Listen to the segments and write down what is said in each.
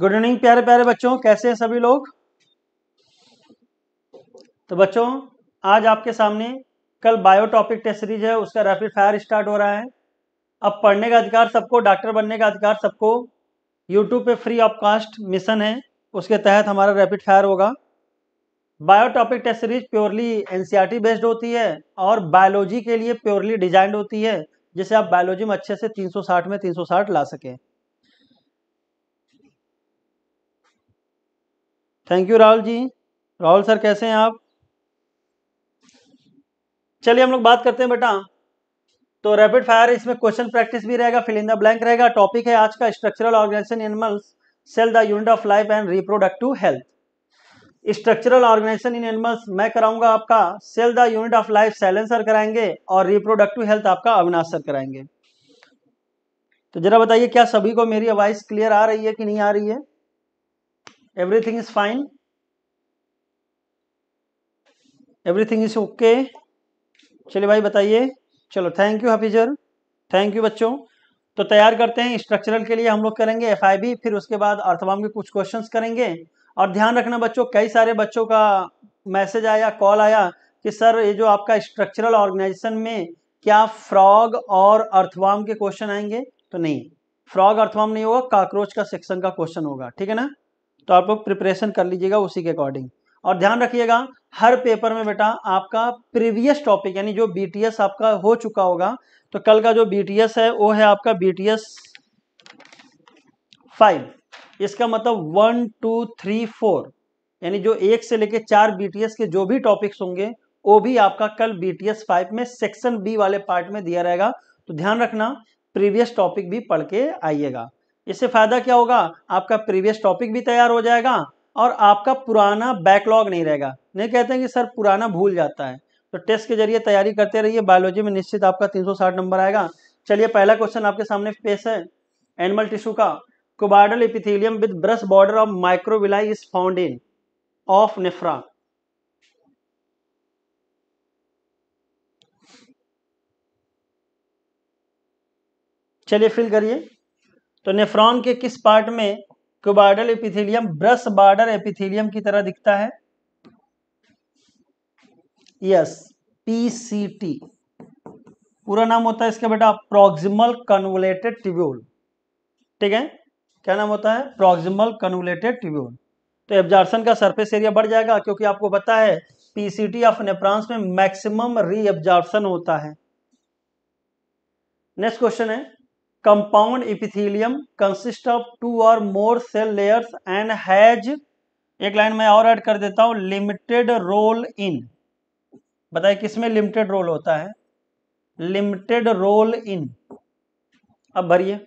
Good evening प्यारे प्यारे बच्चों कैसे हैं सभी लोग तो बच्चों आज आपके सामने कल बायोटॉपिक टेस्ट सीरीज है उसका रैपिड फायर स्टार्ट हो रहा है अब पढ़ने का अधिकार सबको डॉक्टर बनने का अधिकार सबको यूट्यूब पे फ्री ऑफ कास्ट मिशन है उसके तहत हमारा रैपिड फायर होगा बायोटॉपिक टेस्ट सीरीज प्योरली एन बेस्ड होती है और बायोलॉजी के लिए प्योरली डिजाइंड होती है जिसे आप बायोलॉजी में अच्छे से 360 में 360 ला सकें thank you Rahul ji Rahul sir कैसे हैं आप चलिए हम लोग बात करते हैं बेटा तो रैपिड फायर इसमें क्वेश्चन प्रैक्टिस भी रहेगा फिल इन द ब्लैंक रहेगा टॉपिक है आज का structural organisation animals cell the unit of life and reproductive health structural organisation in animals मैं कराऊंगा आपका cell the unit of life सैलेंसर सर कराएंगे और रिप्रोडक्टिव हेल्थ आपका अविनाश सर कराएंगे तो जरा बताइए क्या सभी को मेरी आवाज क्लियर आ रही है कि नहीं आ रही है everything is fine everything is okay चलिए भाई बताइए चलो thank you Hafizur thank you बच्चों तो तैयार करते हैं स्ट्रक्चरल के लिए हम लोग करेंगे एफ फिर उसके बाद अर्थवाम के कुछ क्वेश्चंस करेंगे और ध्यान रखना बच्चों कई सारे बच्चों का मैसेज आया कॉल आया कि सर ये जो आपका स्ट्रक्चरल ऑर्गेनाइजेशन में क्या फ्रॉग और अर्थवाम के क्वेश्चन आएंगे तो नहीं फ्रॉग अर्थवाम नहीं होगा काक्रोच का सेक्शन का क्वेश्चन होगा ठीक है ना तो आप लोग प्रिपरेशन कर लीजिएगा उसी के अकॉर्डिंग और ध्यान रखिएगा हर पेपर में बेटा आपका प्रीवियस टॉपिक यानी जो बी आपका हो चुका होगा तो कल का जो बी है वो है आपका बी फाइव इसका मतलब वन टू थ्री फोर यानी जो एक से लेके चार बीटीएस के जो भी टॉपिक्स होंगे वो भी आपका कल बीटीएस फाइव में सेक्शन बी वाले पार्ट में दिया रहेगा तो ध्यान रखना प्रीवियस टॉपिक भी पढ़ के आइएगा इससे फ़ायदा क्या होगा आपका प्रीवियस टॉपिक भी तैयार हो जाएगा और आपका पुराना बैकलॉग नहीं रहेगा नहीं कहते हैं कि सर पुराना भूल जाता है तो टेस्ट के जरिए तैयारी करते रहिए बायोलॉजी में निश्चित आपका 360 नंबर आएगा चलिए पहला क्वेश्चन आपके सामने पेश है एनिमल टिश्यू का cuboidal epithelium with brush border of microvilli is found in of nephron चलिए फिल करिए तो नेफ्रॉन के किस पार्ट में cuboidal epithelium brush border epithelium की तरह दिखता है यस पीसीटी पूरा नाम होता है इसका बेटा प्रोक्सिमल कन्वलेटेड ट्यूब्यूल ठीक है क्या नाम होता है प्रोक्सिमल कन्वलेटेड ट्यूब्यूल तो एब्जॉर्सन का सरफेस एरिया बढ़ जाएगा क्योंकि आपको पता है पीसीटी ऑफ नेफ्रॉन्स में मैक्सिमम रीएब्जॉर्प्शन होता है नेक्स्ट क्वेश्चन है compound epithelium consist of two और more cell layers and has एक लाइन में और ऐड कर देता हूं लिमिटेड रोल इन बताइए किसमें लिमिटेड रोल होता है लिमिटेड रोल इन अब भरिए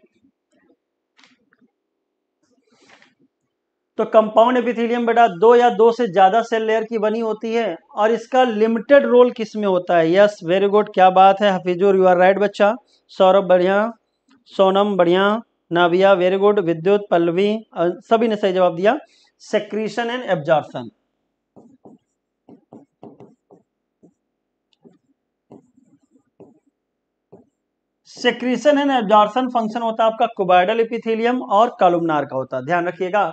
तो कंपाउंड एपिथीलियम बेटा दो या दो से ज्यादा सेल लेयर की बनी होती है और इसका लिमिटेड रोल किसमें होता है यस वेरी गुड क्या बात है हफीजोर यू आर राइट बच्चा सौरभ बढ़िया सोनम बढ़िया नाविया वेरी गुड विद्युत पल्लवी सभी ने सही जवाब दिया secretion and absorption secretion and absorption function होता है आपका कुबाइडल इपिथिलियम और कॉलुमनार का होता है ध्यान रखिएगा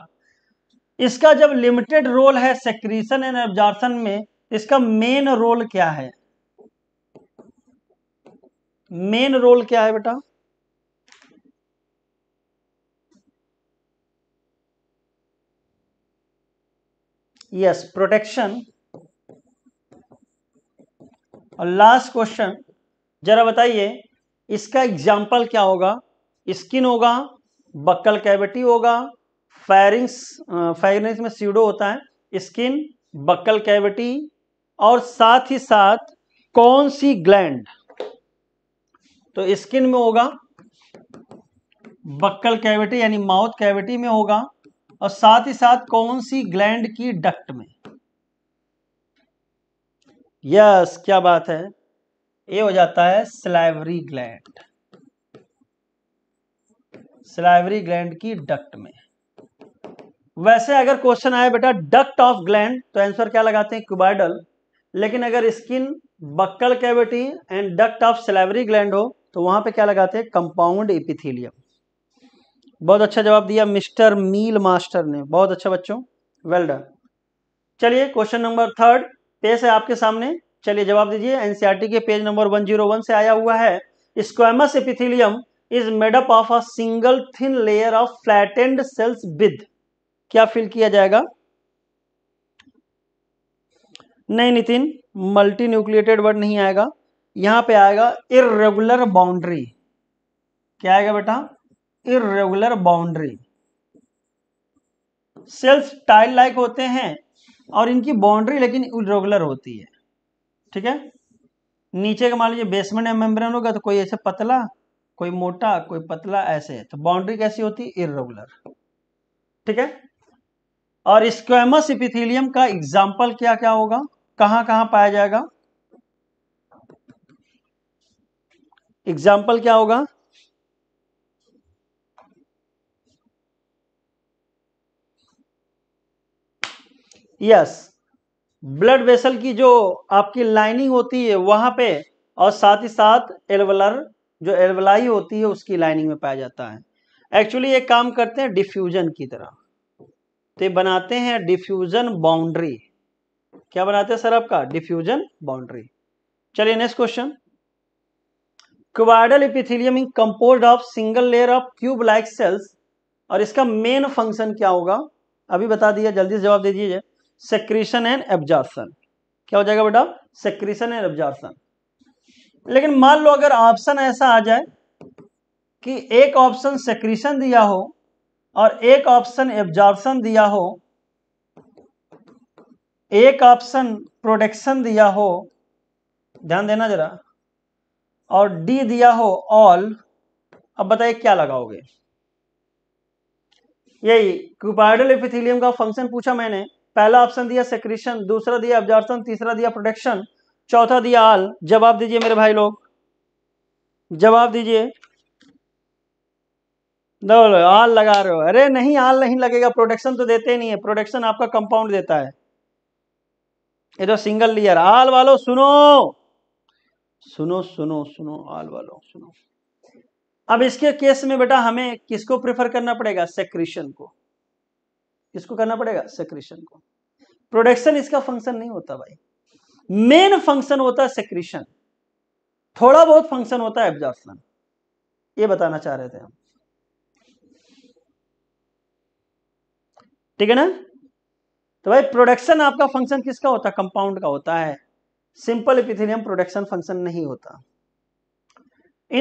इसका जब लिमिटेड रोल है सेक्रीशन एंड एब्जॉर्प्शन में इसका मेन रोल क्या है मेन रोल क्या है बेटा yes protection और लास्ट क्वेश्चन जरा बताइए इसका एग्जाम्पल क्या होगा स्किन होगा बक्कल कैविटी होगा फायरिंग्स फायरिंग्स में सीडो होता है स्किन बक्कल कैविटी और साथ ही साथ कौन सी ग्लैंड तो स्किन में होगा बक्कल कैविटी यानी माउथ कैविटी में होगा और साथ ही साथ कौन सी ग्लैंड की डक्ट में यस क्या बात है ये हो जाता है स्लाइवरी ग्लैंड स्लाइवरी ग्लैंड की डक्ट में वैसे अगर क्वेश्चन आए बेटा डक्ट ऑफ ग्लैंड तो आंसर क्या लगाते हैं क्यूबाइडल लेकिन अगर skin buccal cavity and duct of salivary gland हो तो वहां पे क्या लगाते हैं कंपाउंड एपिथेलियम बहुत अच्छा जवाब दिया मिस्टर मील मास्टर ने बहुत अच्छा बच्चों वेल डन चलिए क्वेश्चन नंबर थर्ड पेज है आपके सामने चलिए जवाब दीजिए एनसीईआरटी e के पेज नंबर 101 से आया हुआ है squamous epithelium is made up of a single thin layer of flattened cells with क्या फिल किया जाएगा नहीं नितिन मल्टी न्यूक्लिएटेड वर्ड नहीं आएगा यहां पे आएगा इरेगुलर बाउंड्री क्या आएगा बेटा irregular boundary cells tile like होते हैं और इनकी बाउंड्री लेकिन इरेगुलर होती है ठीक है नीचे का मान लीजिए बेसमेंट या मेम्ब्रेन होगा तो कोई ऐसे पतला कोई मोटा कोई पतला ऐसे है तो बाउंड्री कैसी होती है इरेगुलर ठीक है और स्क्वेमस इपिथिलियम का एग्जाम्पल क्या क्या होगा कहां कहां पाया जाएगा एग्जाम्पल क्या होगा यस ब्लड वेसल की जो आपकी लाइनिंग होती है वहां पे और साथ ही साथ एलवलर जो एलवलाई होती है उसकी लाइनिंग में पाया जाता है एक्चुअली ये काम करते हैं डिफ्यूजन की तरह तो बनाते हैं डिफ्यूजन बाउंड्री क्या बनाते हैं सर आपका डिफ्यूजन बाउंड्री चलिए next question cuboidal epithelium in compose of single layer of cube like cells और इसका मेन फंक्शन क्या होगा अभी बता दिया जल्दी से जवाब दे दीजिए सेक्रीशन एंड एब्जॉर्शन क्या हो जाएगा बेटा सेक्रीशन एंड एब्जॉर्शन लेकिन मान लो अगर ऑप्शन ऐसा आ जाए कि एक ऑप्शन सेक्रीशन दिया हो और एक ऑप्शन एब्जॉर्शन दिया हो एक ऑप्शन प्रोडक्शन दिया हो ध्यान देना जरा और डी दिया हो ऑल अब बताइए क्या लगाओगे यही क्यूपाइडल एपिथेलियम का फंक्शन पूछा मैंने पहला ऑप्शन दिया सेक्रेशन दूसरा दिया ऑब्जॉर्शन तीसरा दिया प्रोडक्शन चौथा दिया आल जवाब दीजिए मेरे भाई लोग जवाब दीजिए दो आल लगा रहे हो अरे नहीं आल नहीं लगेगा प्रोडक्शन तो देते नहीं है प्रोडक्शन आपका कंपाउंड देता है ये तो सिंगल लेयर आल वालों सुनो सुनो सुनो सुनो आल वालों सुनो अब इसके केस में बेटा हमें किसको प्रेफर करना पड़ेगा सेक्रीशन को इसको करना पड़ेगा सेक्रेशन को प्रोडक्शन इसका फंक्शन नहीं होता भाई मेन फंक्शन होता है सेक्रेशन थोड़ा बहुत फंक्शन होता है एब्जॉर्प्शन ये बताना चाह रहे थे हम ठीक है ना तो भाई प्रोडक्शन आपका फंक्शन किसका होता है कंपाउंड का होता है सिंपल इपिथिलियम प्रोडक्शन फंक्शन नहीं होता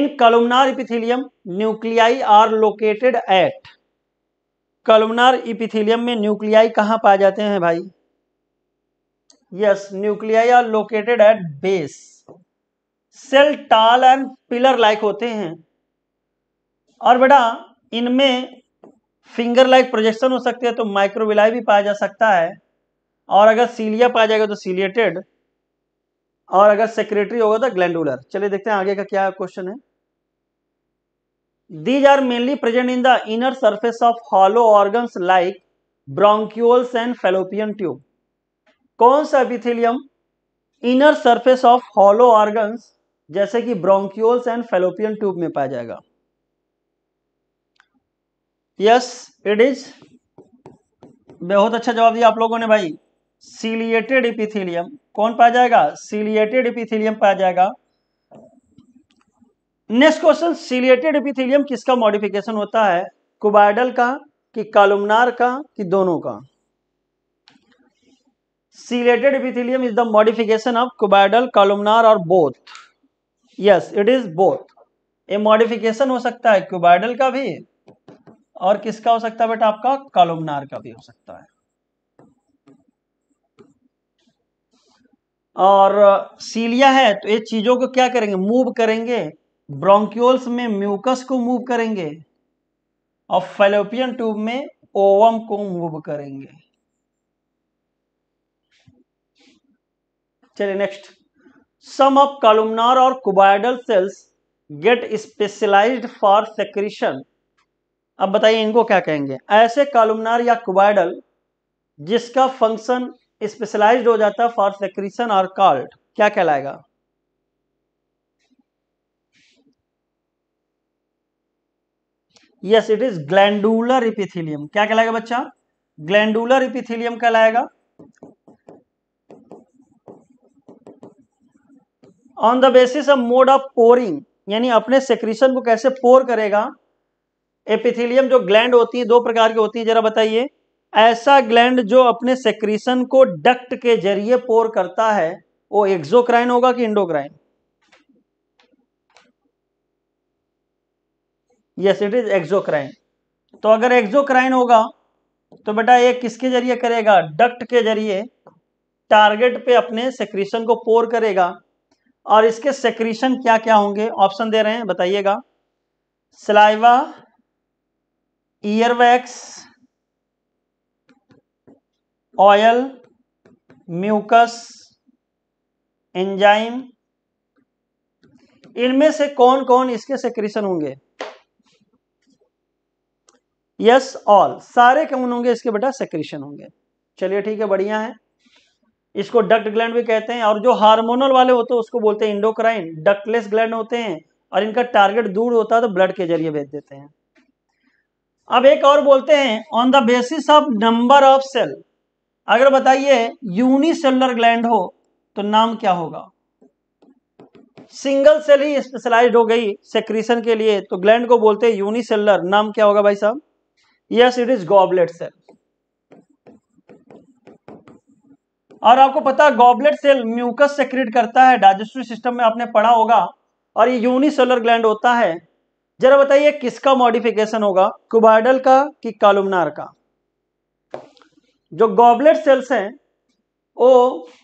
in columnar epithelium nuclei are located at columnar epithelium में न्यूक्लियाई कहाँ पाए जाते हैं भाई yes nuclei are located at base cell tall and pillar like होते हैं और बेटा इनमें फिंगर लाइक प्रोजेक्शन हो सकते हैं तो माइक्रोविलाई भी पाया जा सकता है और अगर सीलिया पाया जाएगा तो सीलिएटेड और अगर सेक्रेटरी होगा तो ग्लैंडुलर चलिए देखते हैं आगे का क्या क्वेश्चन है These are mainly present in the inner surface of hollow organs like bronchioles and fallopian tube. कौन सा epithelium inner surface of hollow organs जैसे कि ब्रॉन्क्यूल्स एंड फेलोपियन ट्यूब में पाया जाएगा यस इट इज बहुत अच्छा जवाब दिया आप लोगों ने भाई सीलिएटेड इपिथेलियम कौन पाया जाएगा सीलिएटेड इपिथेलियम पाया जाएगा नेक्स्ट क्वेश्चन सिलेटेड एपिथेलियम किसका मॉडिफिकेशन होता है कुबाइडल का कि कालुमनार का कि दोनों का ciliated epithelium is the modification of cuboidal columnar और both yes it is both ये मॉडिफिकेशन हो सकता है क्यूबाइडल का भी और किसका हो सकता है बेटा आपका कालुमनार का भी हो सकता है और सीलिया uh, है तो ये चीजों को क्या करेंगे मूव करेंगे ब्रोंक्योल्स में म्यूकस को मूव करेंगे और फेलोपियन ट्यूब में ओवम को मूव करेंगे चलिए नेक्स्ट सम ऑफ कॉलुमनार और cuboidal cells get specialised for secretion अब बताइए इनको क्या कहेंगे ऐसे कॉलुमनार या कुबाइडल जिसका फंक्शन स्पेशलाइज्ड हो जाता है फॉर सेक्रीशन और कॉल्ड क्या कहलाएगा yes it is glandular epithelium क्या कहलाएगा बच्चा ग्लैंडुलर इपिथिलियम कहलाएगा on the basis of mode of pouring यानी अपने सेक्रीशन को कैसे पोर करेगा एपिथिलियम जो ग्लैंड होती है दो प्रकार की होती है जरा बताइए ऐसा ग्लैंड जो अपने सेक्रीशन को डक्ट के जरिए पोर करता है वो एक्सोक्राइन होगा कि endocrine yes it is exocrine तो अगर एक्सोक्राइन होगा तो बेटा ये किसके जरिए करेगा डक्ट के जरिए टारगेट पे अपने सेक्रीशन को पोर करेगा और इसके सेक्रीशन क्या क्या होंगे ऑप्शन दे रहे हैं बताइएगा saliva earwax oil mucus enzyme इनमें से कौन कौन इसके सेक्रीशन होंगे यस ऑल सारे कौन होंगे इसके बेटा सेक्रेशन होंगे चलिए ठीक है बढ़िया है इसको डक्ट ग्लैंड भी कहते हैं और जो हार्मोनल वाले होते हैं उसको बोलते हैं इंडोक्राइन डक्टलेस ग्लैंड होते हैं और इनका टारगेट दूर होता है तो ब्लड के जरिए भेज देते हैं अब एक और बोलते हैं on the basis of number of cell अगर बताइए यूनिसेलर ग्लैंड हो तो नाम क्या होगा सिंगल सेल ही स्पेशलाइज हो गई सेक्रीशन के लिए तो ग्लैंड को बोलते हैं यूनिसेलर नाम क्या होगा भाई साहब yes it is goblet cell और आपको पता गॉबलेट सेल म्यूकस सेक्रेट करता है डाइजेस्टिव सिस्टम में आपने पढ़ा होगा और ये यूनिसेलर ग्लैंड होता है जरा बताइए किसका मॉडिफिकेशन होगा कुबाइडल का कि कालुमनार का जो गॉबलेट सेल्स हैं वो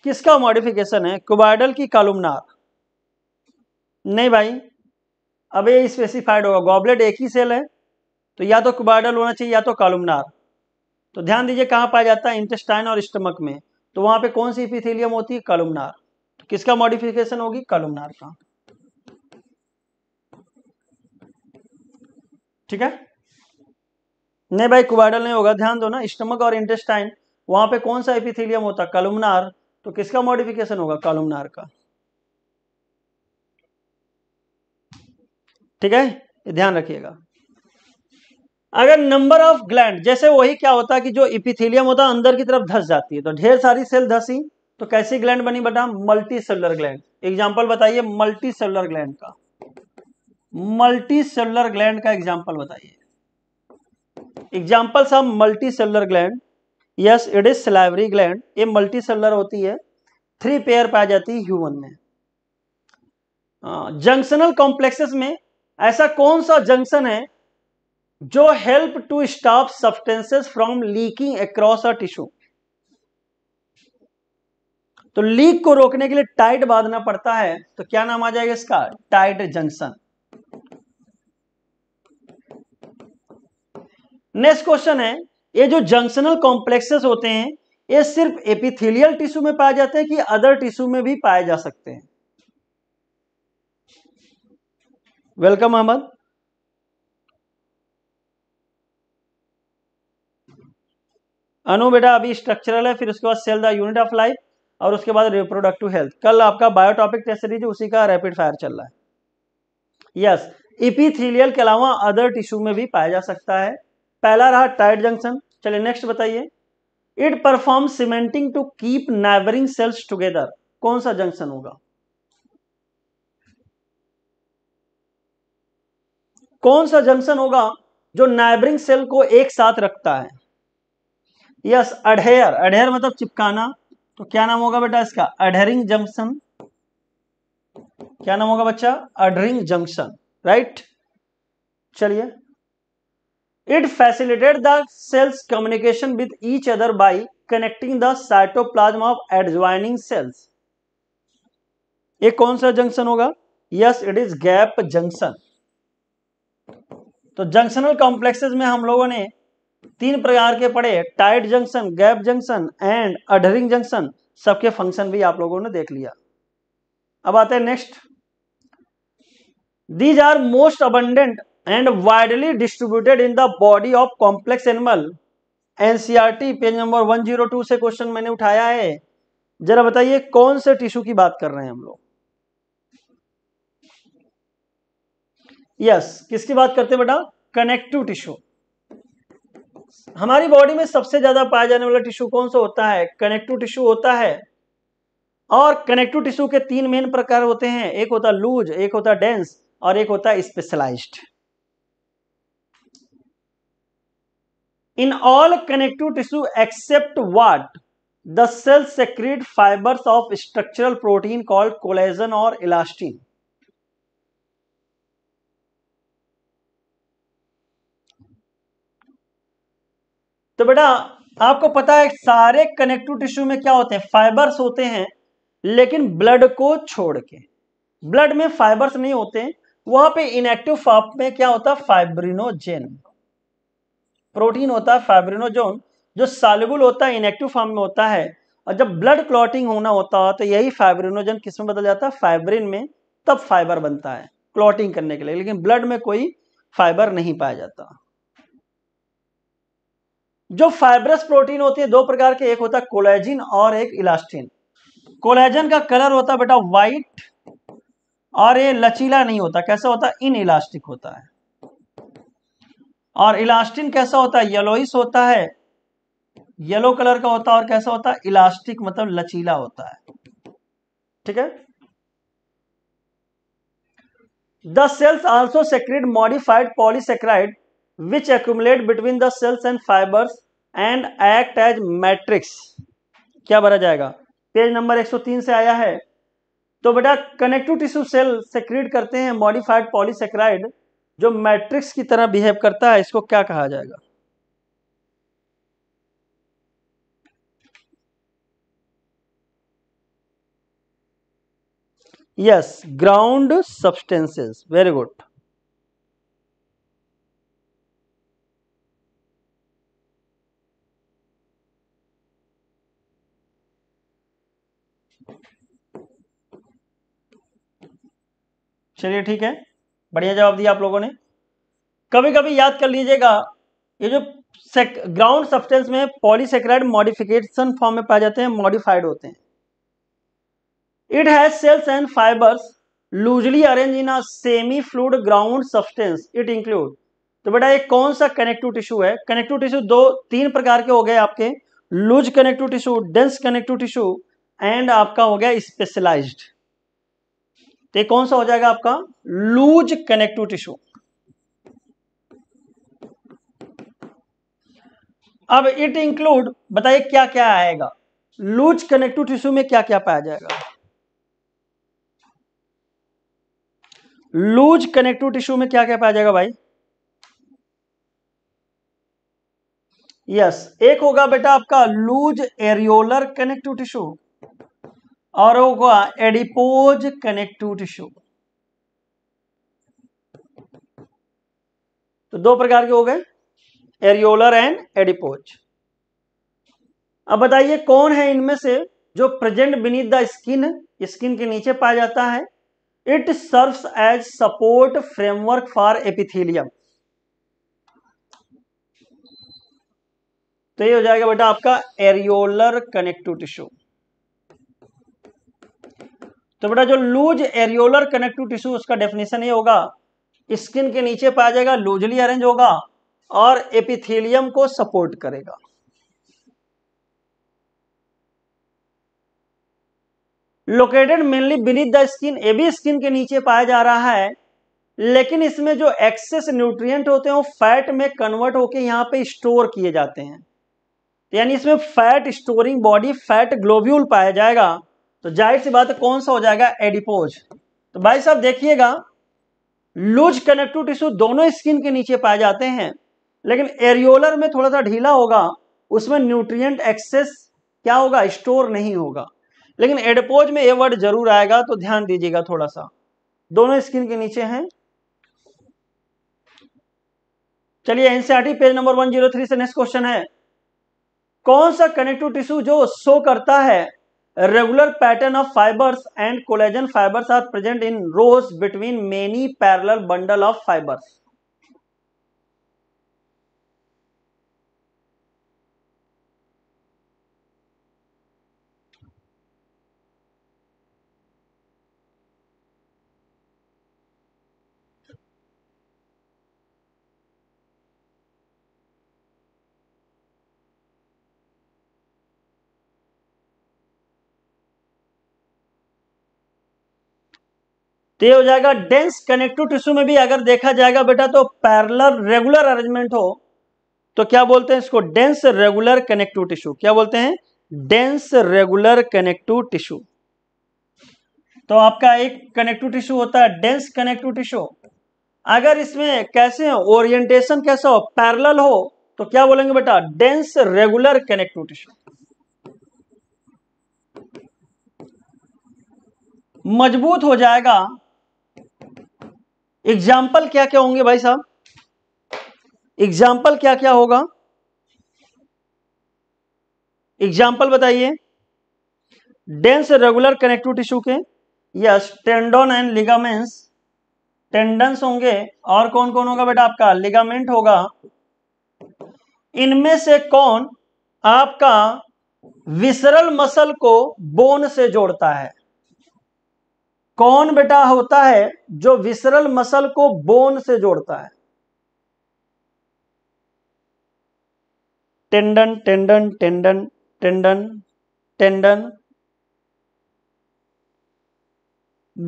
किसका मॉडिफिकेशन है कुबाइडल की कालुमनार नहीं भाई अब ये स्पेसिफाइड होगा गॉबलेट एक ही सेल है तो या तो क्यूबाइडल होना चाहिए या तो कालुमनार तो ध्यान दीजिए कहाँ पाया जाता है इंटेस्टाइन और स्टमक में तो वहां पे कौन सी इपिथेलियम होती है कालुमनार तो किसका मॉडिफिकेशन होगी कालुमनार का ठीक है नहीं भाई क्यूबाइडल नहीं होगा ध्यान दो ना स्टमक और इंटेस्टाइन वहां पे कौन सा एपिथेलियम होता है कालुमनार तो किसका मॉडिफिकेशन होगा कालुमनार का ठीक है ध्यान रखिएगा अगर नंबर ऑफ ग्लैंड जैसे वही क्या होता है कि जो इपिथिलियम होता है अंदर की तरफ धस जाती है तो ढेर सारी सेल धसी तो कैसी ग्लैंड बनी बेटा मल्टी सेलर ग्लैंड एग्जाम्पल बताइए मल्टी सेलर ग्लैंड का मल्टी सेलर ग्लैंड का एग्जाम्पल बताइए एग्जाम्पल सब multicellular gland yes it is salivary gland ये मल्टी सेलर होती है थ्री पेयर पाई जाती है ह्यूमन में जंक्शनल हाँ, कॉम्प्लेक्सेस में ऐसा कौन सा जंक्शन है जो help to stop substances from leaking across a tissue तो लीक को रोकने के लिए टाइट बांधना पड़ता है तो क्या नाम आ जाएगा इसका टाइट जंक्शन नेक्स्ट क्वेश्चन है ये जो जंक्शनल कॉम्प्लेक्सेस होते हैं ये सिर्फ एपिथेलियल टिश्यू में पाए जाते हैं कि अदर टिश्यू में भी पाए जा सकते हैं वेलकम अहमद अनु बेटा अभी स्ट्रक्चरल है फिर उसके बाद cell the unit of life और उसके बाद रिप्रोडक्टिव हेल्थ कल आपका बायोटॉपिक टेस्ट सीरीज उसी का रैपिड फायर चल रहा है यस इपीथीलियल के अलावा अदर टिश्यू में भी पाया जा सकता है पहला रहा टाइट जंक्शन चलिए नेक्स्ट बताइए it perform cementing to keep neighbouring cells together कौन सा जंक्शन होगा कौन सा जंक्शन होगा जो नाइबरिंग सेल को एक साथ रखता है यस अडेयर अडेयर मतलब चिपकाना तो क्या नाम होगा बेटा इसका अडेरिंग जंक्शन क्या नाम होगा बच्चा अडरिंग जंक्शन राइट चलिए it facilitated the cells communication with each other by connecting the cytoplasm of adjoining cells ये कौन सा जंक्शन होगा yes it is gap junction तो जंक्शनल कॉम्प्लेक्सेस में हम लोगों ने तीन प्रकार के पड़े tight junction gap junction and adhering junction सबके फंक्शन भी आप लोगों ने देख लिया अब आते हैं next these are most abundant and widely distributed in the body of complex animal NCERT page number 102 से क्वेश्चन मैंने उठाया है जरा बताइए कौन से टिश्यू की बात कर रहे हैं हम लोग यस yes, किसकी बात करते हैं बेटा कनेक्टिव टिश्यू हमारी बॉडी में सबसे ज्यादा पाया जाने वाला टिश्यू कौन सा होता है कनेक्टिव टिश्यू होता है और कनेक्टिव टिश्यू के तीन मेन प्रकार होते हैं एक होता लूज एक होता डेंस और एक होता specialised in all connective tissue except what the cell secrete fibres of structural protein called collagen और इलास्टिन तो बेटा आपको पता है सारे कनेक्टिव टिश्यू में क्या होते हैं फाइबर्स होते हैं लेकिन ब्लड को छोड़ के ब्लड में फाइबर्स नहीं होते वहां पे इनएक्टिव फॉर्म में क्या होता है फाइब्रिनोजेन प्रोटीन होता है फाइब्रिनोजोन जो सालिबुल होता है इनएक्टिव फॉर्म में होता है और जब ब्लड क्लॉटिंग होना होता है तो यही फाइब्रिनोजन किस में बदल जाता है फाइब्रिन में तब फाइबर बनता है क्लॉटिंग करने के लिए लेकिन ब्लड में कोई फाइबर नहीं पाया जाता जो फाइब्रस प्रोटीन होती है दो प्रकार के एक होता है कोलेजिन और एक इलास्टिन कोलेजन का कलर होता है बेटा व्हाइट और ये लचीला नहीं होता कैसा होता इन इलास्टिक होता है और इलास्टिन कैसा होता है येलोइस होता है येलो कलर का होता है और कैसा होता है इलास्टिक मतलब लचीला होता है ठीक है the cells also secrete modified polysaccharide which accumulate between the cells and fibres and act as matrix क्या भरा जाएगा पेज नंबर 103 से आया है तो बेटा कनेक्टिव टिश्यू सेल सेक्रेट करते हैं मॉडिफाइड पॉलीसेक्राइड जो मैट्रिक्स की तरह बिहेव करता है इसको क्या कहा जाएगा yes ground substances very good चलिए ठीक है बढ़िया जवाब दिया आप लोगों ने कभी कभी याद कर लीजिएगा ये जो ग्राउंड सब्सटेंस में पॉलीसेक्राइड मॉडिफिकेशन फॉर्म में पाए जाते हैं मॉडिफाइड होते हैं it has cells and fibres loosely arrange in a semi fluid ground substance it include तो बेटा ये कौन सा कनेक्टिव टिश्यू है कनेक्टिव टिश्यू दो तीन प्रकार के हो गए आपके loose connective tissue dense connective tissue and आपका हो गया स्पेशलाइज्ड ये कौन सा हो जाएगा आपका लूज कनेक्टिव टिश्यू अब इट इंक्लूड बताइए क्या क्या आएगा लूज कनेक्टिव टिश्यू में क्या क्या पाया जाएगा लूज कनेक्टिव टिश्यू में क्या क्या पाया जाएगा भाई यस yes, एक होगा बेटा आपका लूज एरियोलर कनेक्टिव टिश्यू और होगा एडिपोज कनेक्टिव टिश्यू तो दो प्रकार के हो गए एरियोलर एंड एडिपोज अब बताइए कौन है इनमें से जो present beneath the skin skin के नीचे पाया जाता है it serves as support framework for epithelium तो ये हो जाएगा बेटा आपका एरियोलर कनेक्टिव टिश्यू तो बेटा जो लूज एरियोलर कनेक्टिव टिश्यू उसका डेफिनेशन ये होगा स्किन के नीचे पाया जाएगा लूजली अरेंज होगा और एपिथेलियम को सपोर्ट करेगा located mainly beneath the skin ए भी स्किन के नीचे पाया जा रहा है लेकिन इसमें जो एक्सेस न्यूट्रिएंट होते हैं वो फैट में कन्वर्ट होकर यहाँ पे स्टोर किए जाते हैं यानी इसमें fat storing body fat globule पाया जाएगा तो जाहिर सी बात है कौन सा हो जाएगा एडिपोज तो भाई साहब देखिएगा लूज कनेक्टिव टिश्यू दोनों स्किन के नीचे पाए जाते हैं लेकिन एरियोलर में थोड़ा सा ढीला होगा उसमें न्यूट्रिएंट एक्सेस क्या होगा स्टोर नहीं होगा लेकिन एडपोज में ए वर्ड जरूर आएगा तो ध्यान दीजिएगा थोड़ा सा दोनों स्किन के नीचे हैं चलिए एनसीआरटी पेज नंबर 103 से नेक्स्ट क्वेश्चन है कौन सा कनेक्टिव टिश्यू जो शो करता है Regular pattern of fibers and collagen fibers are present in rows between many parallel bundle of fibers. तो ये हो जाएगा डेंस कनेक्टिव टिश्यू में भी अगर देखा जाएगा बेटा तो पैरलर रेगुलर अरेंजमेंट हो तो क्या बोलते हैं इसको डेंस रेगुलर कनेक्टिव टिश्यू क्या बोलते हैं डेंस रेगुलर कनेक्टिव टिश्यू तो आपका एक कनेक्टिव टिश्यू होता है डेंस कनेक्टिव टिश्यू अगर इसमें कैसे ओरिएंटेशन कैसा हो पैरल हो तो क्या बोलेंगे बेटा डेंस रेगुलर कनेक्टिव टिश्यू मजबूत हो जाएगा एग्जाम्पल क्या क्या होंगे भाई साहब एग्जाम्पल क्या क्या होगा एग्जाम्पल बताइए डेंस रेगुलर कनेक्टिव टिश्यू के yes tendon and ligaments tendons होंगे और कौन कौन होगा बेटा आपका लिगामेंट होगा इनमें से कौन आपका विसरल मसल को बोन से जोड़ता है कौन बेटा होता है जो विसरल मसल को बोन से जोड़ता है tendon tendon tendon tendon tendon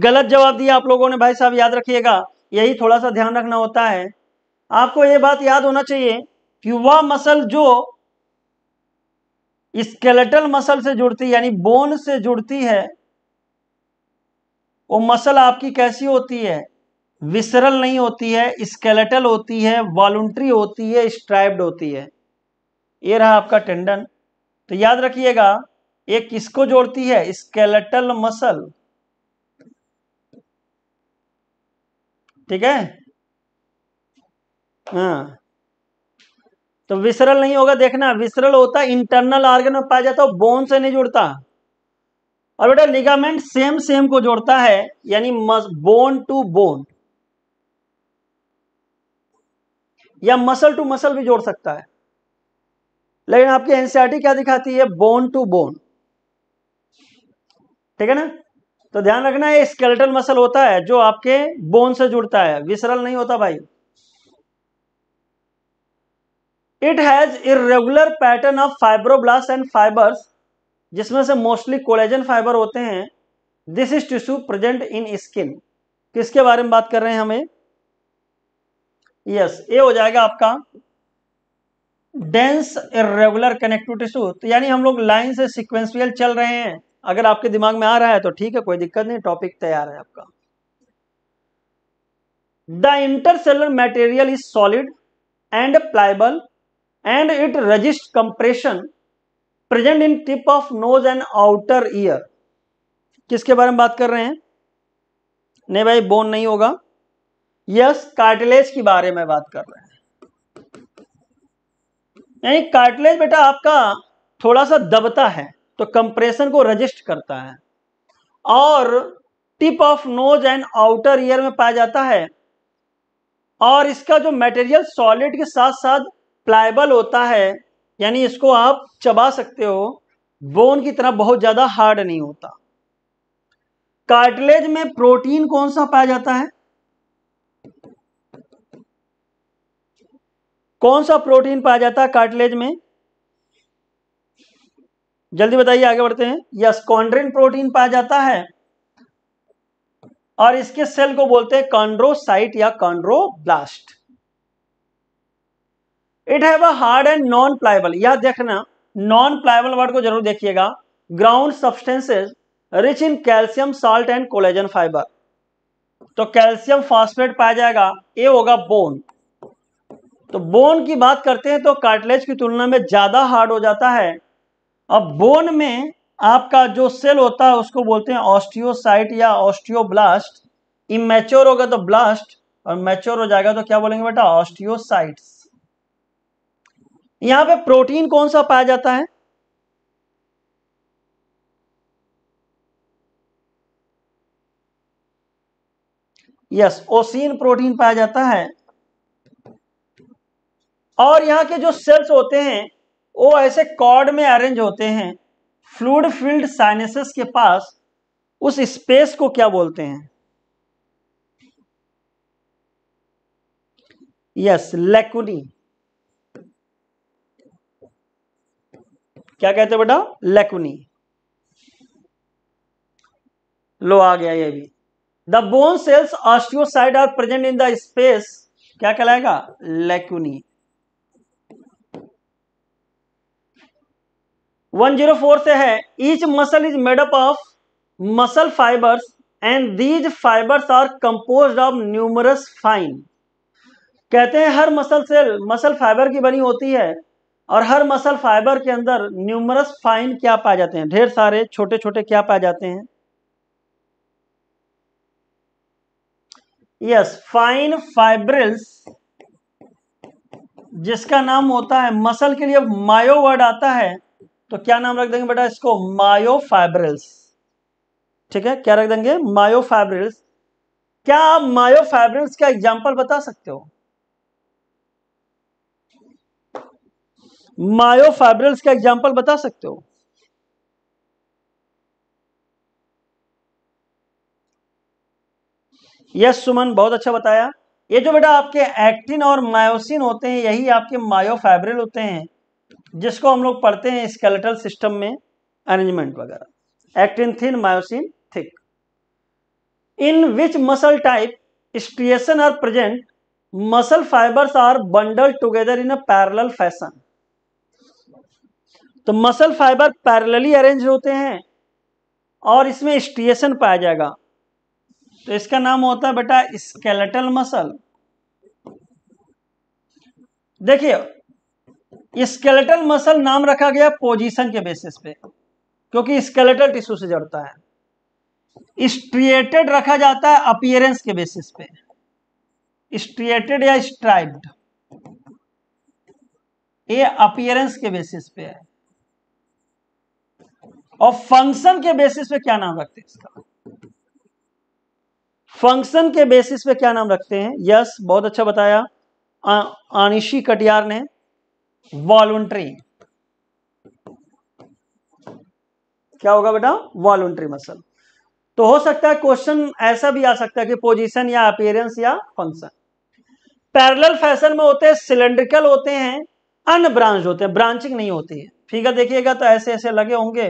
गलत जवाब दिया आप लोगों ने भाई साहब याद रखिएगा यही थोड़ा सा ध्यान रखना होता है आपको यह बात याद होना चाहिए कि वह मसल जो स्केलेटल मसल से जुड़ती यानी बोन से जुड़ती है वो मसल आपकी कैसी होती है विसरल नहीं होती है स्केलेटल होती है वॉलंट्री होती है स्ट्राइब्ड होती है ये रहा आपका टेंडन तो याद रखिएगा ये किसको जोड़ती है स्केलेटल मसल ठीक है हाँ तो विसरल नहीं होगा देखना विसरल होता इंटरनल ऑर्गन में पाया जाता है बोन से नहीं जुड़ता और बेटा लिगामेंट सेम सेम को जोड़ता है यानी बोन टू बोन या मसल टू मसल भी जोड़ सकता है लेकिन आपकी एनसीआरटी क्या दिखाती है बोन टू बोन ठीक है ना तो ध्यान रखना है स्केलेटल मसल होता है जो आपके बोन से जुड़ता है विसरल नहीं होता भाई it has irregular pattern of fibroblast and fibres जिसमें से मोस्टली कोलेजन फाइबर होते हैं this is tissue present in skin किसके बारे में बात कर रहे हैं हमें यस yes, ये हो जाएगा आपका डेंस इेगुलर कनेक्टिव टिश्यू तो यानी हम लोग लाइन से सिक्वेंसियल चल रहे हैं अगर आपके दिमाग में आ रहा है तो ठीक है कोई दिक्कत नहीं टॉपिक तैयार है आपका the intercellular material is solid and pliable and it resist compression present in tip of nose and outer ear किसके बारे में बात कर रहे हैं नहीं भाई बोन नहीं होगा यस कार्टिलेज के बारे में बात कर रहे हैं यानी कार्टिलेज बेटा आपका थोड़ा सा दबता है तो कंप्रेशन को रजिस्ट करता है और tip of nose and outer ear में पाया जाता है और इसका जो मटेरियल सॉलिड के साथ साथ प्लाइबल होता है यानी इसको आप चबा सकते हो बोन की तरह बहुत ज्यादा हार्ड नहीं होता कार्टिलेज में प्रोटीन कौन सा पाया जाता है कौन सा प्रोटीन पाया जाता है कार्टिलेज में जल्दी बताइए आगे बढ़ते हैं यस कॉन्ड्रिन प्रोटीन पाया जाता है और इसके सेल को बोलते हैं कॉन्ड्रोसाइट या chondroblast it have a hard and non pliable यह देखना नॉन प्लायबल वर्ड को जरूर देखिएगा ground substances rich in calcium salt and collagen fibre तो कैल्शियम फास्फेट पाया जाएगा ए होगा बोन तो बोन की बात करते हैं तो कार्टिलेज की तुलना में ज्यादा हार्ड हो जाता है अब बोन में आपका जो सेल होता है उसको बोलते हैं ऑस्टियोसाइट या ऑस्टियोब्लास्ट इमेच्योर होगा तो ब्लास्ट और मैच्योर हो जाएगा तो क्या बोलेंगे बेटा ऑस्टियोसाइट्स यहां पे प्रोटीन कौन सा पाया जाता है यस ओसिन प्रोटीन पाया जाता है और यहां के जो सेल्स होते हैं वो ऐसे कॉर्ड में अरेंज होते हैं फ्लूड फील्ड साइनेसिस के पास उस स्पेस को क्या बोलते हैं यस लेकुनी क्या कहते हैं बेटा लेकुनी लो आ गया ये भी the bone cells osteocyte are present in the space क्या कहलाएगा लेकुनी 104 से है each muscle is made up of muscle fibres and these fibres are composed of numerous fine कहते हैं हर मसल सेल मसल फाइबर की बनी होती है और हर मसल फाइबर के अंदर न्यूमरस फाइन क्या पाए जाते हैं ढेर सारे छोटे छोटे क्या पाए जाते हैं यस फाइन फाइब्रिल्स जिसका नाम होता है मसल के लिए मायो वर्ड आता है तो क्या नाम रख देंगे बेटा इसको मायो फाइब्रिल्स ठीक है क्या रख देंगे मायो फाइब्रिल्स क्या आप मायो फाइब्रिल्स का एग्जाम्पल बता सकते हो मायोफाइब्रल्स का एग्जाम्पल बता सकते हो यस सुमन बहुत अच्छा बताया ये जो बेटा आपके एक्टिन और मायोसिन होते हैं यही आपके मायोफाइब्रिल होते हैं जिसको हम लोग पढ़ते हैं स्केलेटल सिस्टम में अरेंजमेंट वगैरह actin thin myosin thick in which muscle type striation are present muscle fibres are bundle together in a parallel fashion तो मसल फाइबर पैरेलली अरेंज होते हैं और इसमें स्टिएशन पाया जाएगा तो इसका नाम होता है बेटा स्केलेटल मसल देखिए स्केलेटल मसल नाम रखा गया पोजीशन के बेसिस पे क्योंकि स्केलेटल टिश्यू से जुड़ता है स्ट्रिएटेड रखा जाता है अपियरेंस के बेसिस पे स्ट्रिएटेड या स्ट्राइब्ड ये अपियरेंस के बेसिस पे है और फंक्शन के बेसिस पे क्या नाम रखते हैं इसका फंक्शन के बेसिस पे क्या नाम रखते हैं यस बहुत अच्छा बताया आनिशी कटियार ने वॉलंट्री क्या होगा बेटा वॉलंट्री मसल तो हो सकता है क्वेश्चन ऐसा भी आ सकता है कि पोजीशन या अपियरेंस या फंक्शन पैरेलल फैशन में होते हैं सिलेंड्रिकल होते हैं अनब्रांच होते हैं ब्रांचिंग नहीं होती है फिगर देखिएगा तो ऐसे ऐसे लगे होंगे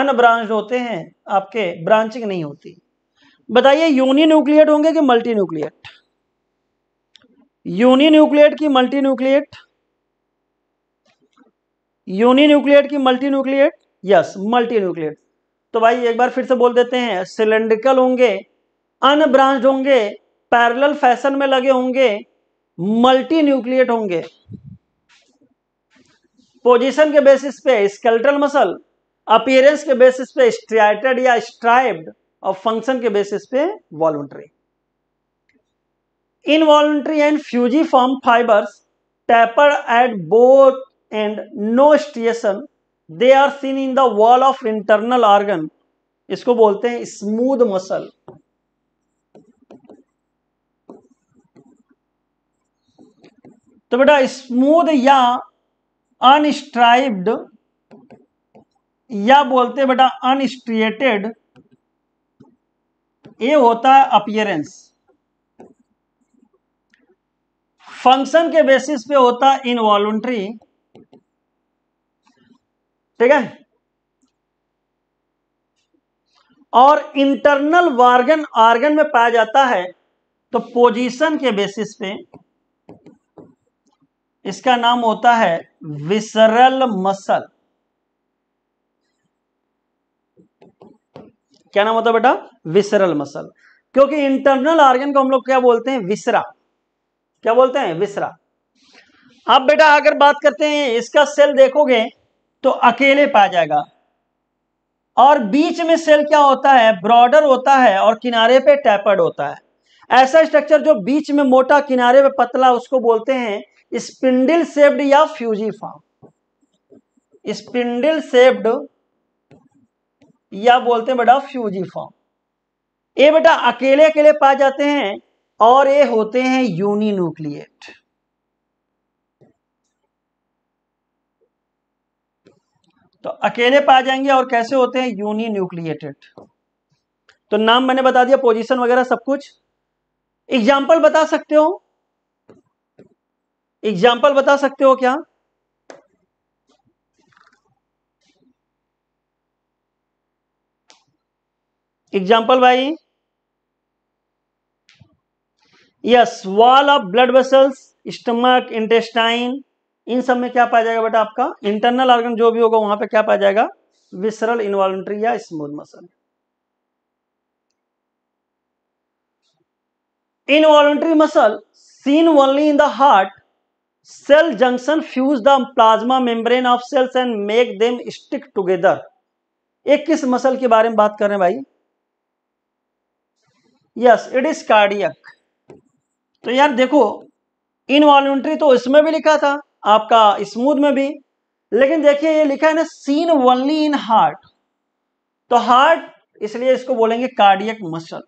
अनब्रांच होते हैं आपके ब्रांचिंग नहीं होती बताइए यूनि न्यूक्लियट होंगे कि मल्टी न्यूक्लियट यूनि न्यूक्लियट की मल्टी न्यूक्लियट यूनि न्यूक्लियट की multinucleate yes multinucleate तो भाई एक बार फिर से बोल देते हैं सिलेंड्रिकल होंगे अनब्रांच होंगे पैरेलल फैशन में लगे होंगे मल्टी न्यूक्लियट होंगे पोजीशन के बेसिस पे स्केल्ट्रल मसल अपियरेंस के बेसिस पे स्ट्राइटेड या स्ट्राइब्ड और फंक्शन के बेसिस पे voluntary involuntary and fusiform fibres taper at both end no striation they are seen in the wall of internal organ इसको बोलते हैं स्मूद मसल तो बेटा स्मूद या अनस्ट्राइब्ड या बोलते बेटा अनस्ट्रिएटेड ये होता है अपियरेंस फंक्शन के बेसिस पे होता है इनवॉल्ट्री ठीक है और इंटरनल वार्गन आर्गन में पाया जाता है तो पोजीशन के बेसिस पे इसका नाम होता है विसरल मसल क्या नाम होता है बेटा विसरल मसल क्योंकि इंटरनल ऑर्गन को हम लोग क्या बोलते हैं विसरा क्या बोलते हैं विसरा अब बेटा अगर बात करते हैं इसका सेल देखोगे तो अकेले पाया जाएगा और बीच में सेल क्या होता है ब्रॉडर होता है और किनारे पे टैपर्ड होता है ऐसा स्ट्रक्चर जो बीच में मोटा किनारे पे पतला उसको बोलते हैं स्पिंडल सेप्ड या फ्यूजी फॉर्म स्पिंडल सेप्ड या बोलते हैं बेटा फ्यूजी फॉर्म ये बेटा अकेले अकेले पाए जाते हैं और ये होते हैं यूनि न्यूक्लिएट तो अकेले पाए जाएंगे और कैसे होते हैं यूनि न्यूक्लिएटेड तो नाम मैंने बता दिया पोजीशन वगैरह सब कुछ एग्जाम्पल बता सकते हो एग्जाम्पल बता सकते हो क्या एग्जाम्पल भाई yes wall of blood vessels stomach intestine इन सब में क्या पाया जाएगा बेटा आपका इंटरनल ऑर्गन जो भी होगा वहां पे क्या पाया जाएगा विसरल इनवॉल्ट्री या smooth muscle involuntary muscle seen only in the heart cell junction fuse the plasma membrane of cells and make them stick together एक किस मसल के बारे में बात कर रहे हैं भाई यस इट इज कार्डियक तो यार देखो इनवॉल्ट्री तो इसमें भी लिखा था आपका स्मूथ में भी लेकिन देखिए ये लिखा है ना सीन वनली इन हार्ट तो हार्ट इसलिए इसको बोलेंगे कार्डियक मसल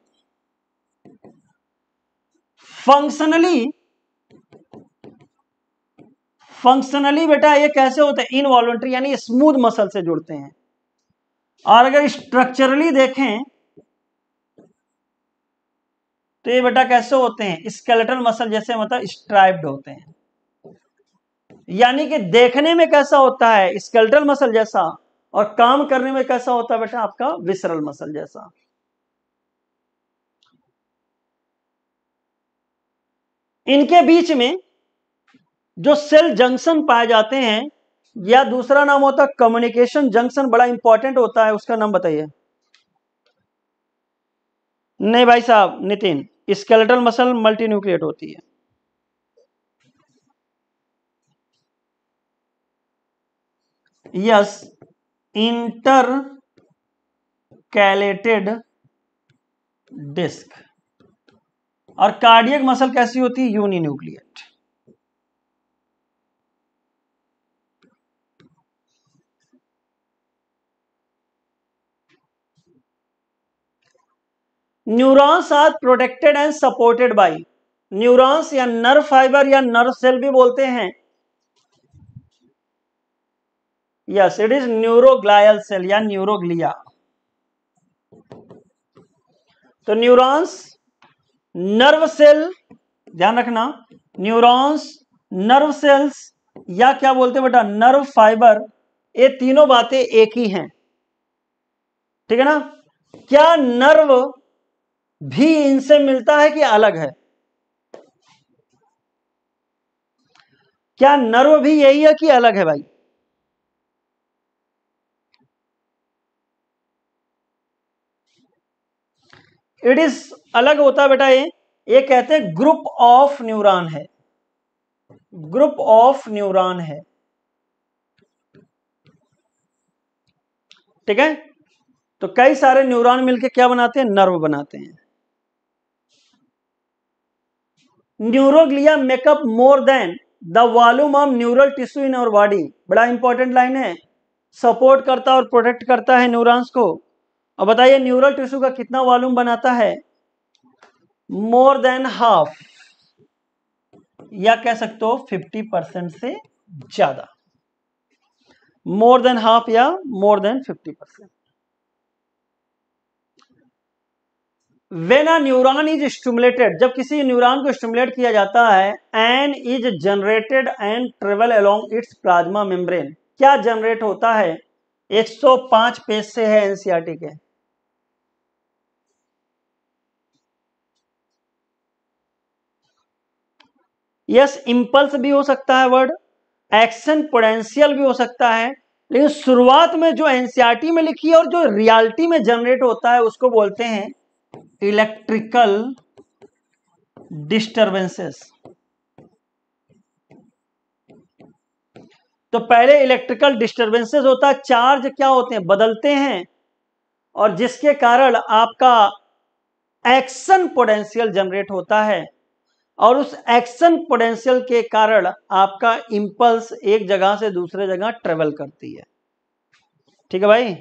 फंक्शनली फंक्शनली बेटा ये कैसे होते हैं इनवॉल्ट्री यानी स्मूथ मसल से जुड़ते हैं और अगर स्ट्रक्चरली देखें तो ये बेटा कैसे होते हैं स्केलेटल मसल जैसे मतलब स्ट्राइप्ड होते हैं यानी कि देखने में कैसा होता है स्केल्टल मसल जैसा और काम करने में कैसा होता है बेटा आपका विसरल मसल जैसा इनके बीच में जो सेल जंक्शन पाए जाते हैं या दूसरा नाम होता है कम्युनिकेशन जंक्शन बड़ा इंपॉर्टेंट होता है उसका नाम बताइए नहीं भाई साहब Nitin skeletal muscle multinucleate होती है यस इंटर कैलेटेड डिस्क और कार्डियक मसल कैसी होती है uninuclear neurons are protected and supported by neurons या नर्व फाइबर या नर्व सेल भी बोलते हैं yes it is neuroglial cell या न्यूरोग्लिया तो न्यूरॉन्स नर्व सेल ध्यान रखना न्यूरॉन्स नर्व सेल्स या क्या बोलते हैं बेटा नर्व फाइबर ये तीनों बातें एक ही हैं ठीक है ना क्या नर्व भी इनसे मिलता है कि अलग है क्या नर्व भी यही है कि अलग है भाई इट इज अलग होता है बेटा ये ये कहते हैं ग्रुप ऑफ न्यूरॉन है ग्रुप ऑफ न्यूरॉन है ठीक है तो कई सारे न्यूरॉन मिलके क्या बनाते हैं नर्व बनाते हैं neuroglia make up more than the volume of neural tissue in our body बड़ा इंपॉर्टेंट लाइन है सपोर्ट करता और प्रोटेक्ट करता है न्यूरॉन्स को और बताइए न्यूरल टिश्यू का कितना वॉल्यूम बनाता है मोर देन हाफ या कह सकते हो फिफ्टी परसेंट से ज्यादा मोर देन हाफ या more than fifty percent when a neuron is stimulated जब किसी न्यूरॉन को स्टूमुलेट किया जाता है an is generated an travel along its plasma membrane क्या जनरेट होता है 105 पेज से है एनसीआरटी e के यस इंपल्स भी हो सकता है वर्ड एक्शन पोटेंशियल भी हो सकता है लेकिन शुरुआत में जो एनसीआरटी e में लिखी है और जो रियलिटी में जनरेट होता है उसको बोलते हैं इलेक्ट्रिकल डिस्टर्बेंसेस तो पहले इलेक्ट्रिकल डिस्टर्बेंसेस होता है चार्ज क्या होते हैं बदलते हैं और जिसके कारण आपका एक्शन पोटेंशियल जनरेट होता है और उस एक्शन पोटेंशियल के कारण आपका इंपल्स एक जगह से दूसरे जगह ट्रेवल करती है ठीक है भाई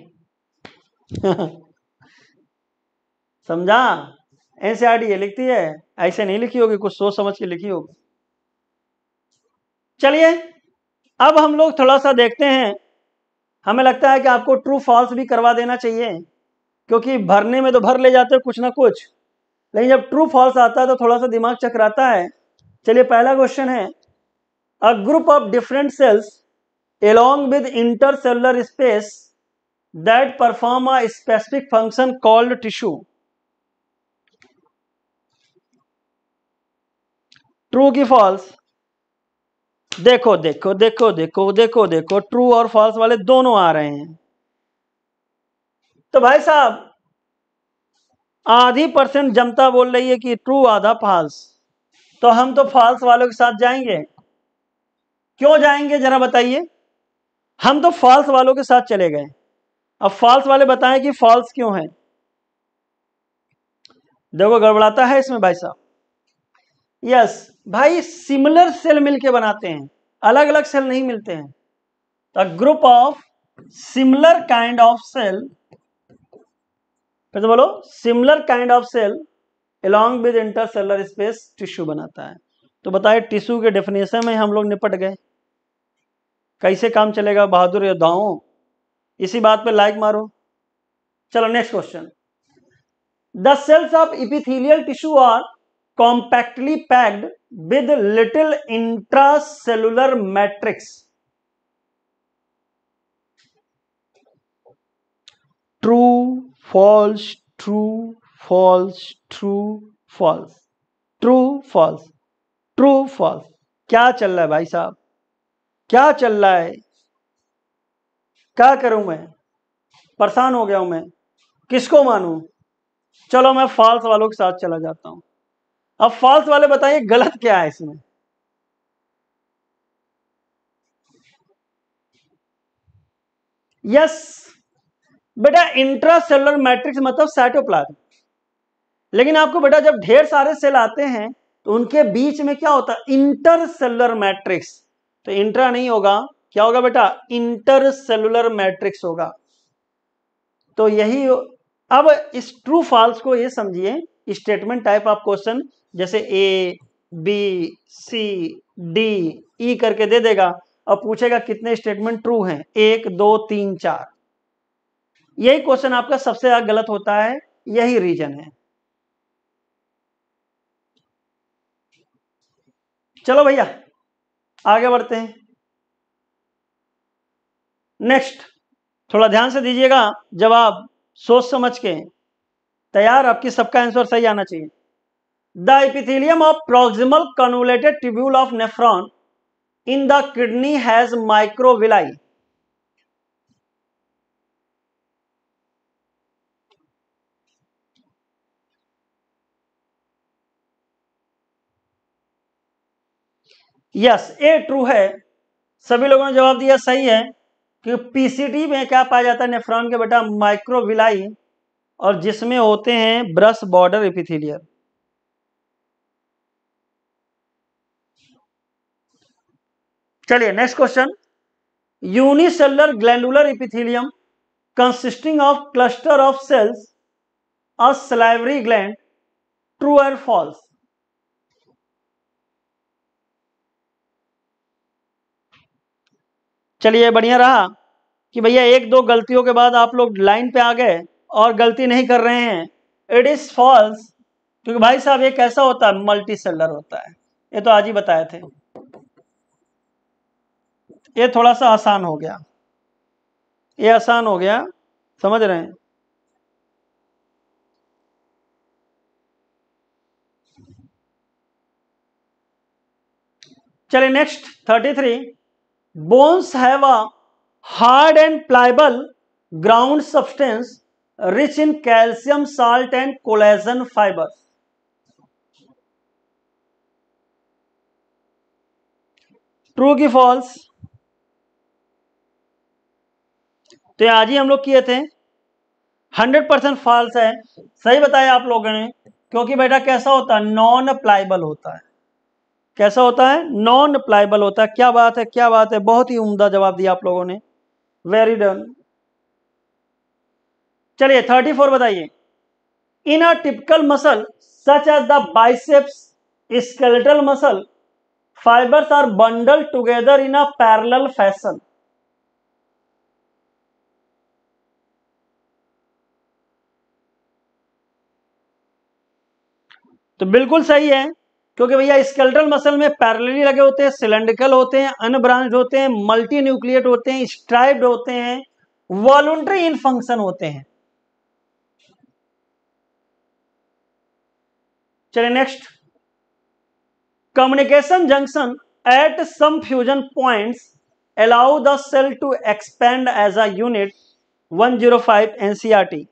समझा एनसीआरटी e लिखती है ऐसे नहीं लिखी होगी कुछ सोच समझ के लिखी होगी चलिए अब हम लोग थोड़ा सा देखते हैं हमें लगता है कि आपको ट्रू फॉल्स भी करवा देना चाहिए क्योंकि भरने में तो भर ले जाते हो कुछ ना कुछ लेकिन जब ट्रू फॉल्स आता है तो थोड़ा सा दिमाग चकराता है चलिए पहला क्वेश्चन है a group of different cells along with intercellular space that perform a specific function called tissue true की फॉल्स देखो देखो देखो देखो देखो देखो ट्रू और फॉल्स वाले दोनों आ रहे हैं तो भाई साहब आधी परसेंट जनता बोल रही है कि ट्रू आधा फॉल्स तो हम तो फॉल्स वालों के साथ जाएंगे क्यों जाएंगे जरा बताइए हम तो फॉल्स वालों के साथ चले गए अब फॉल्स वाले बताएं कि फॉल्स क्यों है देखो गड़बड़ाता है इसमें भाई साहब यस भाई सिमिलर सेल मिलके बनाते हैं अलग अलग सेल नहीं मिलते हैं the group of similar kind of cell फिर तो बोलो similar kind of cell along with intercellular space tissue बनाता है तो बताए टिश्यू के डेफिनेशन में हम लोग निपट गए कैसे काम चलेगा बहादुर योद्धाओं इसी बात पे लाइक मारो चलो next question the cells of epithelial tissue are compactly packed with little intracellular matrix true false true false true false true false true false क्या चल रहा है भाई साहब क्या चल रहा है क्या करूं मैं परेशान हो गया हूं मैं किसको मानूं चलो मैं फॉल्स वालों के साथ चला जाता हूं अब फॉल्स वाले बताइए गलत क्या है इसमें यस बेटा सेलर मैट्रिक्स मतलब साइटोप्लाज्म लेकिन आपको बेटा जब ढेर सारे सेल आते हैं तो उनके बीच में क्या होता है इंटरसेलुलर मैट्रिक्स तो इंट्रा नहीं होगा क्या होगा बेटा इंटरसेलुलर मैट्रिक्स होगा तो यही अब इस ट्रू फॉल्स को ये समझिए स्टेटमेंट टाइप ऑफ क्वेश्चन जैसे A B C D E करके दे देगा और पूछेगा कितने स्टेटमेंट ट्रू हैं एक दो तीन चार यही क्वेश्चन आपका सबसे ज्यादा गलत होता है यही रीजन है चलो भैया आगे बढ़ते हैं नेक्स्ट थोड़ा ध्यान से दीजिएगा जवाब सोच समझ के तैयार आपकी सबका आंसर सही आना चाहिए the epithelium of proximal convoluted tubule of nephron in the kidney has microvilli yes a true है सभी लोगों ने जवाब दिया सही है कि पीसीटी में क्या पाया जाता है नेफ्रॉन के बेटा माइक्रोविलाई और जिसमें होते हैं ब्रश बॉर्डर एपिथीलियर चलिए next question unicellular glandular epithelium consisting of cluster of cells a gland true and false चलिए बढ़िया रहा कि भैया एक दो गलतियों के बाद आप लोग लाइन पे आ गए और गलती नहीं कर रहे हैं इट इज फॉल्स क्योंकि भाई साहब ये कैसा होता है मल्टी सेलर होता है ये तो आज ही बताए थे ये थोड़ा सा आसान हो गया ये आसान हो गया समझ रहे हैं चलिए next thirty three bones have a hard and pliable ground substance rich in calcium salt and collagen fibre true की फॉल्स तो आज ही हम लोग किए थे हंड्रेड परसेंट फॉल्स है सही बताया आप लोगों ने क्योंकि बेटा कैसा होता है नॉन अप्लाइबल होता है कैसा होता है नॉन अप्लाइबल होता है क्या बात है क्या बात है बहुत ही उम्दा जवाब दिया आप लोगों ने वेरी डन चलिए थर्टी फोर बताइए in a typical muscle such as the biceps skeletal muscle fibres are bundle together in a parallel fashion तो बिल्कुल सही है क्योंकि भैया स्केल्टल मसल में पैरेलली लगे होते हैं सिलेंड्रिकल होते हैं अनब्रांच होते हैं मल्टी न्यूक्लियट होते हैं स्ट्राइब्ड होते हैं वॉलुंट्री इन फंक्शन होते हैं चलिए next communication junction at some allow the cell to expand as expand as a unit 105 NCERT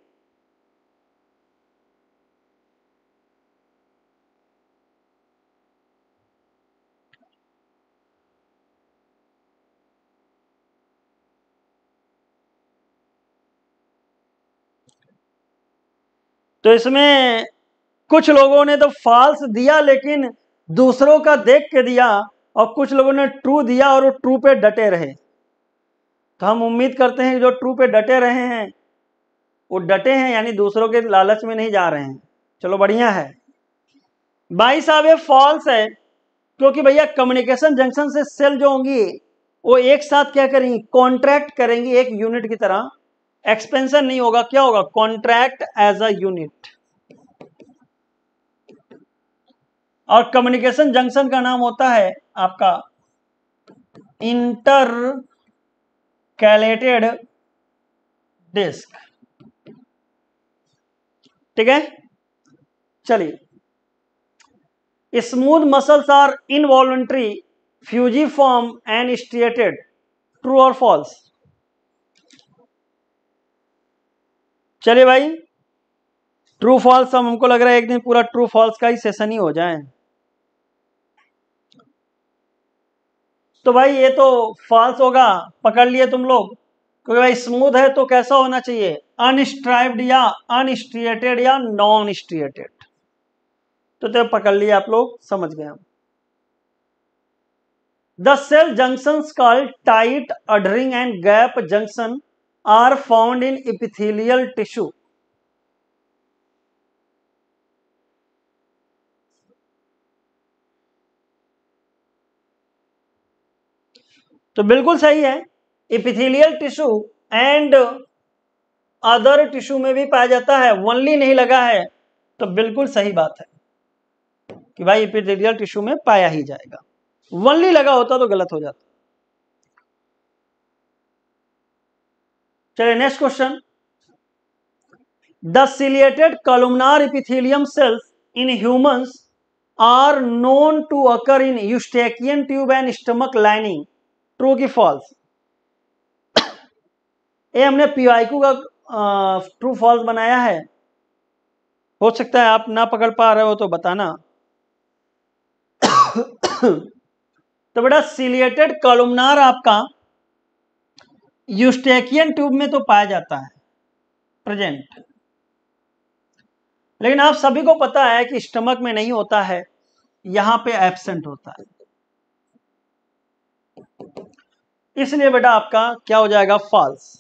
तो इसमें कुछ लोगों ने तो फॉल्स दिया लेकिन दूसरों का देख के दिया और कुछ लोगों ने ट्रू दिया और वो ट्रू पे डटे रहे तो हम उम्मीद करते हैं कि जो ट्रू पे डटे रहे हैं वो डटे हैं यानी दूसरों के लालच में नहीं जा रहे हैं चलो बढ़िया है भाई साहब ये फॉल्स है क्योंकि भैया कम्युनिकेशन जंक्शन से सेल जो होंगी वो एक साथ क्या करेंगी कॉन्ट्रैक्ट करेंगी एक यूनिट की तरह एक्सपेंशन नहीं होगा क्या होगा कॉन्ट्रैक्ट एज अ यूनिट और कम्युनिकेशन जंक्शन का नाम होता है आपका इंटर कैलेटेड डिस्क ठीक है चलिए smooth muscles are involuntary fusiform and striated true और फॉल्स चलिए भाई ट्रू फॉल्स हम हमको लग रहा है एक दिन पूरा ट्रू फॉल्स का ही सेशन ही हो जाए तो भाई ये तो फॉल्स होगा पकड़ लिए तुम लोग क्योंकि भाई स्मूथ है तो कैसा होना चाहिए अनस्ट्राइब्ड या अनस्ट्रिएटेड या नॉन स्ट्रिएटेड तो, तेरे तो पकड़ लिए आप लोग समझ गए हम the cell junction call tight adhering and gap junction are found in epithelial tissue तो बिल्कुल सही है epithelial tissue and other tissue में भी पाया जाता है वनली नहीं लगा है तो बिल्कुल सही बात है कि भाई इपिथेलियल टिश्यू में पाया ही जाएगा वनली लगा होता तो गलत हो जाता चलिए next question the ciliated columnar epithelium cells in humans are known to occur in Eustachian tube and stomach lining true की फॉल्स ये हमने पीआईक्यू का ट्रू फॉल्स बनाया है हो सकता है आप ना पकड़ पा रहे हो तो बताना तो बेटा सिलियटेड कॉलमनार आपका यूस्टेकियन ट्यूब में तो पाया जाता है प्रेजेंट लेकिन आप सभी को पता है कि स्टमक में नहीं होता है यहां पे एब्सेंट होता है इसलिए बेटा आपका क्या हो जाएगा फॉल्स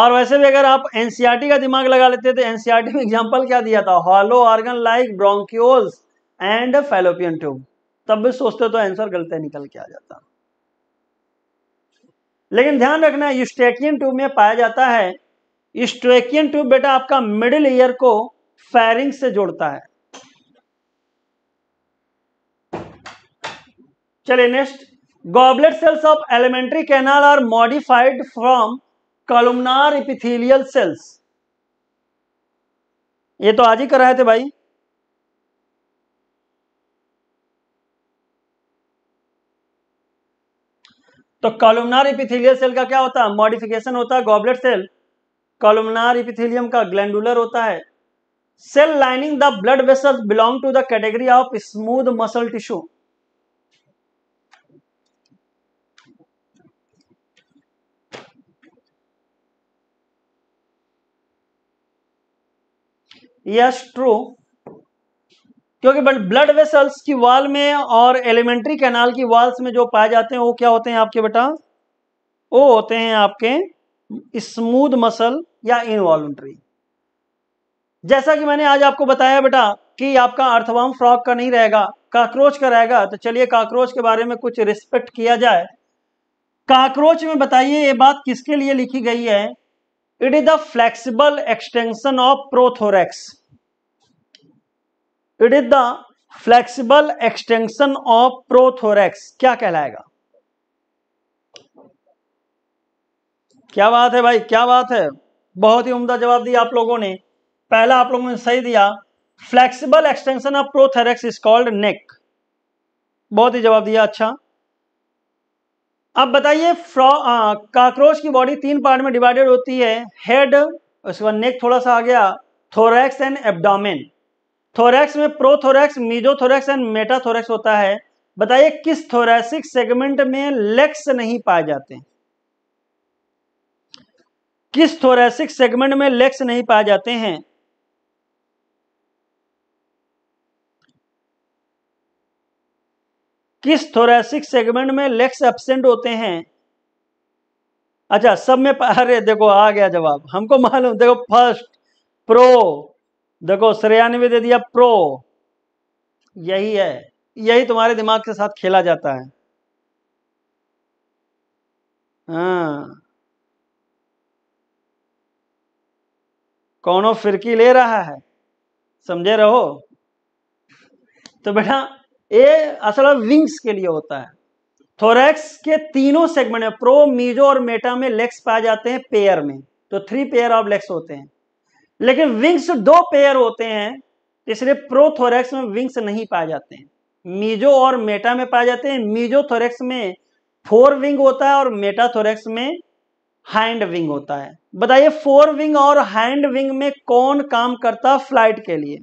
और वैसे भी अगर आप एनसीआरटी का दिमाग लगा लेते तो एनसीआरटी में एग्जांपल क्या दिया था hollow organ like bronchioles and fallopian tube तब भी सोचते तो आंसर गलत निकल के आ जाता लेकिन ध्यान रखना यूस्टेकियन ट्यूब में पाया जाता है यूस्टेकियन ट्यूब बेटा आपका मिडिल ईयर को फायरिंग से जोड़ता है चलिए next goblet cells of alimentary canal are modified from columnar epithelial cells ये तो आज ही कराए थे भाई तो कॉलमनार इपिथिलियल सेल का क्या होता है मॉडिफिकेशन होता है गॉबलेट सेल कॉलमनार इपिथिलियम का ग्लैंडुलर होता है cell lining the blood vessels belong to the category of smooth muscle tissue yes true क्योंकि ब्लड वेसल्स की वाल में और एलिमेंट्री कैनाल की वाल्स में जो पाए जाते हैं वो क्या होते हैं आपके बेटा वो होते हैं आपके स्मूद मसल या इनवॉल्ट्री जैसा कि मैंने आज आपको बताया बेटा कि आपका अर्थवाम फ्रॉक का नहीं रहेगा काक्रोच का रहेगा तो चलिए काक्रोच के बारे में कुछ रिस्पेक्ट किया जाए काक्रोच में बताइए ये बात किसके लिए लिखी गई है it is the flexible extension of prothorax it is the flexible extension of prothorax क्या कहलाएगा क्या बात है भाई क्या बात है बहुत ही उम्दा जवाब दिया आप लोगों ने पहला आप लोगों ने सही दिया flexible extension of prothorax is called neck बहुत ही जवाब दिया अच्छा अब बताइए फ्रॉ की बॉडी तीन पार्ट में डिवाइडेड होती है हेड उसके बाद नेक थोड़ा सा आ गया थोरेक्स एंड एबडामिन थोरैक्स में प्रोथोरैक्स मीजोथोरैक्स एंड मेटाथोरैक्स होता है बताइए किस थोरैसिक सेगमेंट में लेक्स नहीं पाए जाते किस थोरैसिक सेगमेंट में लेक्स नहीं पाए जाते हैं किस थोरैसिक सेगमेंट में लेक्स एबसेंट होते हैं अच्छा सब में अरे देखो आ गया जवाब हमको मालूम देखो फर्स्ट प्रो देखो श्रेया भी दे दिया प्रो यही है यही तुम्हारे दिमाग के साथ खेला जाता है हाँ कौनो फिरकी ले रहा है समझे रहो तो बेटा ये असल विंग्स के लिए होता है थोरेक्स के तीनों सेगमेंट है प्रो मीजो और मेटा में लेग्स पाए जाते हैं पेयर में तो थ्री पेयर ऑफ लेग्स होते हैं लेकिन विंग्स दो पेयर होते हैं इसलिए प्रोथोरेक्स में विंग्स नहीं पाए जाते हैं मीजो और मेटा में पाए जाते हैं मीजोथोरेक्स में फोर विंग होता है और मेटाथोरेक्स में हैंड विंग होता है बताइए फोर विंग और हैंड विंग में कौन काम करता फ्लाइट के लिए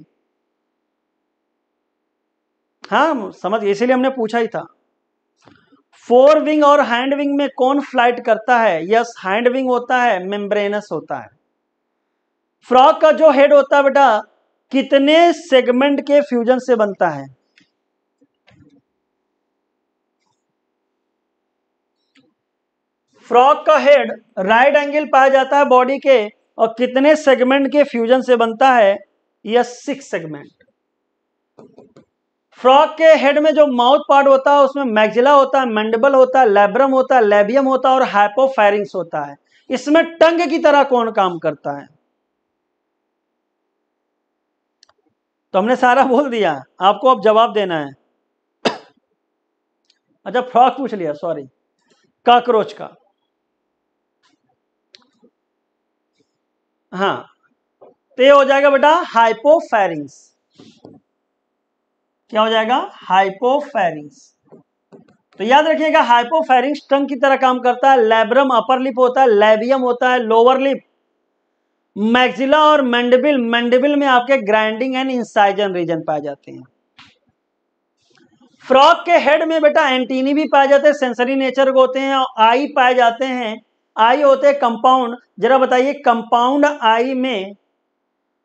हाँ समझ इसीलिए हमने पूछा ही था फोर विंग और हैंड विंग में कौन फ्लाइट करता है यस हैंड विंग होता है मेम्ब्रेनस होता है फ्रॉक का जो हेड होता है बेटा कितने सेगमेंट के फ्यूजन से बनता है फ्रॉक का हेड राइट एंगल पाया जाता है बॉडी के और कितने सेगमेंट के फ्यूजन से बनता है यह सिक्स सेगमेंट फ्रॉक के हेड में जो माउथ पार्ट होता है उसमें मैग्जिला होता है मैंडबल होता है लेब्रम होता है लेबियम होता है और हाइपोफायरिंग्स होता है इसमें टंग की तरह कौन काम करता है तो हमने सारा बोल दिया आपको अब जवाब देना है अच्छा फ्रॉक पूछ लिया सॉरी काकरोच का हाँ तो ये हो जाएगा बेटा हाइपोफेरिंग्स क्या हो जाएगा हाइपोफेरिंग्स तो याद रखिएगा हाइपोफेरिंग्स टंग की तरह काम करता है लेब्रम अपर लिप होता है लेबियम होता है लोअर लिप मैक्सिला और मैंडबिल मैंडबिल में आपके ग्राइंडिंग एंड इंसाइजन रीजन पाए जाते हैं फ्रॉक के हेड में बेटा एंटीनी भी पाए जाते हैं सेंसरी नेचर के होते हैं और आई पाए जाते हैं आई होते हैं कंपाउंड जरा बताइए कंपाउंड आई में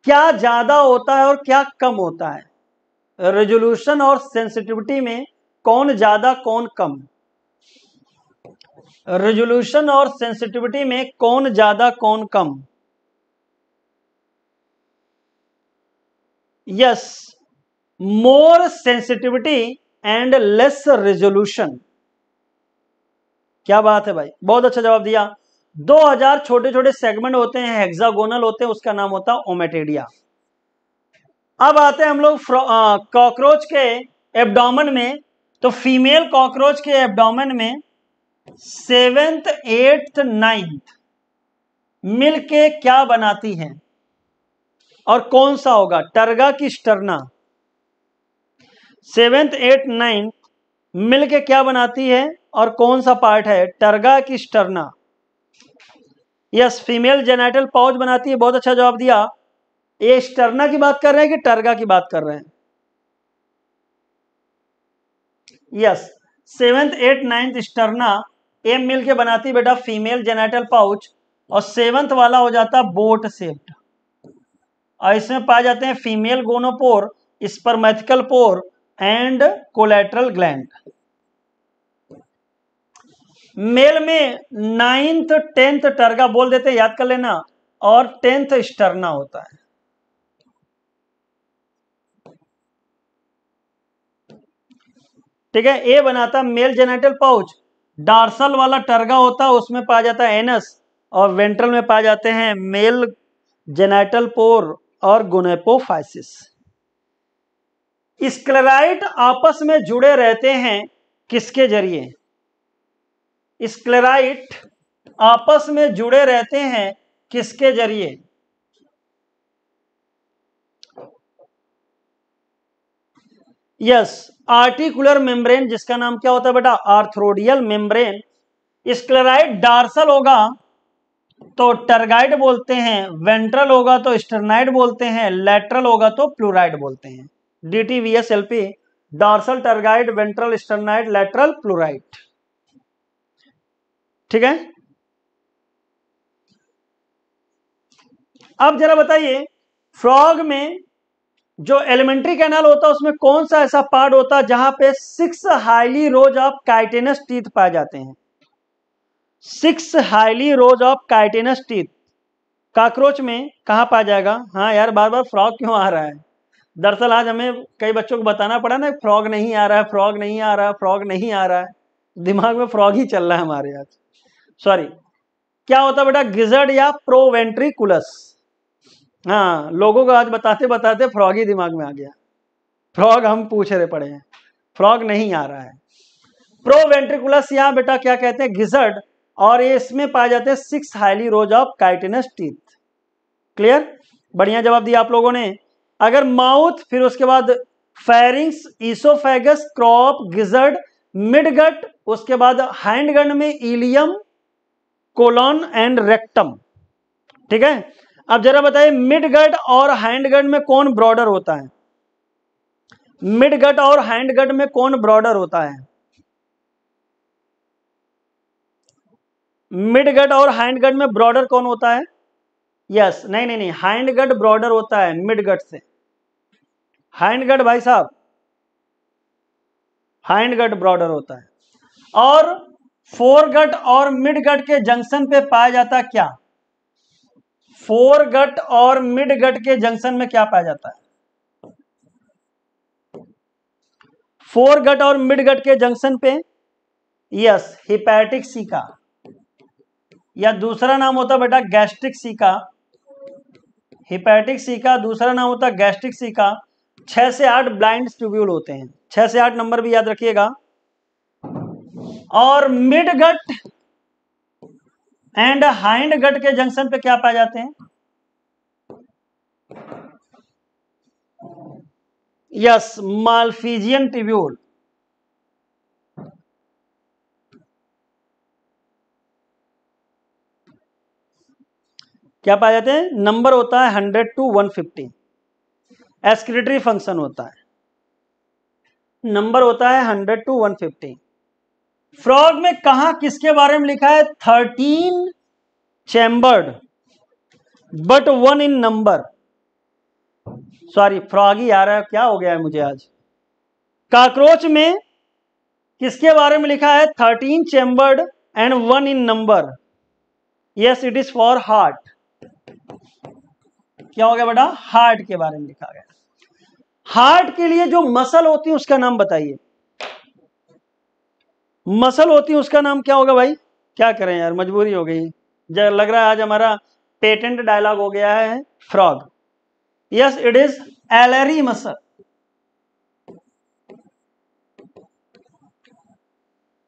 क्या ज्यादा होता है और क्या कम होता है रेजोल्यूशन और सेंसिटिविटी में कौन ज्यादा कौन कम रेजोल्यूशन और सेंसिटिविटी में कौन ज्यादा कौन कम yes more sensitivity and less resolution क्या बात है भाई बहुत अच्छा जवाब दिया 2000 छोटे छोटे सेगमेंट होते हैं हेक्सागोनल होते हैं उसका नाम होता है ओमेटेडिया अब आते हैं हम लोग कॉकरोच के एबडोमन में तो फीमेल कॉकरोच के एबडोमन में सेवेंथ एट्थ नाइन्थ मिलके क्या बनाती हैं और कौन सा होगा टर्गा की स्टर्ना सेवेंथ एट नाइन मिल के क्या बनाती है और कौन सा पार्ट है टर्गा की sterna yes female genital pouch बनाती है बहुत अच्छा जवाब दिया ये स्टर्ना की बात कर रहे हैं कि टर्गा की बात कर रहे हैं yes seventh eight ninth sterna एम मिल के बनाती बेटा फीमेल जेनाइटल पाउच और सेवंथ वाला हो जाता बोट सेप्ट इसमें पाए जाते हैं female gonopore spermathecal pore and collateral gland male में नाइन्थ टेंथ टर्गा बोल देते हैं याद कर लेना और टेंथ स्टर्ना होता है ठीक है ए बनाता मेल जेनेटल पाउच डार्सल वाला टर्गा होता है उसमें पाया जाता है एनस और वेंट्रल में पाए जाते हैं मेल जेनेटल पोर और गोनेपोफाइसिस स्क्लेराइट आपस में जुड़े रहते हैं किसके जरिए स्क्लेराइट आपस में जुड़े रहते हैं किसके जरिए यस आर्टिकुलर मेम्ब्रेन जिसका नाम क्या होता है बेटा आर्थ्रोडियल मेम्ब्रेन स्क्लेराइट डार्सल होगा तो टर्गाइड बोलते हैं वेंट्रल होगा तो स्टरनाइड बोलते हैं लेटरल होगा तो प्लूराइड बोलते हैं D T V S L P dorsal tergite ventral sternite lateral pleurite ठीक है अब जरा बताइए फ्रॉग में जो एलिमेंट्री कैनाल होता है उसमें कौन सा ऐसा पार्ट होता है जहां पे six highly rows of chitinous teeth पाए जाते हैं six highly rows of chitinous teeth cockroach में कहाँ पाया जाएगा हाँ यार बार बार फ्रॉग क्यों आ रहा है दरअसल आज हमें कई बच्चों को बताना पड़ा ना फ्रॉग नहीं आ रहा है फ्रॉग नहीं आ रहा है फ्रॉग नहीं आ रहा है दिमाग में फ्रॉग ही चल रहा है हमारे आज सॉरी क्या होता है बेटा गिजर्ड या प्रोवेंट्रिकुलस हाँ लोगों को आज बताते बताते फ्रॉग ही दिमाग में आ गया फ्रॉग हम पूछ रहे पड़े हैं फ्रॉग नहीं आ रहा है प्रोवेंट्रिकुलस या बेटा क्या कहते हैं गिजर्ड और ये इसमें पाए जाते हैं six highly rows of chitinous teeth clear बढ़िया जवाब दिया आप लोगों ने अगर माउथ फिर उसके बाद pharynx oesophagus crop gizzard midgut उसके बाद हैंडगन में इलियम कोलॉन एंड रेक्टम ठीक है अब जरा बताइए मिडगट और हैंडगट में कौन ब्रॉडर होता है मिडगट और हैंडगट में कौन ब्रॉडर होता है मिड गट और हैंड गट में ब्रॉडर कौन होता है यस yes, नहीं नहीं नहीं हैंड गट ब्रॉडर होता है मिड गट से हैंड गट भाई साहब हैंड गट ब्रॉडर होता है और फोर गट और मिड गट के जंक्शन पे पाया जाता है क्या फोर गट और मिड गट के जंक्शन में क्या पाया जाता है फोर गट और मिड गट के जंक्शन पे यस हिपैटिक सीका या दूसरा नाम होता बेटा गैस्ट्रिक सीका हिपैटिक सीका दूसरा नाम होता गैस्ट्रिक सीका छह से आठ ब्लाइंड ट्यूब्यूल होते हैं छह से आठ नंबर भी याद रखिएगा और mid gut and hind gut के जंक्शन पे क्या पाए जाते हैं यस मालफीजियन ट्यूब्यूल क्या पाए जाते हैं नंबर होता है hundred to one fifty excretory function होता है नंबर होता है hundred to one fifty frog में कहा किसके बारे में लिखा है thirteen chambered but one in number sorry frog ही आ रहा है क्या हो गया है मुझे आज काक्रोच में किसके बारे में लिखा है thirteen chambered and one in number yes it is for heart क्या हो गया बेटा हार्ट के बारे में लिखा गया हार्ट के लिए जो मसल होती है उसका नाम बताइए मसल होती है उसका नाम क्या होगा भाई क्या करें यार मजबूरी हो गई जब लग रहा है आज हमारा पेटेंट डायलॉग हो गया है frog yes it is alary muscle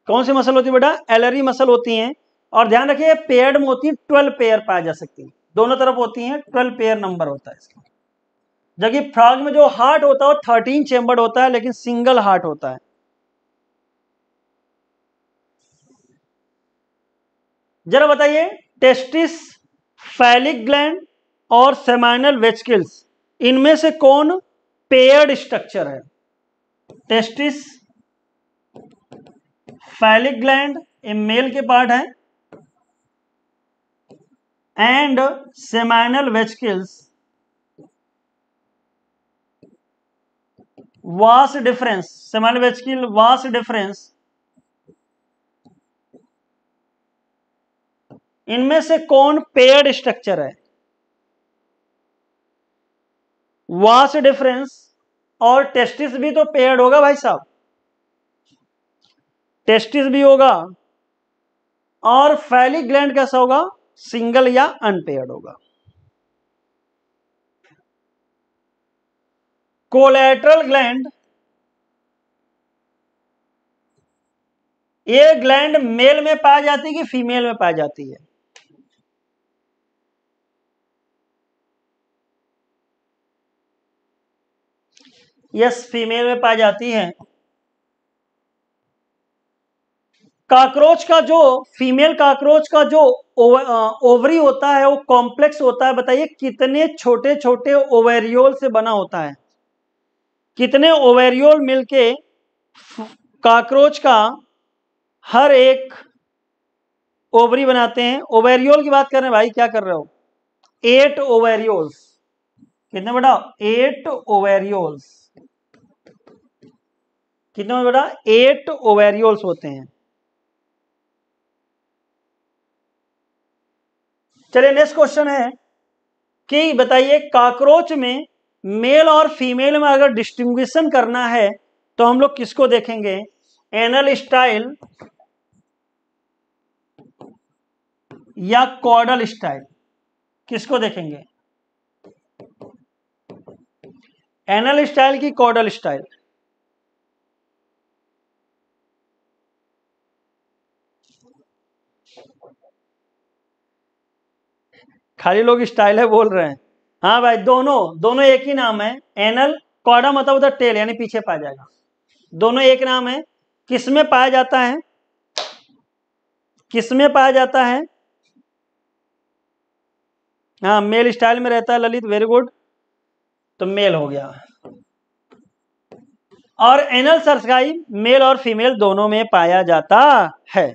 कौन सी मसल होती है बेटा एलरी मसल होती हैं और ध्यान रखिए पेयर में होती है ट्वेल्व पेयर पाए जा सकती है दोनों तरफ होती हैं ट्वेल्व पेयर नंबर होता है इसका जबकि फ्रॉग में जो हार्ट होता है वो थर्टीन चेंबर होता है लेकिन सिंगल हार्ट होता है जरा बताइए टेस्टिस फैलिक ग्लैंड और सेमाइनल वेचकिल्स इनमें से कौन पेयर्ड स्ट्रक्चर है टेस्टिस फैलिक ग्लैंड ये मेल के पार्ट है and seminal vesicles vas deferens seminal वेचकिल vas deferens इनमें से कौन पेयर्ड स्ट्रक्चर है वास डिफरेंस और टेस्टिस भी तो पेयर्ड होगा भाई साहब टेस्टिस भी होगा और फैलिक ग्लैंड कैसा होगा सिंगल या अनपेयर्ड होगा कोलेट्रल ग्लैंड ये ग्लैंड मेल में पाई जाती है कि फीमेल में पाई जाती है यस फीमेल में पाई जाती है काकरोच का जो फीमेल काकरोच का जो ओवरी होता है वो कॉम्प्लेक्स होता है बताइए कितने छोटे छोटे ओवेरियोल से बना होता है कितने ओवेरियोल मिलके काकरोच का हर एक ओवरी बनाते हैं ओवेरियोल की बात कर रहे हैं भाई क्या कर रहे हो एट ओवेरियोल्स कितने बड़ा एट ओवेरियोल्स कितने बड़ा एट ओवेरियोल्स होते हैं चलिए नेक्स्ट क्वेश्चन है कि बताइए काकरोच में मेल और फीमेल में अगर डिस्टिंग्विशन करना है तो हम लोग किसको देखेंगे एनल स्टाइल या कॉर्डल स्टाइल किसको देखेंगे एनल स्टाइल की कॉर्डल स्टाइल खाली लोग स्टाइल है बोल रहे हैं हाँ भाई दोनों दोनों एक ही नाम है एनल कॉडा मतलब उधर टेल यानी पीछे पाया जाएगा दोनों एक नाम है किसमें पाया जाता है किसमें पाया जाता है हाँ मेल स्टाइल में रहता है ललित वेरी गुड तो मेल हो गया और एनल सरसाई मेल और फीमेल दोनों में पाया जाता है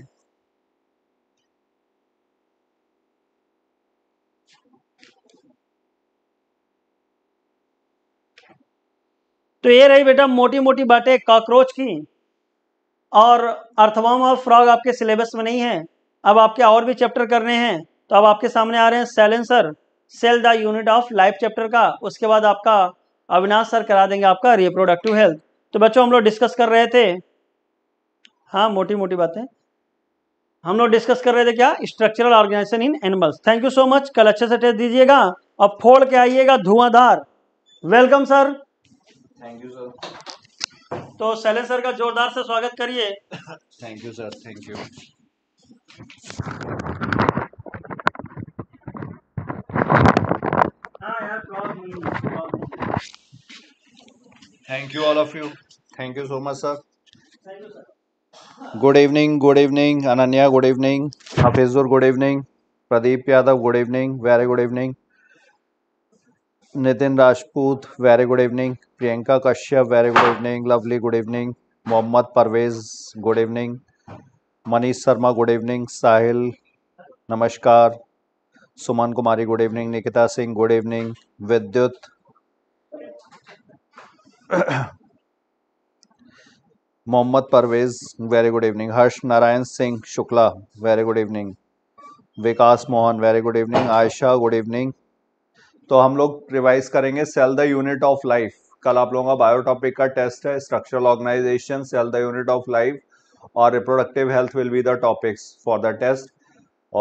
तो ये रही बेटा मोटी मोटी बातें कॉकरोच की और अर्थवाम ऑफ फ्रॉग आपके सिलेबस में नहीं है अब आपके और भी चैप्टर करने हैं तो अब आपके सामने आ रहे हैं सैलेंसर cell the unit of life chapter का उसके बाद आपका अविनाश सर करा देंगे आपका रिप्रोडक्टिव हेल्थ तो बच्चों हम लोग डिस्कस कर रहे थे हाँ मोटी मोटी बातें हम लोग डिस्कस कर रहे थे क्या structural organisation in animals thank you so much कल अच्छे से टेस्ट दीजिएगा और फोड़ के आइएगा धुआंधार welcome sir thank you sir तो शैलेश सर का जोरदार से स्वागत करिए thank you sir thank you thank you all of you thank you so much sir good evening good evening Ananya good evening Hafizur good evening Pradeep Yadav good evening very good evening Nitin Rajput very good evening Priyanka Kashyap very good evening lovely good evening Mohammad Parvez good evening Manish Sharma good evening साहिल नमस्कार Suman Kumari good evening Nikita Singh good evening Vidyut Mohammad Parvez very good evening Harsh Narayan Singh Shukla very good evening Vikas Mohan very good evening Ayesha good evening तो हम लोग revise करेंगे cell the unit of life कल आप लोगों का bio topic का टेस्ट है structural organisation cell the unit of life और reproductive health will be the topics for the test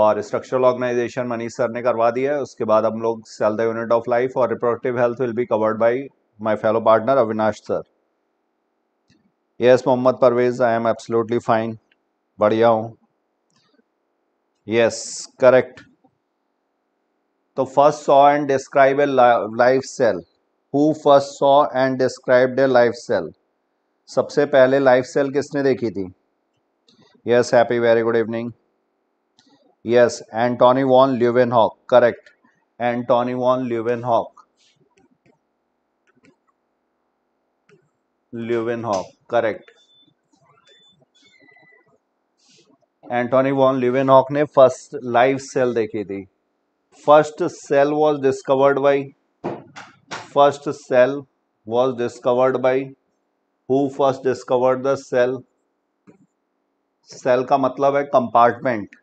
और स्ट्रक्चरल ऑर्गेनाइजेशन मनीष सर ने करवा दिया है उसके बाद हम लोग cell the unit of life और reproductive health will be covered by my fellow partner Avinash sir yes Mohammad Parvez I am absolutely fine बढ़िया हूँ यस करेक्ट तो first saw and describe a life cell who first saw and described a life cell सबसे पहले life cell किसने देखी थी yes happy very good evening yes Antonie von Leeuwenhoek correct Antonie von Leeuwenhoek Leeuwenhoek correct Antonie von Leeuwenhoek ने first life cell देखी थी first cell was discovered by first cell was discovered by who first discovered the cell cell का मतलब है compartment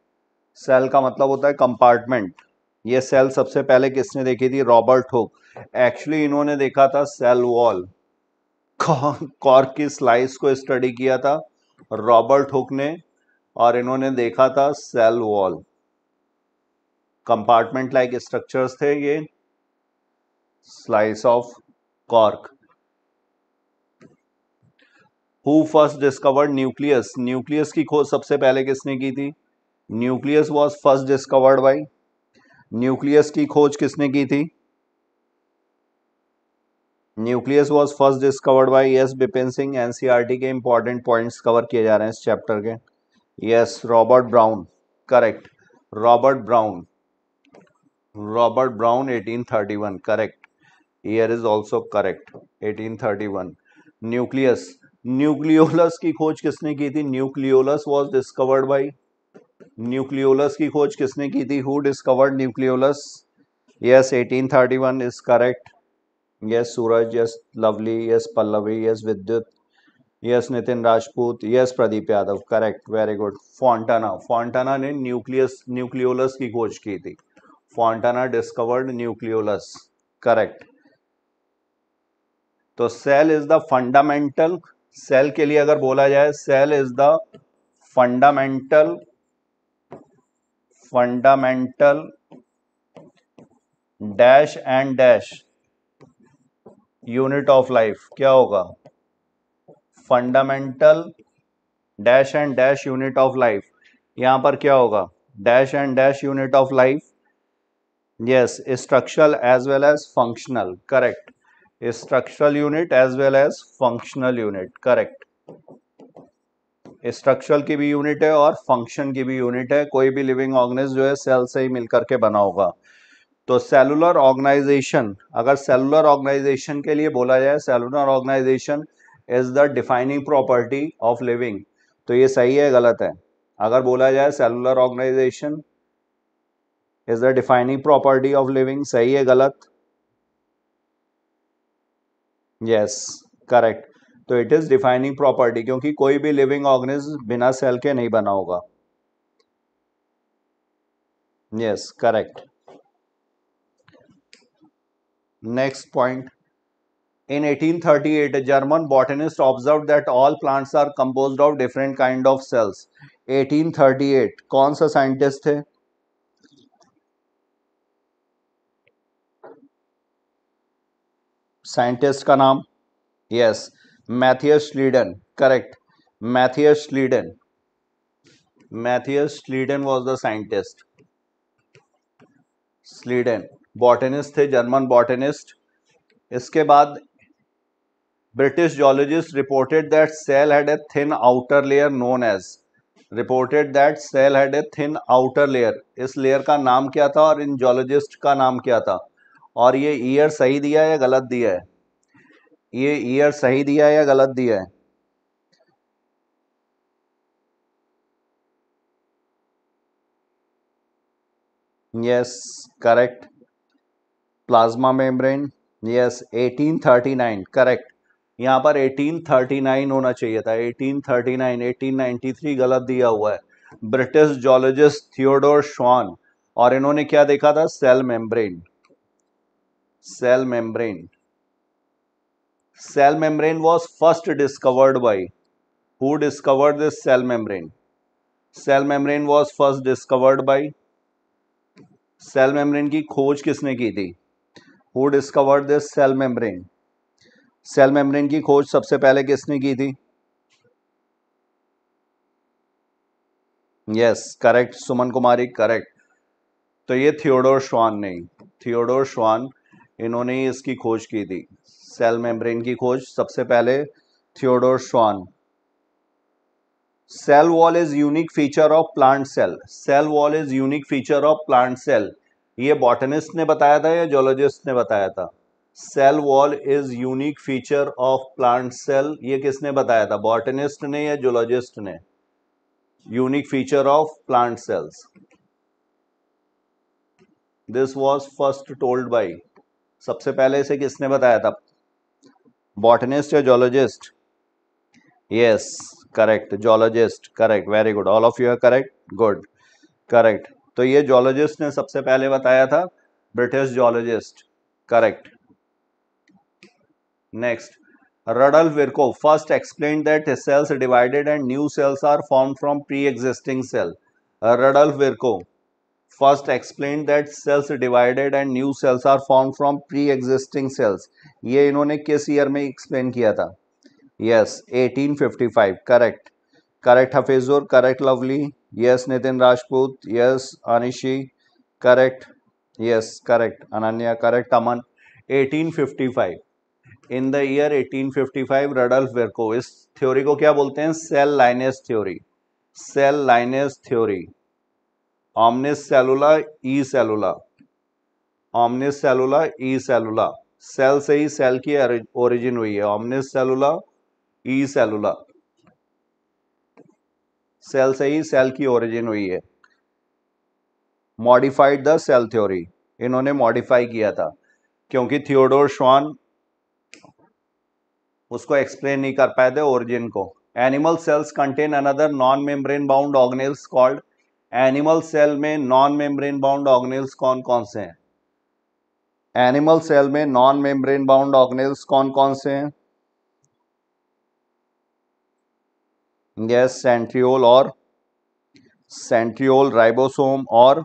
cell का मतलब होता है कंपार्टमेंट ये सेल सबसे पहले किसने देखी थी रॉबर्ट हुक एक्चुअली इन्होंने देखा था सेल वॉल कॉर्क की स्लाइस को स्टडी किया था रॉबर्ट हुक ने और इन्होंने देखा था cell wall compartment like structures थे ये slice of cork who first discovered nucleus nucleus की खोज सबसे पहले किसने की थी nucleus was first discovered by nucleus की खोज किसने की थी nucleus was first discovered by yes Bipin Singh NCERT के इंपॉर्टेंट पॉइंट कवर किए जा रहे हैं इस चैप्टर के yes Robert Brown correct Robert Brown Robert Brown 1831 correct year is also correct 1831 nucleus nucleolus की खोज किसने की थी nucleolus was discovered by nucleolus की खोज किसने की थी who discovered nucleolus yes 1831 is correct yes Suraj yes Lovely yes Pallavi yes Vidyut yes Nitin Rajput yes Pradeep Yadav correct very good Fontana Fontana ने न्यूक्लियस न्यूक्लियोलस की खोज की थी फॉन्टाना डिस्कवर्ड न्यूक्लियोलस करेक्ट तो cell is the fundamental cell के लिए अगर बोला जाए cell is the fundamental fundamental dash and dash unit of life क्या होगा fundamental dash and dash unit of life यहां पर क्या होगा dash and dash unit of life yes structural as well as functional correct structural unit as well as functional unit correct structural की भी unit है और फंक्शन की भी यूनिट है कोई भी लिविंग ऑर्गेनिज जो है सेल से ही मिलकर के बना होगा तो सेलुलर ऑर्गेनाइजेशन अगर सेलुलर ऑर्गेनाइजेशन के लिए बोला जाए cellular organisation is the defining property of living तो ये सही है गलत है अगर बोला जाए cellular organisation is the defining property of living सही है गलत यस करेक्ट तो इट इज डिफाइनिंग प्रॉपर्टी क्योंकि कोई भी लिविंग ऑर्गेनिज्म बिना सेल के नहीं बना होगा yes correct next point in 1838, German botanist observe that all plants are composed of different kind of cells 1838, कौन सा साइंटिस्ट थे साइंटिस्ट का नाम yes Matthias Schleiden correct Matthias Schleiden Matthias Schleiden was the scientist Schleiden botanist थे German botanist इसके बाद British zoologist reported that cell had a thin outer layer known as reported that cell had a thin outer layer इस layer का नाम क्या था और इन zoologist का नाम क्या था और ये ईयर सही दिया है या गलत दिया है ये ईयर सही दिया है या गलत दिया है yes correct plasma membrane yes 1839 correct यहां पर 1839 होना चाहिए था 1839 1893 गलत दिया हुआ है ब्रिटिश जोलॉजिस्ट थियोडोर श्वान और इन्होंने क्या देखा था cell membrane cell membrane cell membrane was first discovered by who discovered this cell membrane cell membrane was first discovered by cell membrane की खोज किसने की थी who discovered this cell membrane cell membrane की खोज सबसे पहले किसने की थी yes correct Suman Kumari correct तो ये थियोडोर श्वान ने थियोडोर श्वान इन्होंने ही इसकी खोज की थी सेल मेम्ब्रेन की खोज सबसे पहले Theodor Schwann cell wall is unique feature of plant cell cell wall is unique feature of plant cell ये बॉटनिस्ट ने बताया था या जोलॉजिस्ट ने बताया था cell wall is unique feature of plant cell ये किसने बताया था बॉटनिस्ट ने या जोलॉजिस्ट ने unique feature of plant cells this was first told by सबसे पहले इसे किसने बताया था बॉटनिस्ट या zoologist yes correct zoologist correct very good all of you are correct good correct तो ये जोलॉजिस्ट ने सबसे पहले बताया था British zoologist correct next Rudolf Virchow first explain that cells divided and new cells are form from pre existing cell Rudolf Virchow first explained that cells divided and new cells are formed from pre-existing cells. ये इन्होंने किस year में explain किया था yes yes, 1855 correct correct Hafezur correct Lovely yes Nitin Rajput yes Anishi correct yes correct Ananya correct Aman 1855 in the year 1855 Rudolf Virchow इस theory को क्या बोलते हैं cell lineage theory cell lineage theory omnis cellula e cellula omnis cellula e cellula cell से ही cell की origin हुई है ऑमनेस सेलुला ई सेलुला सेल से ही सेल की ओरिजिन हुई है मॉडिफाइड द सेल थ्योरी इन्होंने मॉडिफाई किया था क्योंकि थियोडोर श्वान उसको एक्सप्लेन नहीं कर पाए थे ओरिजिन को animal cells contain another non membrane bound organelles called animal cell में नॉन मेम्ब्रेन बाउंड ऑर्गेनेल्स कौन कौन से हैं एनिमल सेल में नॉन मेम्ब्रेन बाउंड ऑर्गेनेल्स कौन कौन से हैं यस सेंट्रियोल और सेंट्रियोल राइबोसोम और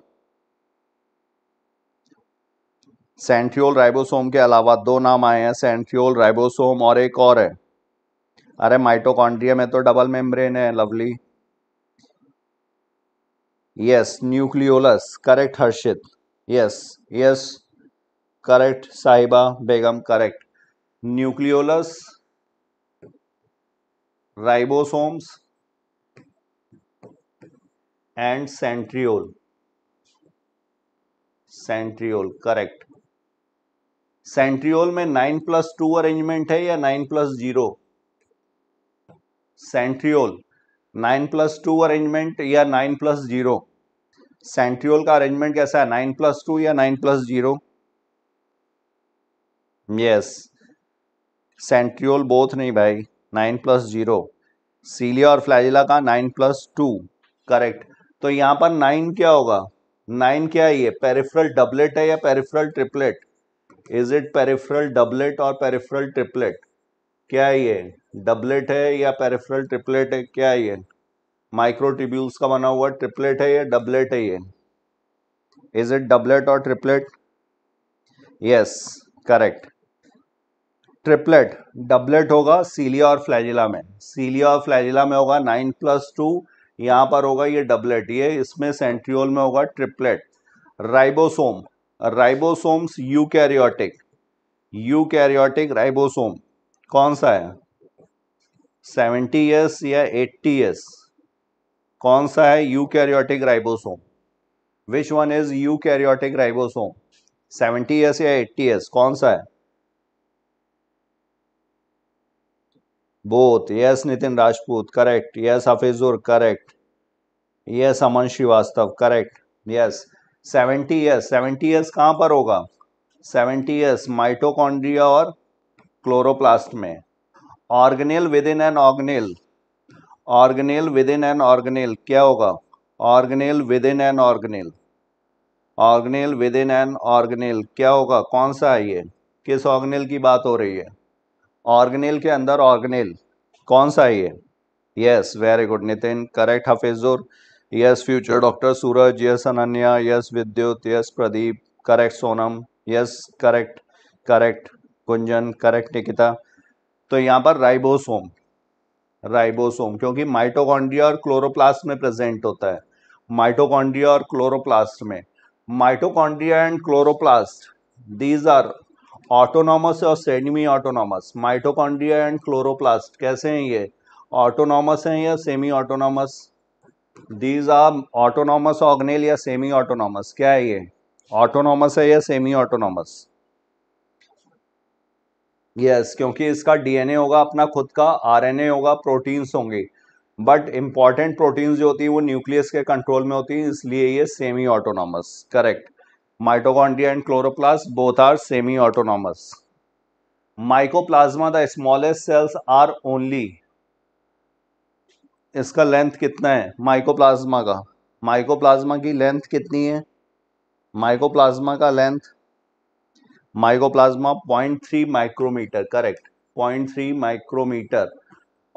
सेंट्रियोल राइबोसोम के अलावा दो नाम आए हैं सेंट्रियोल राइबोसोम और एक और है अरे माइटोकॉन्ड्रिया में तो डबल मेम्ब्रेन है lovely yes nucleolus correct Harshit yes yes correct Sahiba Begum correct nucleolus ribosomes and centriole centriole correct centriole में नाइन प्लस टू अरेंजमेंट है या nine plus zero centriole nine plus two arrangement या नाइन प्लस जीरो सेंट्रियोल का arrangement कैसा है nine plus two या nine plus zero yes centriole both नहीं भाई नाइन प्लस जीरो सीलिया और फ्लैजिला का नाइन प्लस टू करेक्ट तो यहाँ पर नाइन क्या होगा नाइन क्या है ये पेरिफ्रल डबलेट है या peripheral triplet is it peripheral doublet और पेरिफ्रल ट्रिपलेट क्या है ये डबलेट है या पेरिफेरल ट्रिपलेट है क्या है ये माइक्रो ट्यूब्यूल्स का बना हुआ ट्रिपलेट है या डबलेट है ये इज इट डबलेट और triplet yes correct triplet doublet होगा सीलिया और फ्लैजिला में सीलिया और फ्लैजिला में होगा नाइन प्लस टू यहाँ पर होगा ये डबलेट ये इसमें सेंट्रियोल में होगा triplet ribosome ribosomes eukaryotic eukaryotic ribosome कौन सा है सेवेंटी ईयर्स या एट्टी ईयर्स कौन सा है eukaryotic ribosome which one is eukaryotic ribosome seventy years या एट्टी ईयर्स कौन सा है both yes Nitin Rajput correct yes Hafizur correct yes Aman Srivastava correct yes seventy years seventy years कहाँ पर होगा सेवेंटी ईयर्स माइटोकॉन्ड्रिया और क्लोरोप्लास्ट में organelle within an organelle organelle within an organelle क्या होगा organelle within an organelle organelle within an organelle क्या होगा कौन सा है ये किस ऑर्गेनेल की बात हो रही है ऑर्गेनेल के अंदर ऑर्गेनेल कौन सा है ये yes very good Nitin correct Hafezur yes future doctor Suraj yes Ananya yes Vidyut yes Pradeep correct Sonam yes correct correct Kunjan correct Nikita तो यहां पर राइबोसोम राइबोसोम क्योंकि माइटोकॉन्ड्रिया और क्लोरोप्लास्ट में प्रेजेंट होता है माइटोकॉन्ड्रिया और क्लोरोप्लास्ट में mitochondria and chloroplast these are autonomous और semi autonomous mitochondria and chloroplast कैसे हैं ये ऑटोनॉमस हैं या semi autonomous these are autonomous organelle या सेमी ऑटोनॉमस क्या है ये ऑटोनॉमस है या सेमी ऑटोनॉमस यस yes, क्योंकि इसका डीएनए होगा अपना खुद का आरएनए होगा प्रोटीन्स होंगे बट इंपॉर्टेंट प्रोटीन्स जो होती है वो न्यूक्लियस के कंट्रोल में होती है इसलिए ये semi autonomous correct mitochondria and chloroplast both are semi autonomous mycoplasma the smallest cells are only इसका लेंथ कितना है माइकोप्लाज्मा का माइकोप्लाज्मा की लेंथ कितनी है माइकोप्लाज्मा का length mycoplasma 0.3 micrometre correct 0.3 micrometre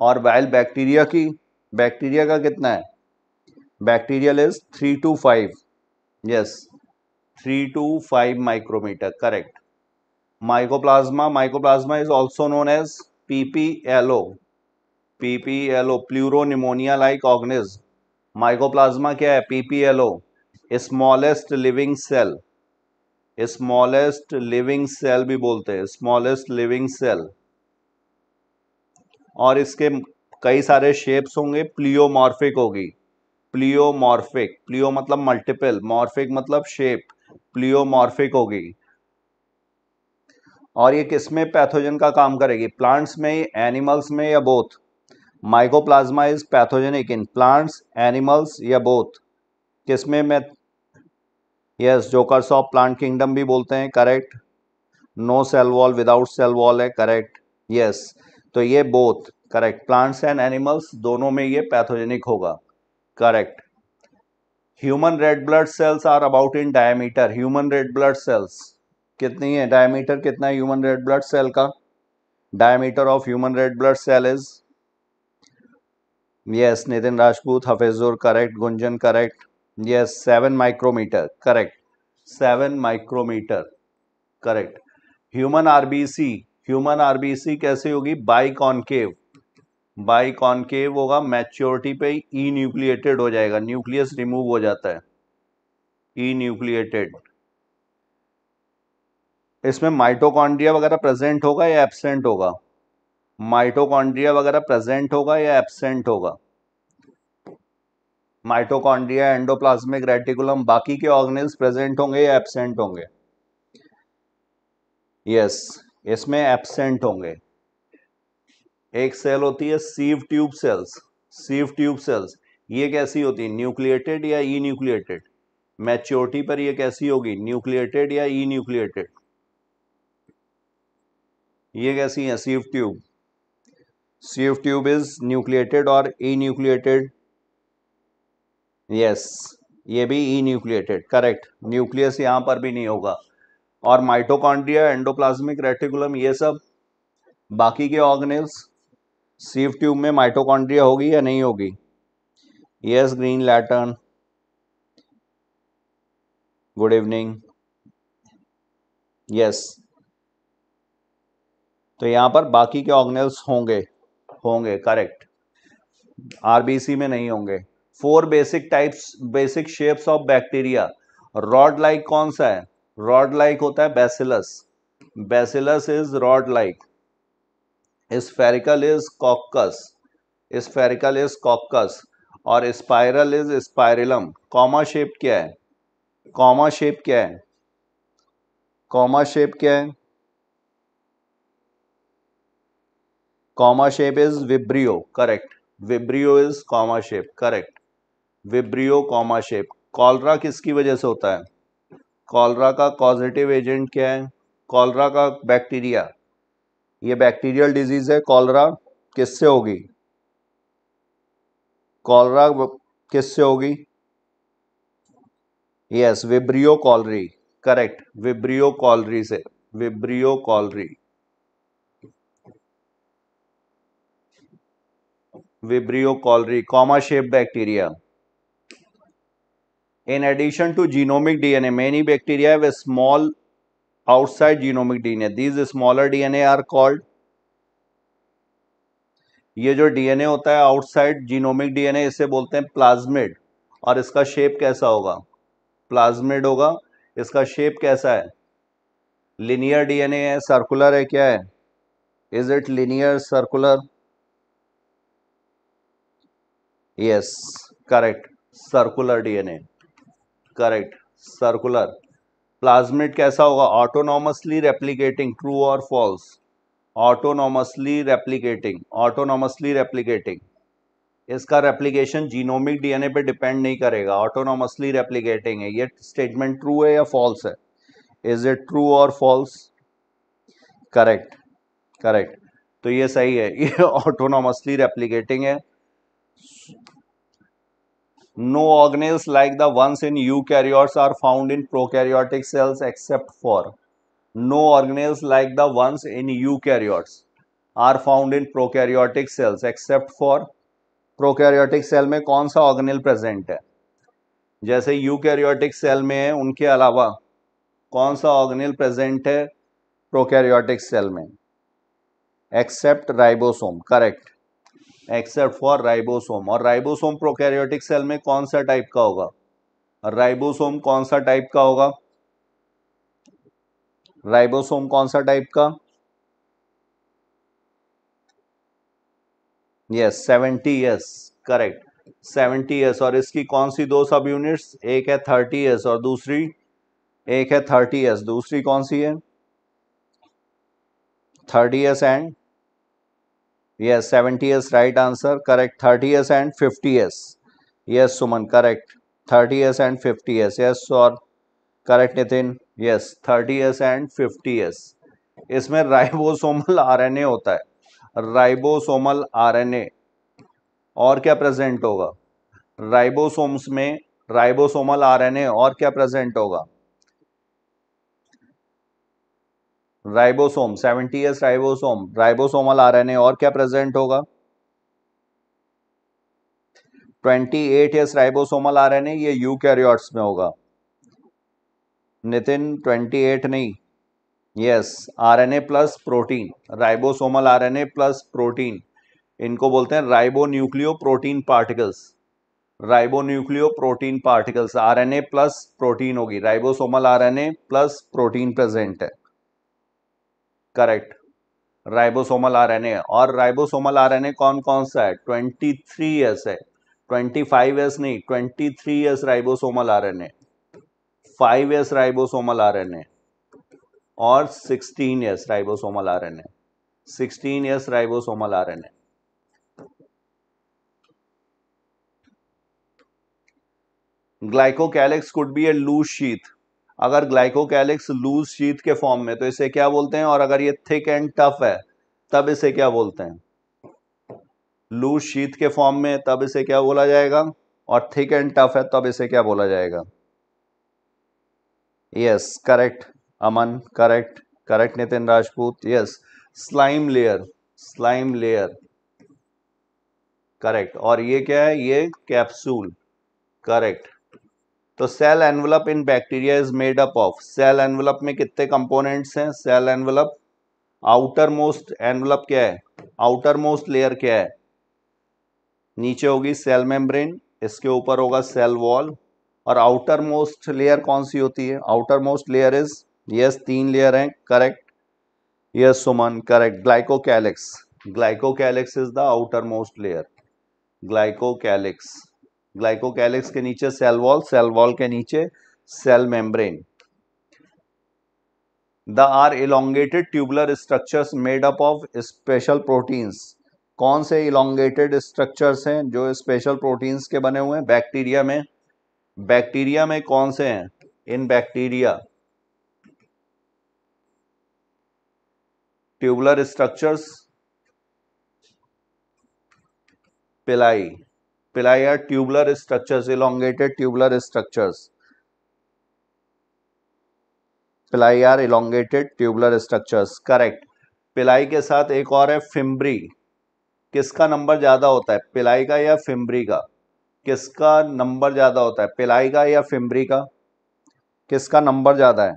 और वायल बैक्टीरिया की बैक्टीरिया का कितना है bacterial is three to five yes three to five micrometre correct mycoplasma mycoplasma is also known as PPLO PPLO pleuro pneumonia like organism mycoplasma क्या है PPLO smallest living cell smallest living cell भी बोलते हैं smallest living cell और इसके कई सारे shapes होंगे प्लियोमॉर्फिक होगी प्लियोमॉर्फिक प्लियो मतलब मल्टीपल मॉर्फिक मतलब शेप प्लियोमॉर्फिक होगी और ये किसमें पैथोजन का काम करेगी प्लांट्स में एनिमल्स में या both mycoplasma is pathogenic in plants animals या बोथ किसमें yes joker of plant kingdom भी बोलते हैं correct no cell wall without cell wall है करेक्ट यस तो ये both correct plants and animals दोनों में ये पैथोजेनिक होगा correct human red blood cells are about in diameter human red blood cells कितनी है डायमीटर कितना है ह्यूमन रेड ब्लड सेल का diameter of human red blood cell is yes Nitin Rajput Hafezur correct Gunjan correct yes seven micrometre correct seven micrometre correct human RBC human RBC कैसे होगी biconcave biconcave होगा maturity पे ई nucleated हो जाएगा nucleus remove हो जाता है ई न्यूक्लिएटेड इसमें माइटोकॉन्ड्रिया वगैरह प्रेजेंट होगा या एबसेंट होगा माइटोकॉन्ड्रिया वगैरह प्रेजेंट होगा या एबसेंट होगा माइटोकॉन्ड्रिया एंडोप्लाज्मिक रेटिकुलम बाकी के ऑर्गेनल्स प्रेजेंट होंगे या एबसेंट होंगे यस yes, इसमें एबसेंट होंगे एक सेल होती है sieve tube cells sieve tube cells ये कैसी होती है न्यूक्लिएटेड या ई न्यूक्लिएटेड मैच्योरिटी पर ये कैसी होगी न्यूक्लिएटेड या ई न्यूक्लिएटेड ये कैसी है sieve tube sieve tube is nucleated और ई न्यूक्लिएटेड यस ये भी ई न्यूक्लिएटेड करेक्ट न्यूक्लियस यहाँ पर भी नहीं होगा और माइटोकॉन्ड्रिया एंडोप्लाज्मिक रेटिकुलम ये सब बाकी के ऑर्गेनल्स सीव ट्यूब में माइटोकॉन्ड्रिया होगी या नहीं होगी yes green lantern good evening yes तो यहाँ पर बाकी के ऑर्गेनल्स होंगे होंगे करेक्ट आरबीसी में नहीं होंगे four basic types basic shapes of bacteria rod like कौन सा है रॉड लाइक होता है bacillus bacillus is rod like spherical is coccus spherical is coccus और spiral is spirillum comma shape क्या है कॉमा शेप क्या है कॉमा शेप क्या है comma shape is vibrio correct vibrio is comma shape correct vibrio comma shape cholera किसकी वजह से होता है कॉलरा का कॉजिटिव एजेंट क्या है कॉलरा का बैक्टीरिया ये बैक्टीरियल डिजीज है कॉलरा किससे होगी कॉलरा किससे होगी yes vibrio cholerae correct vibrio cholerae से vibrio cholerae vibrio cholerae comma shape bacteria In addition to genomic DNA, many bacteria have a small outside genomic DNA. These smaller DNA are called ये जो DNA होता है outside genomic DNA इसे बोलते हैं plasmid और इसका शेप कैसा होगा प्लाज्मिड होगा इसका शेप कैसा है लिनियर डीएनए है सर्कुलर है क्या है is it linear circular yes correct circular DNA correct circular plasmid कैसा होगा ऑटोनॉमसली रेप्लीकेटिंग ट्रू और false autonomously replicating autonomously replicating इसका रेप्लीकेशन जीनोमिक डीएनए पे डिपेंड नहीं करेगा ऑटोनॉमसली रेप्लीकेटिंग है ये स्टेटमेंट ट्रू है या फॉल्स है इज इट ट्रू और फॉल्स करेक्ट करेक्ट तो ये सही है ये ऑटोनॉमसली रेप्लीकेटिंग है no organelles like the ones in eukaryotes are found in prokaryotic cells except for no organelles like the ones in eukaryotes are found in prokaryotic cells except for prokaryotic cell में कौन सा organelle present है जैसे eukaryotic cell में है उनके अलावा कौन सा organelle present है prokaryotic cell में except ribosome correct except for ribosome और राइबोसोम प्रोकैरियोटिक सेल में कौन सा टाइप का होगा राइबोसोम कौन सा टाइप का होगा राइबोसोम कौन सा टाइप का yes seventy S correct seventy S और इसकी कौन सी दो सब यूनिट्स एक है थर्टी एस और दूसरी एक है थर्टी एस दूसरी कौन सी है thirty S and yes 70s right answer correct 30s and 50s yes suman correct 30s and 50s yes or correct nitin yes 30s and 50s इसमें राइबोसोमल आरएनए होता है राइबोसोमल आरएनए और क्या present होगा राइबोसोम्स में ribosomal RNA और क्या present होगा ribosome seventy S ribosome ribosomal RNA और क्या प्रेजेंट होगा twenty eight S ribosomal RNA ये यू कैरियोट्स में होगा नितिन एट नहीं yes RNA plus protein ribosomal RNA plus protein इनको बोलते हैं ribonucleoprotein particles ribonucleoprotein particles RNA plus protein होगी ribosomal RNA plus protein present है correct ribosomal RNA और राइबोसोमल आरएनए कौन कौन सा है 23s है 25s नहीं 23s ribosomal RNA 5s ribosomal RNA और 16s ribosomal RNA 16s ribosomal RNA glycocalyx could be a loose sheath अगर ग्लाइकोकैलिक्स लूज शीत के फॉर्म में तो इसे क्या बोलते हैं और अगर ये थिक एंड टफ है तब इसे क्या बोलते हैं लूज शीत के फॉर्म में तब इसे क्या बोला जाएगा और थिक एंड टफ है तब इसे क्या बोला जाएगा yes correct Aman correct correct Nitin Rajput yes slime layer slime layer correct और ये क्या है ये कैप्सूल करेक्ट तो cell envelope in bacteria is made up of cell envelope में कितने कंपोनेंट्स हैं cell envelope outermost envelope क्या है आउटर मोस्ट लेयर क्या है नीचे होगी सेल मेम्ब्रेन इसके ऊपर होगा सेल वॉल और आउटर मोस्ट लेयर कौन सी होती है outermost layer is yes तीन लेयर हैं correct yes Suman correct glycocalyx glycocalyx is the outermost layer glycocalyx glycocalyx के नीचे सेल वॉल सेल वॉल के नीचे cell membrane they are elongated tubular structures made up of special proteins कौन से elongated structures हैं जो special proteins के बने हुए हैं बैक्टीरिया में बैक्टीरिया में कौन से हैं इन बैक्टीरिया ट्यूबुलर स्ट्रक्चर्स पिलाई पिलाया tubular structures elongated tubular structures pili are elongated tubular structures correct pili के साथ एक और है फिम्बरी किसका नंबर ज्यादा होता है पिलाई का या फिम्बरी का किसका नंबर ज्यादा होता है पिलाई का या फिम्बरी का किसका नंबर ज्यादा है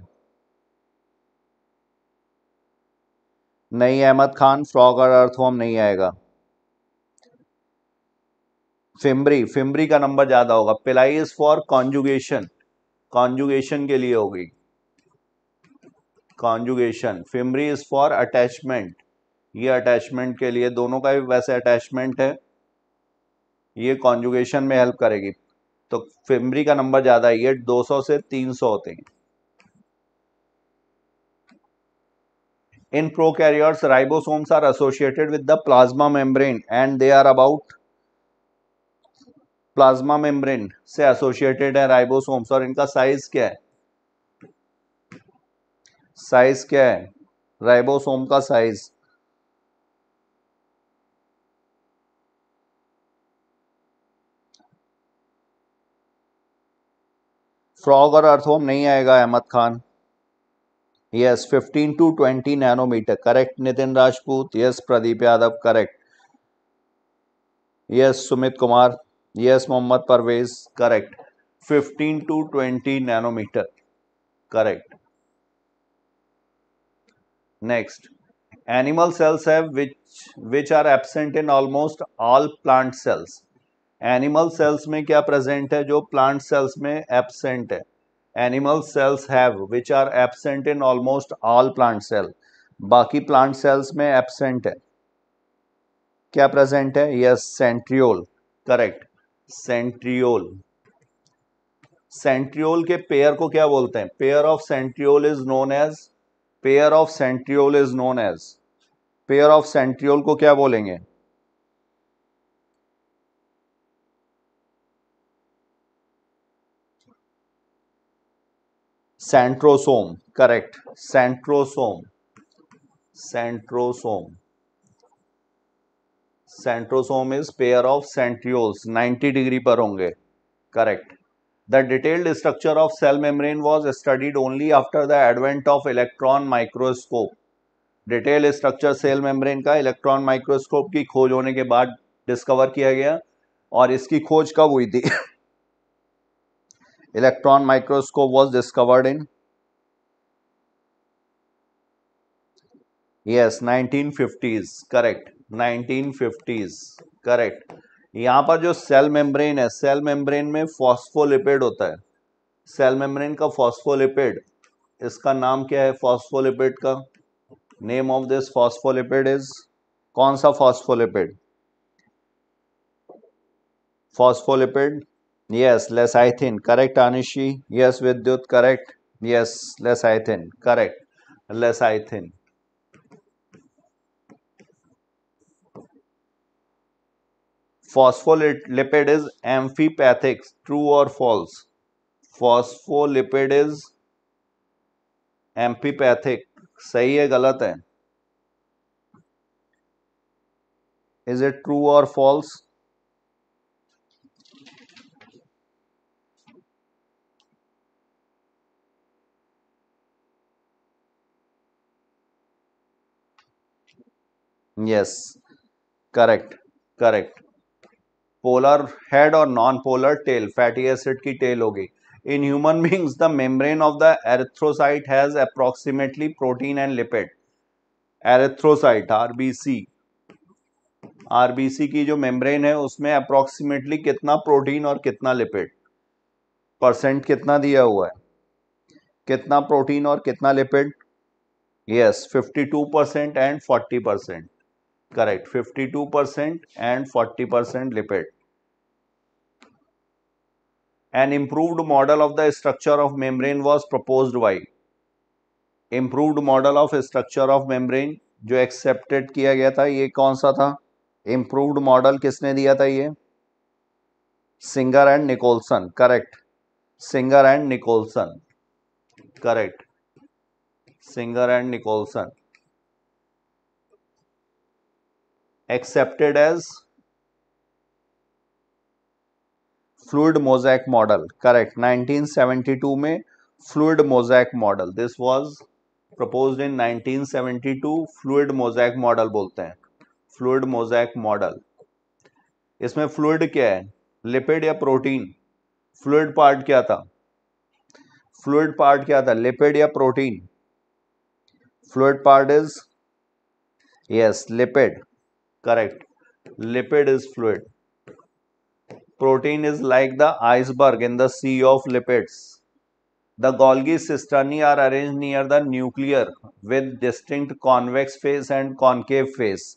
नहीं अहमद खान फ्रॉग और होम नहीं आएगा फेमरी फेम्ब्री का नंबर ज़्यादा होगा पिलाई इज फॉर कॉन्जुगेशन कॉन्जुगेशन के लिए होगी conjugation fimbriae is for attachment ये अटैचमेंट के लिए दोनों का भी वैसे अटैचमेंट है ये कॉन्जुगेशन में हेल्प करेगी तो फिमरी का नंबर ज़्यादा है ये 200 से 300 होते हैं in prokaryotes ribosomes are associated with the plasma membrane and they are about plasma membrane से एसोसिएटेड है राइबोसोम्स और इनका साइज क्या है साइज क्या है राइबोसोम का साइज फ्रॉग और अर्थोम नहीं आएगा Ahmad Khan yes 15 to 20 nanometre correct Nitin Rajput yes Pradeep Yadav correct yes Sumit Kumar yes Mohammad Parvez correct 15 to 20 nanometre correct next animal cells have which which are absent in almost all plant cells animal cells में क्या present है जो plant cells में absent है animal cells have which are absent in almost all plant cell बाकी plant cells में absent है क्या प्रेजेंट है yes centriole correct centriole centriole के पेयर को क्या बोलते हैं pair of centriole is known as pair of centriole is known as pair of centriole को क्या बोलेंगे centrosome correct centrosome centrosome centrosome is pair of centrioles 90 degree पर होंगे correct the detailed structure of cell membrane was studied only after the advent of electron microscope detail structure cell membrane का electron microscope की खोज होने के बाद discover किया गया और इसकी खोज कब हुई थी electron microscope was discovered in yes 1950s correct 1950s correct यहाँ पर जो सेल मेम्ब्रेन है सेल मेम्ब्रेन में फॉस्फोलिपिड होता है सेल मेम्ब्रेन का फॉस्फोलिपिड इसका नाम क्या है फॉस्फोलिपिड का name of this phospholipid is कौन सा phospholipid phospholipid correct Anishi yes विद्युत correct yes lecithin correct lecithin phospholipid is amphipathic true और फॉल्स फॉस्फोलिपिड इज एम्फीपैथिक सही है गलत है इज इट ट्रू और false yes correct correct polar head और non polar tail fatty acid की tail होगी in human beings the membrane of the erythrocyte has approximately protein and lipid erythrocyte RBC RBC की जो membrane है उसमें approximately कितना protein और कितना लिपिड परसेंट कितना दिया हुआ है कितना प्रोटीन और कितना lipid yes fifty two percent and forty percent correct 52% and 40% lipid an improved model of the structure of membrane was proposed by improved model of structure of membrane जो accepted किया गया था ये कौन सा था इम्प्रूव्ड मॉडल किसने दिया था ये Singer and Nicolson correct Singer and Nicolson correct Singer and Nicolson accepted as fluid mosaic model correct 1972 में fluid mosaic model this was proposed in 1972 fluid mosaic model बोलते हैं fluid mosaic model इसमें fluid क्या है lipid या protein fluid part क्या था fluid part क्या था लिपिड या protein fluid part is yes lipid correct lipid is fluid protein is like the iceberg in the sea of lipids the Golgi cisternae are arrange near the nuclear with distinct convex face and concave face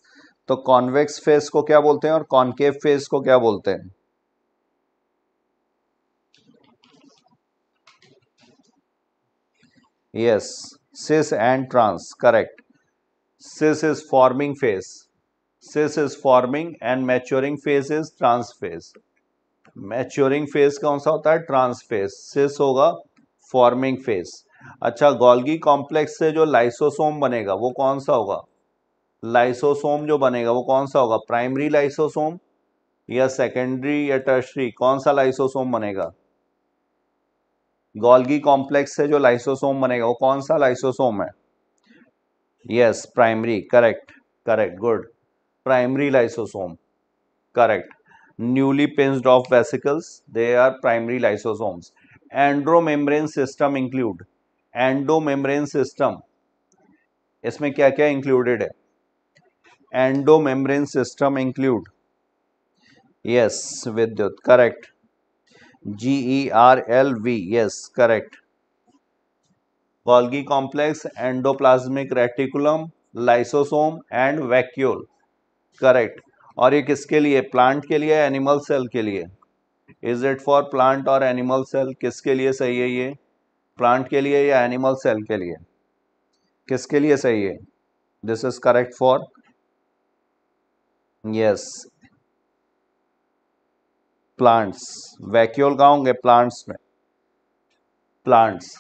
तो convex face को क्या बोलते हैं और concave face को क्या बोलते हैं yes cis and trans correct cis is forming face cis is forming and maturing phase is trans phase maturing phase कौन सा होता है ट्रांस फेज सिस होगा फॉर्मिंग फेज अच्छा गोल्गी कॉम्प्लेक्स से जो लाइसोसोम बनेगा वो कौन सा होगा लाइसोसोम जो बनेगा वो कौन सा होगा प्राइमरी लाइसोसोम या सेकेंडरी या टर्शरी कौन सा लाइसोसोम बनेगा गोल्गी कॉम्प्लेक्स से जो लाइसोसोम बनेगा वो कौन सा लाइसोसोम है yes primary correct correct good primary lysosome correct newly pinched off vesicles they are primary lysosomes endomembrane system include endomembrane system isme kya kya included hai endomembrane system include yes vidyut correct g e r l v yes correct golgi complex endoplasmic reticulum lysosome and vacuole correct और ये किसके लिए plant के लिए animal cell के लिए is it for plant और animal cell किसके लिए सही है ये प्लांट के लिए या एनिमल सेल के लिए किसके लिए सही है this is correct for yes plants vacuole का होंगे प्लांट्स में plants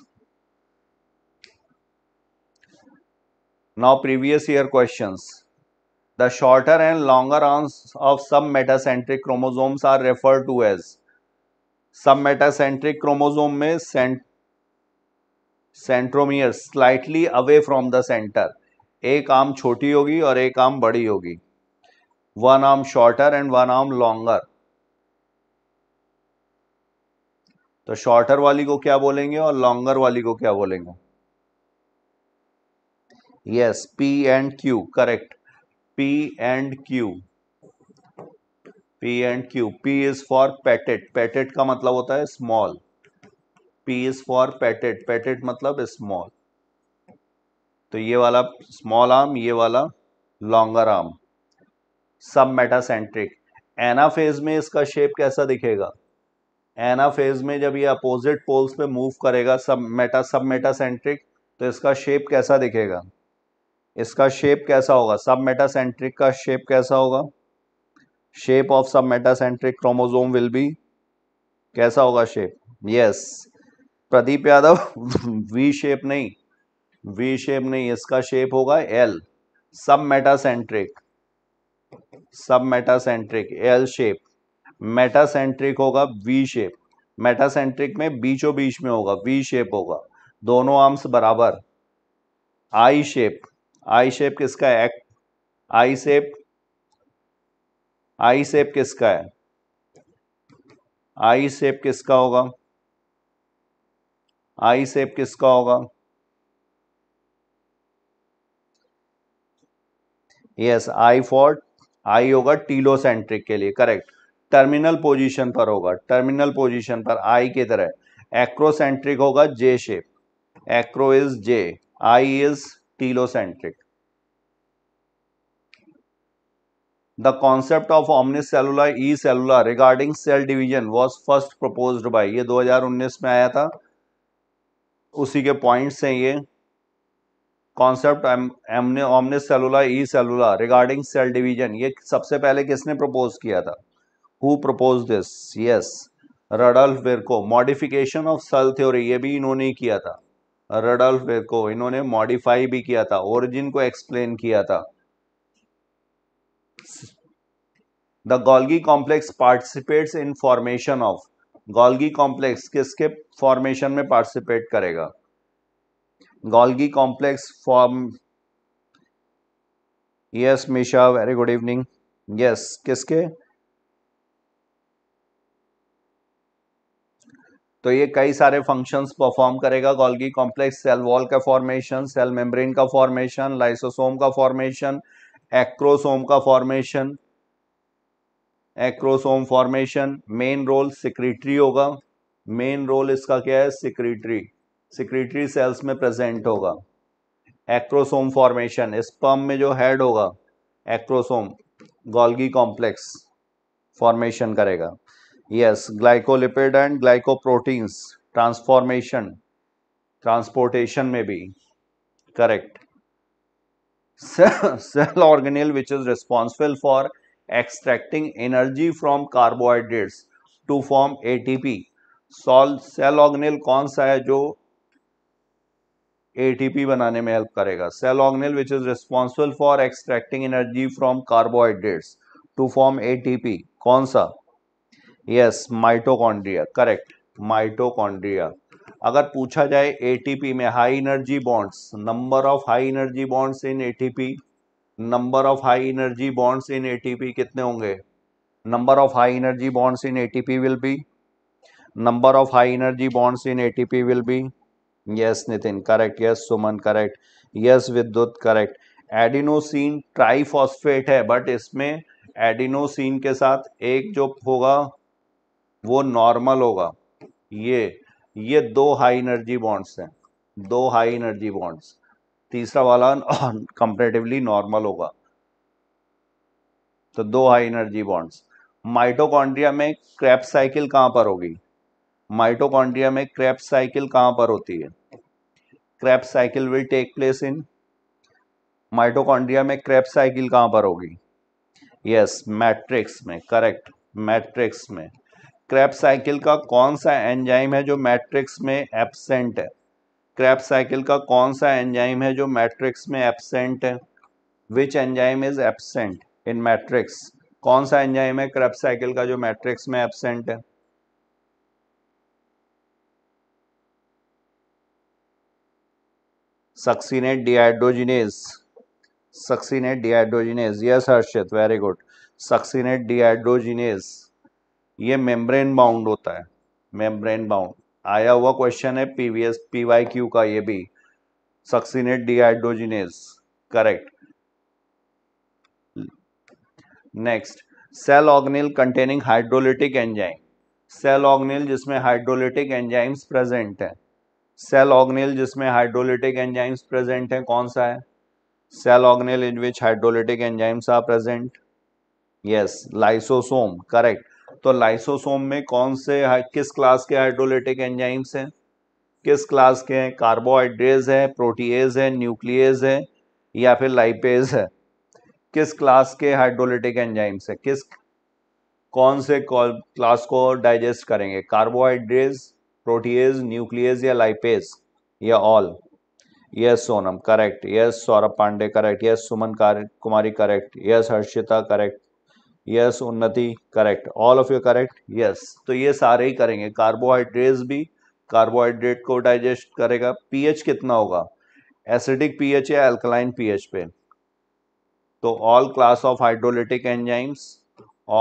now previous year questions shorter and longer arms of submetacentric chromosomes are refer to as submetacentric chromosome में centromere slightly away from the centre एक arm छोटी होगी और एक arm बड़ी होगी one arm shorter and one arm longer तो shorter वाली को क्या बोलेंगे और लॉन्गर वाली को क्या बोलेंगे yes P and Q correct P and Q P and Q P is for petite petite का मतलब होता है small P is for petite petite मतलब स्मॉल तो ये वाला स्मॉल आर्म ये वाला longer arm submetacentric anaphase में इसका शेप कैसा दिखेगा एनाफेज में जब ये अपोजिट पोल्स पे मूव करेगा सब मेटा सब मेटासेंट्रिक तो इसका शेप कैसा दिखेगा इसका शेप कैसा होगा सब मेटासेंट्रिक का शेप कैसा होगा shape of submetacentric chromosome will be कैसा होगा shape yes Pradeep Yadav V shape नहीं वी शेप नहीं इसका शेप होगा L submetacentric submetacentric L shape metacentric होगा वी शेप मेटासेंट्रिक में बीचों बीच में होगा वी शेप होगा दोनों आर्म्स बराबर आई शेप आई शेप किसका है आई शेप आई शेप किसका है आई शेप किसका होगा आई शेप किसका होगा यस आई फॉर आई होगा टीलोसेंट्रिक के लिए करेक्ट टर्मिनल पोजीशन पर होगा टर्मिनल पोजीशन पर आई की तरह एक्रोसेंट्रिक होगा J shape acro is J I is the concept of omnis omnicellular e cellular regarding cell division was first propose by ये 2019 में आया था उसी के पॉइंट्स हैं ये concept omnis omne cellular e cellular regarding cell division ये सबसे पहले किसने प्रपोज किया था who propose this yes Rudolf Virchow modification of cell theory ये भी इन्होंने किया था रडोल्फ को इन्होंने मॉडिफाई भी किया था ओरिजिन को एक्सप्लेन किया था the Golgi complex participates in formation of Golgi complex किसके फॉर्मेशन में पार्टिसिपेट करेगा Golgi complex form yes Misha very good evening yes किसके तो ये कई सारे फंक्शंस परफॉर्म करेगा गोल्गी कॉम्प्लेक्स सेल वॉल का फॉर्मेशन सेल मेम्ब्रेन का फॉर्मेशन लाइसोसोम का फॉर्मेशन एक्रोसोम का formation acrosome formation main role secretory होगा मेन रोल इसका क्या है सिक्रेटरी सिक्रेटरी सेल्स में प्रेजेंट होगा एक्रोसोम फॉर्मेशन स्पम में जो हेड होगा एक्रोसोम गोल्गी कॉम्प्लेक्स फॉर्मेशन करेगा yes glycolipid and glycoproteins transformation transportation may be correct cell organelle which is responsible for extracting energy from carbohydrates to form ATP cell organelle कौन सा है जो ATP बनाने में हेल्प करेगा cell organelle which is responsible for extracting energy from carbohydrates to form ATP कौन सा yes mitochondria correct mitochondria अगर पूछा जाए एटीपी में high energy bonds number of high energy bonds in ATP number of high energy bonds in ATP कितने होंगे number of high energy bonds in ATP will be number of high energy bonds in ATP will be yes Nitin correct yes Suman correct yes विद्युत correct adenosine triphosphate है but इसमें adenosine के साथ एक जो होगा वो नॉर्मल होगा ये ये दो हाई एनर्जी बॉन्ड्स हैं दो हाई एनर्जी बॉन्ड्स तीसरा वाला कंपेरेटिवली नॉर्मल होगा तो दो हाई एनर्जी बॉन्ड्स माइटोकॉन्ड्रिया में क्रैप साइकिल कहाँ पर होगी माइटोकॉन्ड्रिया में क्रैप साइकिल कहाँ पर होती है Krebs cycle will take place in mitochondria में क्रैप साइकिल कहाँ पर होगी यस मैट्रिक्स में करेक्ट मैट्रिक्स में क्रैप साइकिल का कौन सा एंजाइम है जो मैट्रिक्स में एबसेंट है क्रैप साइकिल का कौन सा एंजाइम है जो मैट्रिक्स में एबसेंट है which enzyme is absent in matrix कौन सा एंजाइम है क्रैप साइकिल का जो मैट्रिक्स में एबसेंट है succinate dehydrogenase succinate dehydrogenase yes Harshit very good succinate dehydrogenase ये मेम्ब्रेन बाउंड होता है मेम्ब्रेन बाउंड आया हुआ क्वेश्चन है पीवीएस पीवाई क्यू का ये भी succinate dehydrogenase correct next cell organelle containing hydrolytic enzyme cell organelle जिसमें हाइड्रोलिटिक एंजाइम्स प्रेजेंट है सेल ऑग्निल जिसमें हाइड्रोलिटिक एंजाइम्स प्रेजेंट है कौन सा है cell organelle in which hydrolytic enzymes are present yes lysosome correct तो लाइसोसोम में कौन से किस क्लास के हाइड्रोलिटिक एंजाइम्स हैं किस क्लास के हैं कार्बोहाइड्रेज है प्रोटीएज है न्यूक्लियज है या फिर लाइपेज है किस क्लास के हाइड्रोलिटिक एंजाइम्स है किस कौन से क्लास को डाइजेस्ट करेंगे कार्बोहाइड्रेज प्रोटीज न्यूक्लियज या लाइपेज या all yes Sonam correct yes Saurabh Pandey correct yes Suman Kumari correct yes Harshita correct yes Unnati correct all of you correct yes तो ये सारे ही करेंगे कार्बोहाइड्रेट्स भी कार्बोहाइड्रेट को डाइजेस्ट करेगा पीएच कितना होगा एसिडिक पीएच या एल्कलाइन पीएच पे तो all class of hydrolytic enzymes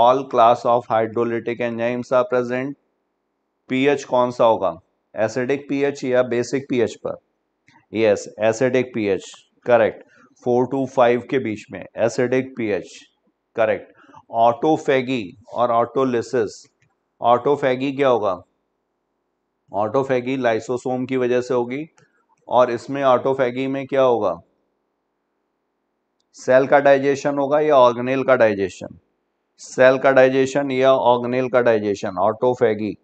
all class of hydrolytic enzymes are present pH कौन सा होगा एसिडिक पीएच या बेसिक पीएच पर yes acidic pH correct four to five के बीच में एसिडिक पीएच करेक्ट ऑटोफेगी और ऑटोलिसिस ऑटोफेगी क्या होगा ऑटोफेगी लाइसोसोम की वजह से होगी और इसमें ऑटोफेगी में क्या होगा सेल का डाइजेशन होगा या ऑर्गेनेल का डाइजेशन सेल का डाइजेशन या ऑर्गेनेल का डाइजेशन ऑटोफेगी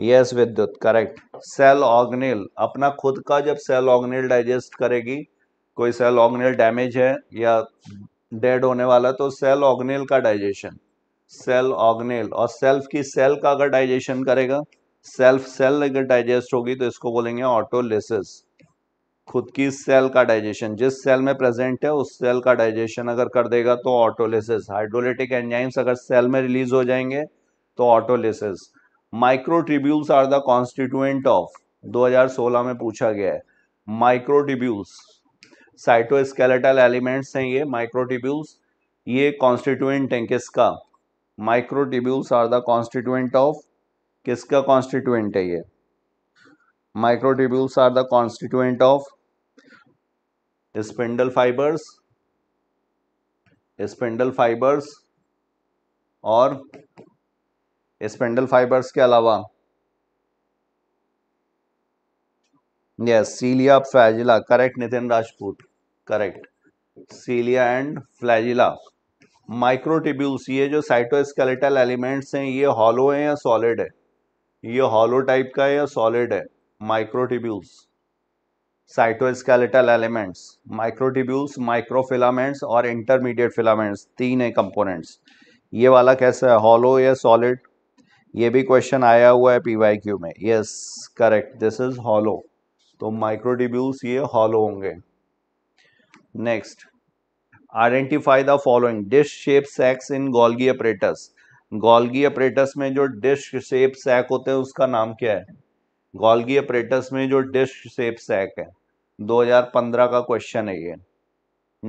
यस विद्युत करेक्ट सेल ऑर्गेनेल अपना खुद का जब सेल ऑर्गेनेल डाइजेस्ट करेगी कोई सेल ऑर्गेनेल डैमेज है या डेड होने वाला तो सेल ऑग्नेल का डाइजेशन सेल ऑग्नेल और सेल्फ की सेल का अगर डाइजेशन करेगा सेल्फ सेल अगर डाइजेस्ट होगी तो इसको बोलेंगे ऑटोलिसिस खुद की सेल का डाइजेशन जिस सेल में प्रेजेंट है उस सेल का डाइजेशन अगर कर देगा तो ऑटोलिसिस हाइड्रोलिटिक एंजाइम्स अगर सेल में रिलीज हो जाएंगे तो autolysis microtubules are the constituent of 2016 में पूछा गया है माइक्रोट्रिब्यूल्स साइटोस्केलेटल एलिमेंट्स हैं ये माइक्रोटिब्यूल्स ये कॉन्स्टिट्यूएंट हैं किसका microtubules are the constituent of किसका कॉन्स्टिट्यूएंट है ये microtubules are the constituent of spindle fibres spindle fibres और स्पिंडल फाइबर्स के अलावा cilia flagella correct Nitin Rajput correct cilia and flagella micro microtubules ये जो साइटोस्केलेटल एलिमेंट्स हैं ये हॉलो हैं या सॉलिड है ये हॉलो टाइप का है या सॉलिड है microtubules cytoskeletal elements microtubules microfilaments और इंटरमीडिएट फिलामेंट्स तीन है कंपोनेंट्स ये वाला कैसा है हॉलो या सॉलिड ये भी क्वेश्चन आया हुआ है क्यू में yes correct this is hollow तो माइक्रोटिब्यूल्स ये हॉलो होंगे next identify the following dish shape sacs in Golgi apparatus Golgi apparatus में जो डिश शेप सैक होते हैं उसका नाम क्या है गोल्गी अपरेटस में जो डिश शेप सैक है 2015 का क्वेश्चन है ये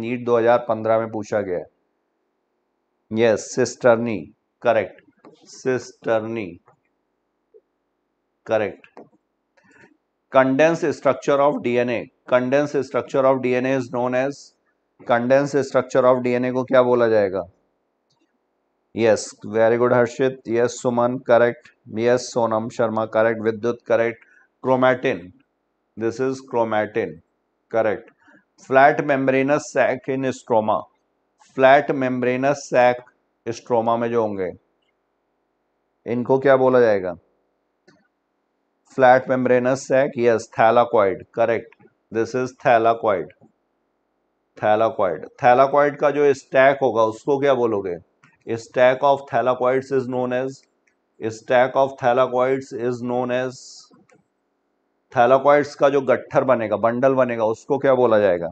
नीट 2015 में पूछा गया है yes cisternae correct cisternae correct condensed structure of dna condensed structure of dna is known as condensed structure of dna को क्या बोला जाएगा yes very good harshit yes suman correct yes sonam sharma correct vidyut correct chromatin this is chromatin correct flat membranous sac in stroma flat membranous sac stroma में जो होंगे इनको क्या बोला जाएगा flat membranous sac yes thylakoid correct this is thylakoid thylakoid thylakoid का जो stack होगा उसको क्या बोलोगे stack of thylakoids is known as stack of thylakoids is known as thylakoids का जो गट्ठर बनेगा बंडल बनेगा उसको क्या बोला जाएगा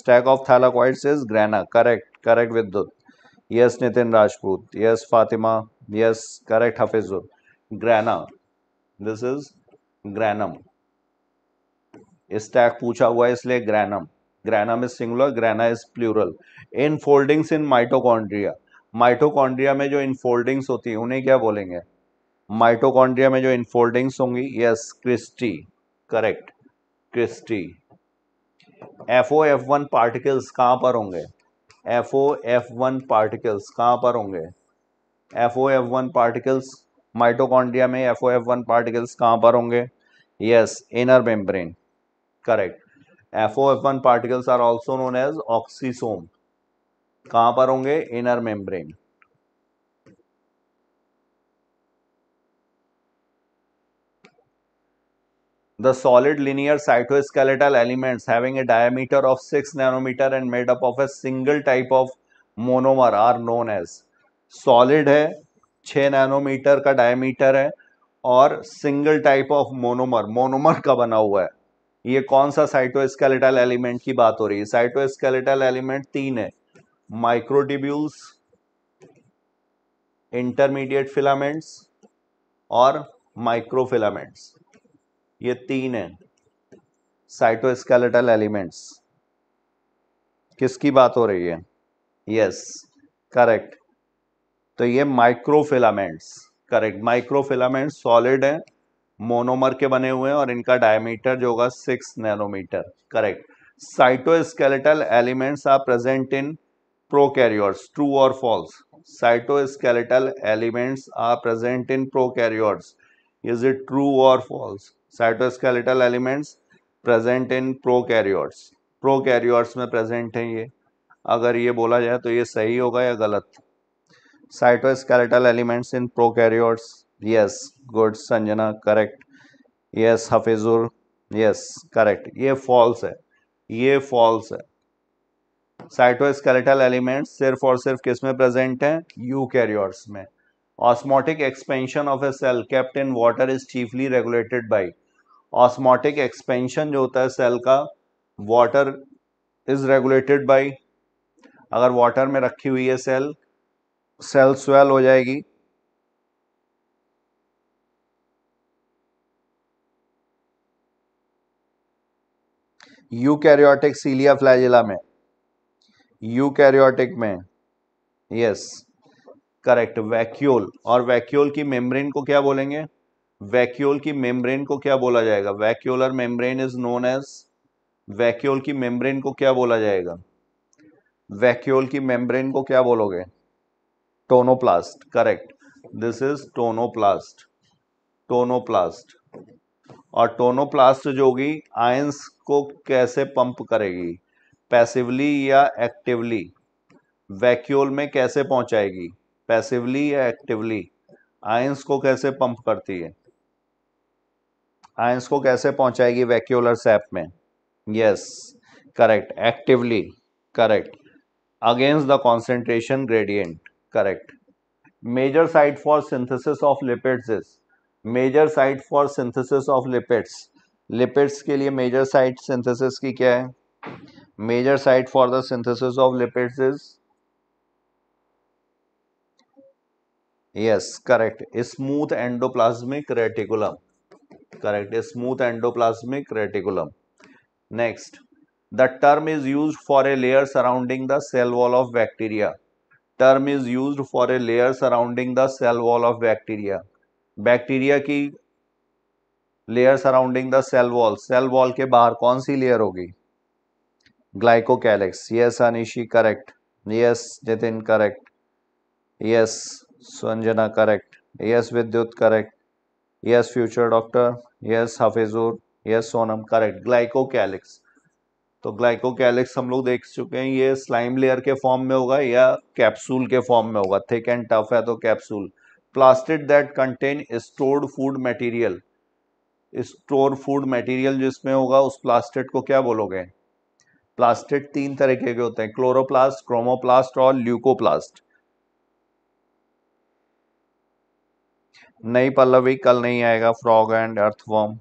stack of thylakoids is grana correct correct Vidyut yes Nitin Rajput yes Fatima yes correct Hafizur grana this is granum stack पूछा हुआ है इसलिए granum granum is singular grana is plural infoldings in mitochondria mitochondria में जो इनफोल्डिंग्स होती है उन्हें क्या बोलेंगे माइटोकॉन्ड्रिया में जो इनफोल्डिंग्स होंगी yes cristae correct cristae F O F one particles कहाँ पर होंगे F O F one particles कहाँ पर होंगे F O F one particles mitochondria में F O F one particles कहाँ पर होंगे yes inner membrane correct F O F one particles are also known as oxysome कहाँ पर होंगे inner membrane The solid linear cytoskeletal elements having a diameter of 6 nanometer and made up of a single type of monomer are known as solid है छः nanometre का diameter है और single type of monomer monomer का बना हुआ है ये कौन सा साइटोस्केलेटल एलिमेंट की बात हो रही है साइटोस्केलेटल एलिमेंट तीन है माइक्रोटिब्यूल्स इंटरमीडिएट फिलामेंट्स और माइक्रोफिलामेंट्स ये तीन है साइटोस्केलेटल एलिमेंट्स किसकी बात हो रही है यस करेक्ट तो ये माइक्रोफिलामेंट्स करेक्ट माइक्रोफिलामेंट्स सॉलिड है मोनोमर के बने हुए हैं और इनका डायमीटर जो होगा six nanometre correct cytoskeletal elements are present in prokaryotes true और false cytoskeletal elements are present in prokaryotes is it true और false cytoskeletal elements present in prokaryotes prokaryotes में प्रेजेंट हैं ये अगर ये बोला जाए तो ये सही होगा या गलत cytoskeletal elements in prokaryotes yes good sanjana correct yes hafizur yes correct ये फॉल्स है ये फॉल्स है साइटोस्केलेटल एलिमेंट्स सिर्फ और सिर्फ किस में प्रेजेंट यू यूकैरियोट्स में osmotic expansion of a cell kept in water is chiefly regulated by osmotic expansion जो होता है सेल का वाटर इज रेगुलेटेड बाय अगर वाटर में रखी हुई है सेल सेल स्वेल हो जाएगी यूकैरियोटिक सीलिया फ्लैजिला में यूकैरियोटिक में यस करेक्ट वैक्यूल और वैक्यूल की मेम्ब्रेन को क्या बोलेंगे वैक्यूल की मेम्ब्रेन को क्या बोला जाएगा vacuolar membrane is known as vacuole की मेम्ब्रेन को क्या बोला जाएगा वैक्यूल की मेम्ब्रेन को क्या बोलोगे tonoplast correct this is tonoplast tonoplast और टोनोप्लास्ट जो होगी आयंस को कैसे पंप करेगी पैसिवली या एक्टिवली वैक्यूल में कैसे पहुंचाएगी पैसिवली या एक्टिवली आयंस को कैसे पंप करती है आयंस को कैसे पहुंचाएगी वैक्यूलर सैप में yes correct actively correct against the concentration gradient correct major site for synthesis of lipids is major site for synthesis of lipids lipids के लिए मेजर साइट सिंथेसिस की क्या है major site for the synthesis of lipids is yes correct smooth endoplasmic reticulum correct smooth endoplasmic reticulum next the term is use for a layer surrounding the cell wall of bacteria term is use for a layer surrounding the cell wall of bacteria bacteria की layer surrounding the cell wall cell wall के बाहर कौन सी layer होगी glyco glycocalyx yes Anishi correct yes Jitin correct yes Sanjana correct yes विद्युत correct yes future doctor yes Hafizur yes Sonam correct glyco glycocalyx तो glycocalyx हम लोग देख चुके हैं ये स्लाइम लेयर के फॉर्म में होगा या कैप्सूल के फॉर्म में होगा थिक एंड टफ है तो capsule plastid that contain stored food material store food material जिसमें होगा उस प्लास्टिक को क्या बोलोगे प्लास्टिक तीन तरीके के होते हैं क्लोरोप्लास्ट क्रोमोप्लास्ट और ल्यूकोप्लास्ट नई पल्लवी कल नहीं आएगा फ्रॉग एंड अर्थवॉर्म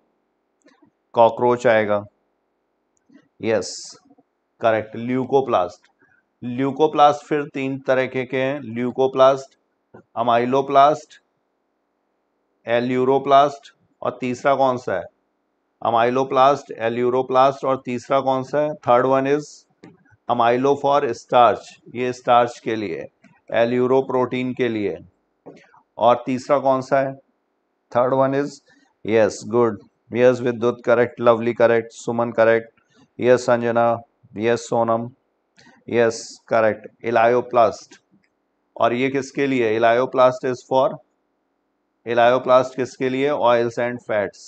कॉकरोच आएगा यस करेक्ट ल्यूकोप्लास्ट ल्यूकोप्लास्ट फिर तीन तरह के हैं ल्यूकोप्लास्ट अमाइलोप्लास्ट एल्यूरोप्लास्ट और तीसरा कौन सा है अमाइलोप्लास्ट एल्यूरोप्लास्ट और तीसरा कौन सा है third one is amylo for starch ये स्टार्च के लिए एल्यूरो प्रोटीन के लिए और तीसरा कौन सा है third one is yes good yes विद्युत correct Lovely correct Suman correct Yes, Anjana. Yes, Sonam. Yes, correct. Elioplast. और ये किसके लिए इलायोप्लास्ट इज फॉर इलायोप्लास्ट किसके लिए oils and fats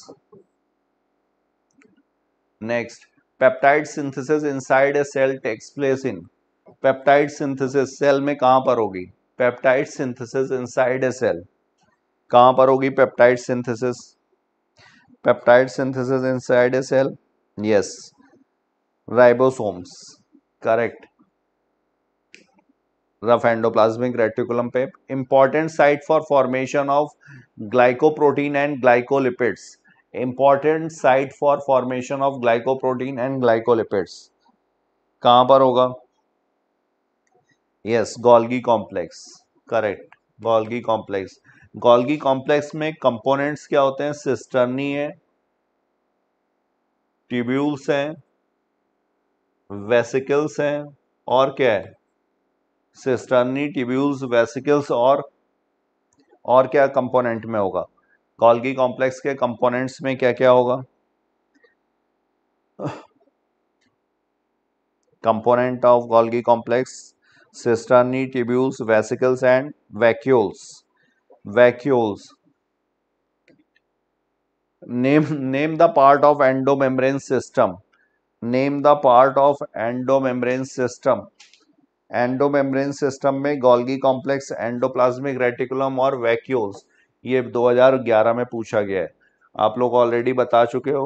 next peptide synthesis inside a cell takes place in peptide synthesis cell में कहां पर होगी peptide synthesis inside a cell कहां पर होगी peptide synthesis peptide synthesis inside a cell yes ribosomes correct rough endoplasmic reticulum पे important site for formation of glycoprotein and glycolipids important site for formation of glycoprotein and glycolipids कहां पर होगा yes Golgi complex correct Golgi complex Golgi complex में components क्या होते हैं cisternae है tubules है वेसिकल्स हैं और क्या है सिस्टर्नी ट्यूब्यूल्स वेसिकल्स और और क्या कंपोनेंट में होगा कॉल्गी कॉम्प्लेक्स के कंपोनेंट्स में क्या क्या होगा component of Golgi complex cisternae tubules vesicles and vacuoles vacuoles name name the part of endomembrane system name the part of endomembrane system endomembrane system में गोल्गी कॉम्प्लेक्स एंडोप्लाज्मिक रेटिकुलम और vacuoles ये 2011 में पूछा गया है आप लोग ऑलरेडी बता चुके हो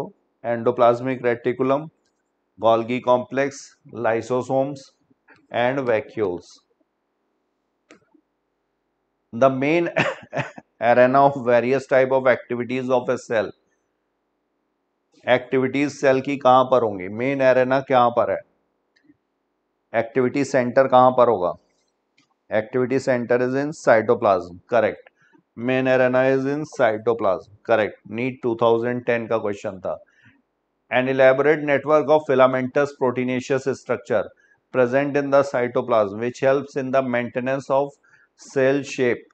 endoplasmic reticulum Golgi complex lysosomes and vacuoles the main arena of various type of activities of a cell activities cell की कहाँ पर होंगी मेन एरेना कहाँ पर है एक्टिविटी सेंटर कहाँ पर होगा activity centre is in cytoplasm correct main arena is in cytoplasm correct NEET 2010 का क्वेश्चन था an elaborate network of filamentous proteinaceous structure present in the cytoplasm which helps in the maintenance of cell shape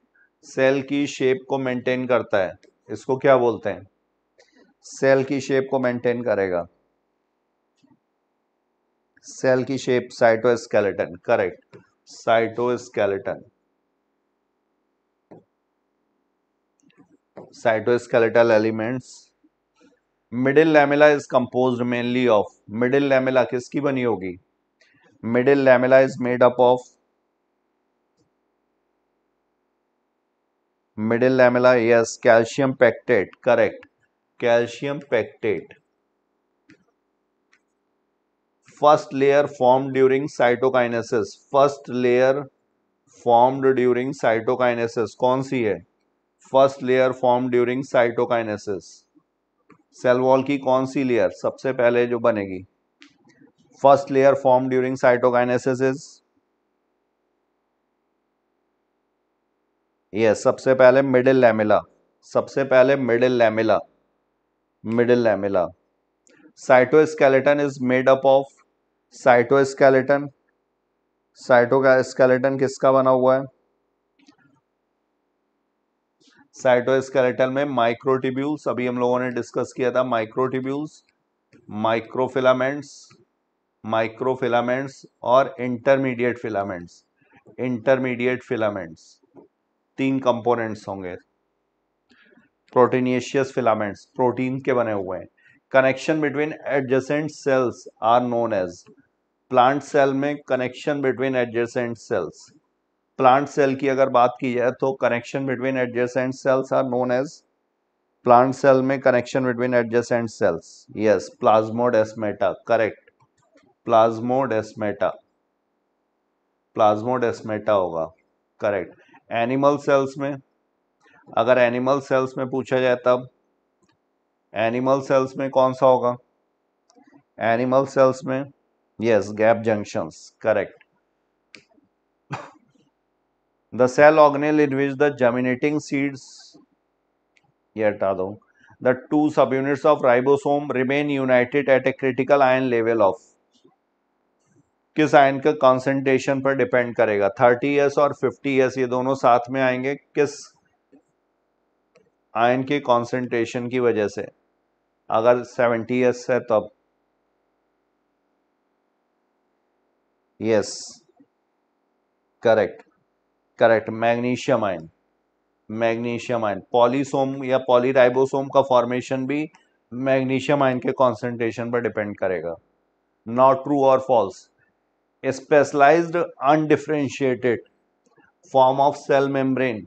cell की shape को maintain करता है इसको क्या बोलते हैं सेल की शेप को मेंटेन करेगा सेल की shape cytoskeleton correct cytoskeleton cytoskeletal elements middle lamella is compose mainly of middle lamella किसकी बनी होगी middle lamella is made up of middle lamella yes calcium pectate correct calcium pectate first layer form during cytokinesis first layer formed during cytokinesis कौन सी है first layer form during cytokinesis cell wall की कौन सी layer सबसे पहले जो बनेगी first layer form during cytokinesis is yes सबसे पहले मिडिल लैमिला सबसे पहले middle lamella middle lamella. Cytoskeleton is made up of cytoskeleton. Cyto का स्केलेटन किसका बना हुआ है साइटोस्केलेटन में माइक्रोटिब्यूल्स अभी हम लोगों ने डिस्कस किया था माइक्रोटिब्यूल्स माइक्रोफिलामेंट्स माइक्रोफिलामेंट्स और इंटरमीडिएट फिलामेंट्स इंटरमीडिएट फिलामेंट्स तीन कंपोनेंट्स होंगे प्रोटीनियशियस फिलामेंट्स प्रोटीन के बने हुए हैं connection between adjacent cells are known as plant cell में connection between adjacent cells plant cell की अगर बात की जाए तो connection between adjacent cells are known as plant cell में connection between adjacent cells yes plasmodesmata correct plasmodesmata plasmodesmata होगा correct animal cells में अगर एनिमल सेल्स में पूछा जाए तब एनिमल सेल्स में कौन सा होगा एनिमल सेल्स में yes gap junctions correct the cell organelle in which the germinating seeds ये हटा दो the two subunits of ribosome remain united at a critical ion level of किस आयन का कॉन्सेंट्रेशन पर डिपेंड करेगा thirty S और fifty S ये दोनों साथ में आएंगे किस आयन के कॉन्सेंट्रेशन की वजह से अगर सेवेंटी एस है तब yes correct correct magnesium ion magnesium ion polysome या पॉलीराइबोसोम का फॉर्मेशन भी मैग्नीशियम आयन के कॉन्सेंट्रेशन पर डिपेंड करेगा नॉट ट्रू और false specialised undifferentiated form of cell membrane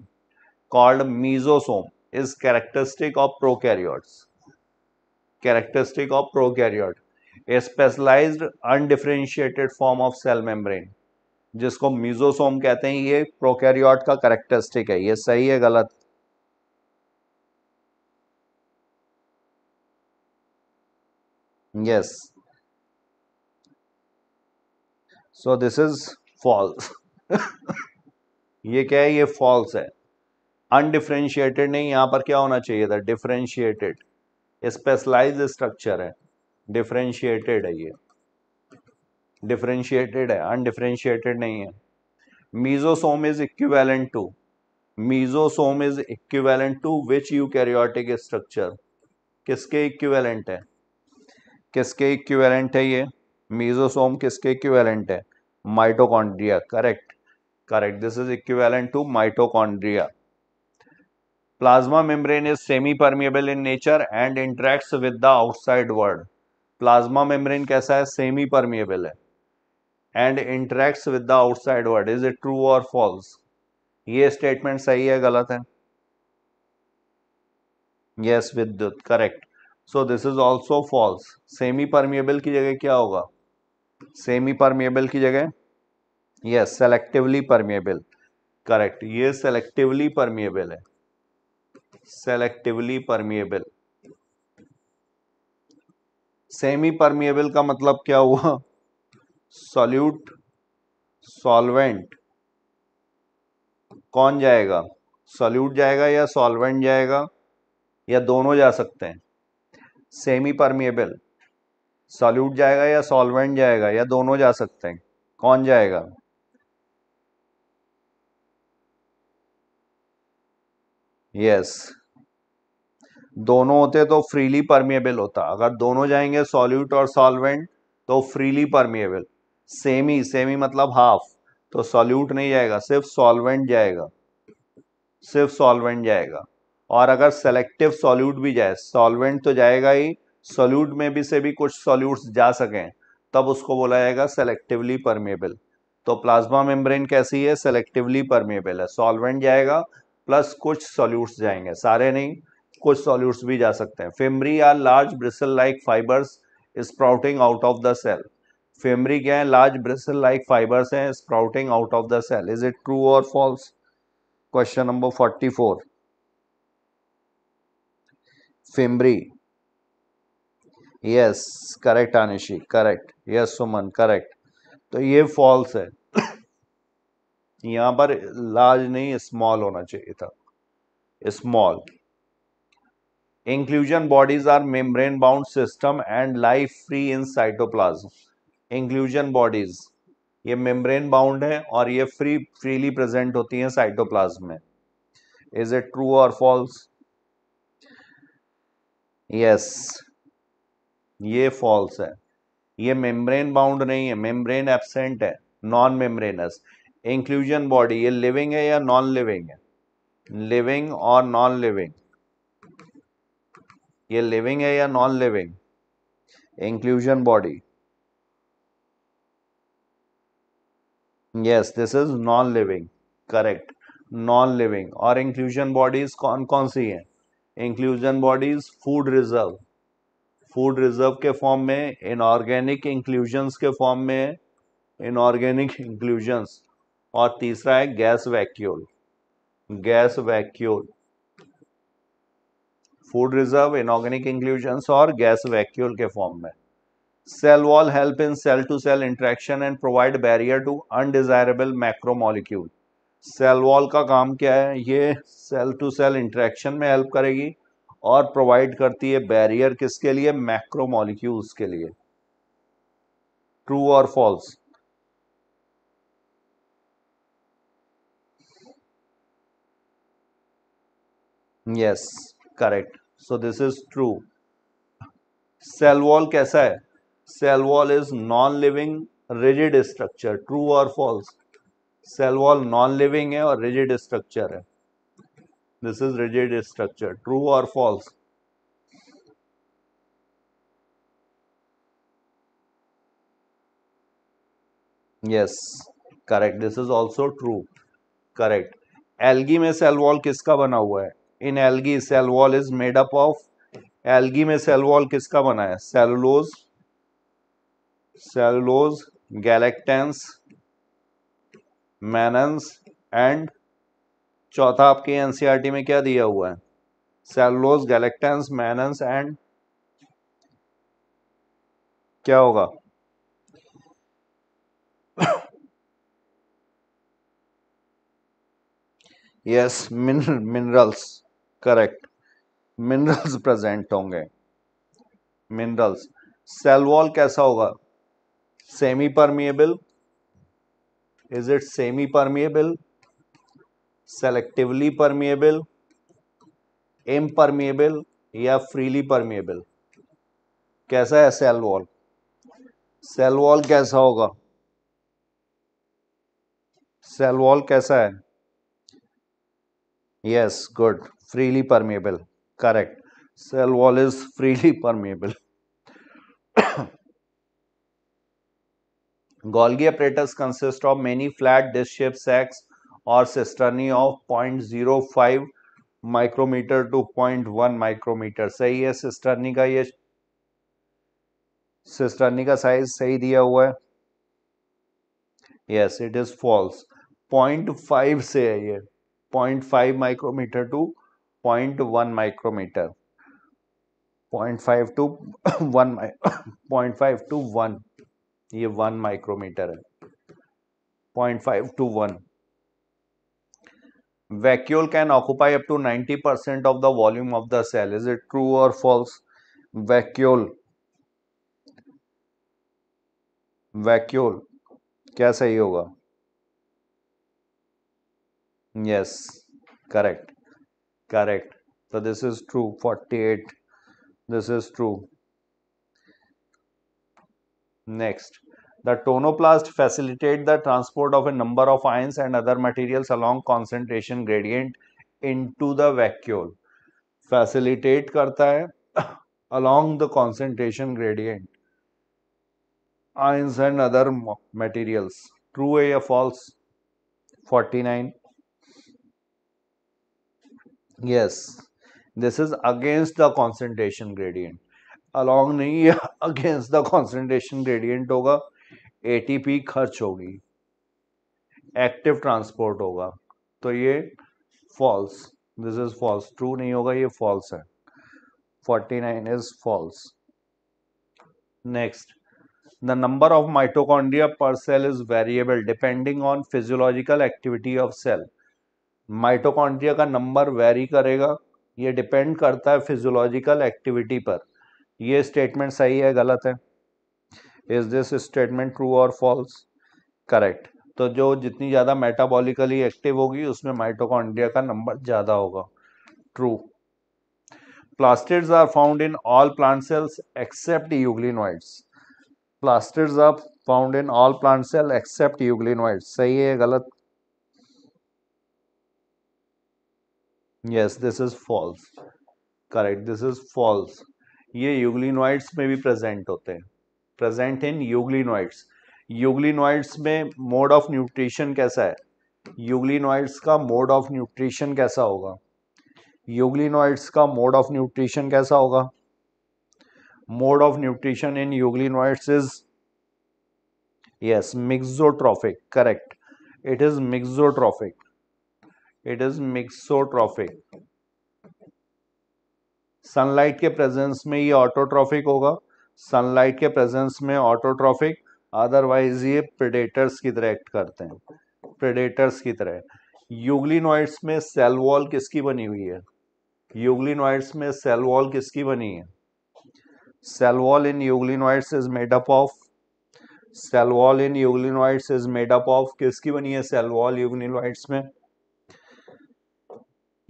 called mesosome is characteristic of prokaryotes. Characteristic of prokaryote. A specialized undifferentiated form of cell membrane. जिसको म्यूजोसोम कहते हैं ये प्रोकैरियोट का करेक्टरिस्टिक है ये सही है गलत yes so this is false ये क्या है ये फॉल्स है अनडिफ्रेंशिएटेड नहीं यहाँ पर क्या होना चाहिए था डिफ्रेंशिएटेड स्पेशलाइज स्ट्रक्चर है डिफ्रेंशिएटेड है ये डिफ्रेंशिएटेड है अनडिफ्रेंशिएटेड नहीं है mesosome is equivalent to mesosome is equivalent to which eukaryotic structure किसके इक्विवेलेंट है किसके इक्विवेलेंट है ये मीजोसोम किसके इक्विवेलेंट है mitochondria correct correct this is equivalent to mitochondria plasma membrane is semipermeable in nature and interact with the outside world plasma membrane कैसा है semipermeable है and interacts with the outside world is it true और false ये statement सही है गलत है yes विद्युत correct so this is also false semipermeable की जगह क्या होगा सेमी परमिबल की जगह यस सेलेक्टिवली परमिएबल करेक्ट ये सेलेक्टिवली परमिएबल है सेलेक्टिवली परमिएबल सेमी परमिएबल का मतलब क्या हुआ सॉल्यूट सॉल्वेंट कौन जाएगा सॉल्यूट जाएगा या सॉल्वेंट जाएगा या दोनों जा सकते हैं सेमी परमिएबल सॉल्यूट जाएगा या सॉल्वेंट जाएगा या दोनों जा सकते हैं कौन जाएगा यस दोनों होते तो फ्रीली परमिएबल होता अगर दोनों जाएंगे सॉल्यूट और सॉल्वेंट तो फ्रीली परमिएबल सेमी सेमी मतलब हाफ तो सॉल्यूट नहीं जाएगा सिर्फ सॉल्वेंट जाएगा सिर्फ सॉल्वेंट जाएगा और अगर सेलेक्टिव सॉल्यूट भी जाए सॉल्वेंट तो जाएगा ही सॉल्यूट में भी से भी कुछ सॉल्यूट्स जा सकें तब उसको बोला जाएगा सेलेक्टिवली परमिएबल तो प्लाज्मा मेम्ब्रेन कैसी है सेलेक्टिवली परमिएबल है सॉल्वेंट जाएगा प्लस कुछ सॉल्यूट्स जाएंगे सारे नहीं कुछ सॉल्यूट्स भी जा सकते हैं fimbriae are large bristle like fibres sprouting out of the cell fimbriae क्या है लार्ज ब्रिसल लाइक फाइबर्स हैं sprouting out of the cell is it true और false question number forty four fimbriae yes correct Anishi correct yes Suman correct तो ये false है यहां पर large नहीं स्मॉल होना चाहिए था small inclusion bodies are membrane bound system and life free in cytoplasm inclusion bodies ये मेम्ब्रेन बाउंड है और ये फ्री फ्रीली प्रेजेंट होती है साइटोप्लाज्म में इज इट ट्रू और फॉल्स यस ये फॉल्स है ये मेम्ब्रेन बाउंड नहीं है मेम्ब्रेन एब्सेंट है नॉन मेम्ब्रेनस इंक्लूजन बॉडी ये लिविंग है या नॉन लिविंग है लिविंग और नॉन लिविंग ये लिविंग है या non living inclusion body yes this is non living correct non living और इंक्लूजन बॉडीज कौन कौन सी हैं inclusion bodies food reserve food reserve के फॉर्म में इनऑर्गेनिक इंक्लूजन्स के फॉर्म में इनऑर्गेनिक इंक्लूजन्स और तीसरा है gas vacuole gas vacuole food reserve inorganic inclusion और गैस वैक्यूल के फॉर्म में cell wall help in cell to cell interaction and provide barrier to undesirable macromolecule cell wall का काम क्या है ये सेल टू सेल इंट्रैक्शन में help करेगी और प्रोवाइड करती है बैरियर किसके लिए मैक्रोमोलिक्यूल्स के लिए ट्रू और false yes correct so this is true cell wall कैसा है cell wall is non living rigid structure true और false cell wall non living है और रिजिड स्ट्रक्चर है this is rigid structure true और false yes correct this is also true correct algae में cell wall किसका बना हुआ है in algae cell wall is made up of algae में सेल वॉल किसका बना है cellulose cellulose galactans mannans and चौथा आपके एनसीईआरटी e में क्या दिया हुआ है सेलुलोज गैलेक्टेंस मैनन्स एंड क्या होगा yes minerals minerals correct minerals present होंगे मिनरल्स सेल वॉल कैसा होगा semipermeable is it semipermeable selectively permeable impermeable या फ्रीली परमिएबल कैसा है सेल वॉल सेल वॉल कैसा होगा सेल वॉल कैसा है yes good freely permeable correct cell wall is freely permeable Golgi apparatus consist of many flat disc-shaped sacs or cisternae of 0.05 micrometer to 0.1 micrometer micrometre सही है ka का ये ka size sahi diya hua hai yes it is false 0.5 se hai ye 0.5 micrometer to five point one micrometre point five to one point five to one ये one micrometre है point five to one vacuole can occupy up to ninety percent of the volume of the cell is it true और false vacuole vacuole क्या सही होगा yes correct correct so this is true 48 this is true next the tonoplast facilitate the transport of a number of ions and other materials along concentration gradient into the vacuole facilitate karta hai along the concentration gradient ions and other materials true or false 49 yes this is against the concentration gradient along नहीं है against the concentration gradient होगा ATP खर्च होगी active transport होगा तो ये false this is false true नहीं होगा ये फॉल्स है 49 is false next the number of mitochondria per cell is variable depending on physiological activity of cell mitochondria का नंबर वेरी करेगा ये डिपेंड करता है फिजियोलॉजिकल एक्टिविटी पर ये स्टेटमेंट सही है गलत है इज दिस स्टेटमेंट ट्रू और फॉल्स करेक्ट तो जो जितनी ज़्यादा मेटाबॉलिकली एक्टिव होगी उसमें माइटोकॉन्ड्रिया का नंबर ज़्यादा होगा true plastids are found in all plant cells except euglenoids plastids are found in all plant cell except euglenoids सही है गलत yes this is false correct this is false ये euglenoids में भी प्रेजेंट होते हैं प्रेजेंट इन यूग्लिनॉइड्स यूग्लिनॉइड्स में mode of nutrition कैसा है यूग्लिनॉइड्स का मोड ऑफ न्यूट्रिशन कैसा होगा यूग्लिनॉइड्स का मोड ऑफ न्यूट्रिशन कैसा होगा mode of nutrition in euglenoids is yes mixotrophic correct it is mixotrophic it is mixotrophic sunlight के प्रेजेंस में ये ऑटोट्रॉफिक होगा सनलाइट के प्रेजेंस में ऑटोट्रॉफिक अदरवाइज ये प्रेडेटर्स की तरह एक्ट करते हैं प्रेडेटर्स की तरह यूग्लिनोइड्स में सेल वॉल किसकी बनी हुई है यूग्लिनोइड्स में सेल वॉल किसकी बनी है cell wall in euglenoids is made up of cell wall in euglenoids is made up of किसकी बनी है सेल वॉल यूग्लिनोइड्स में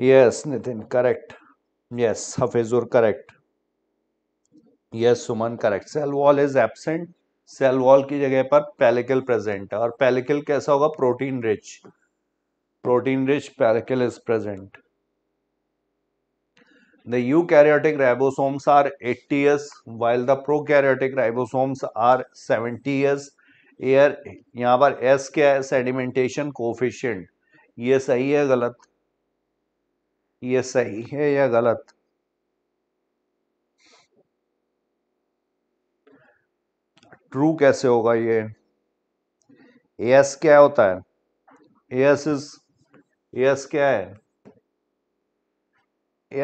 yes Nitin correct yes Hafezur correct yes Suman correct cell wall is absent cell wall की जगह पर pellicle present है और pellicle कैसा होगा protein rich protein rich pellicle is present The eukaryotic ribosomes are 80s, while the prokaryotic ribosomes are 70s. Here, यहाँ पर S क्या है सेडिमेंटेशन कोफिशियंट ये सही है गलत ये सही है या गलत ट्रू कैसे होगा ये एस क्या होता है एस इज एस क्या है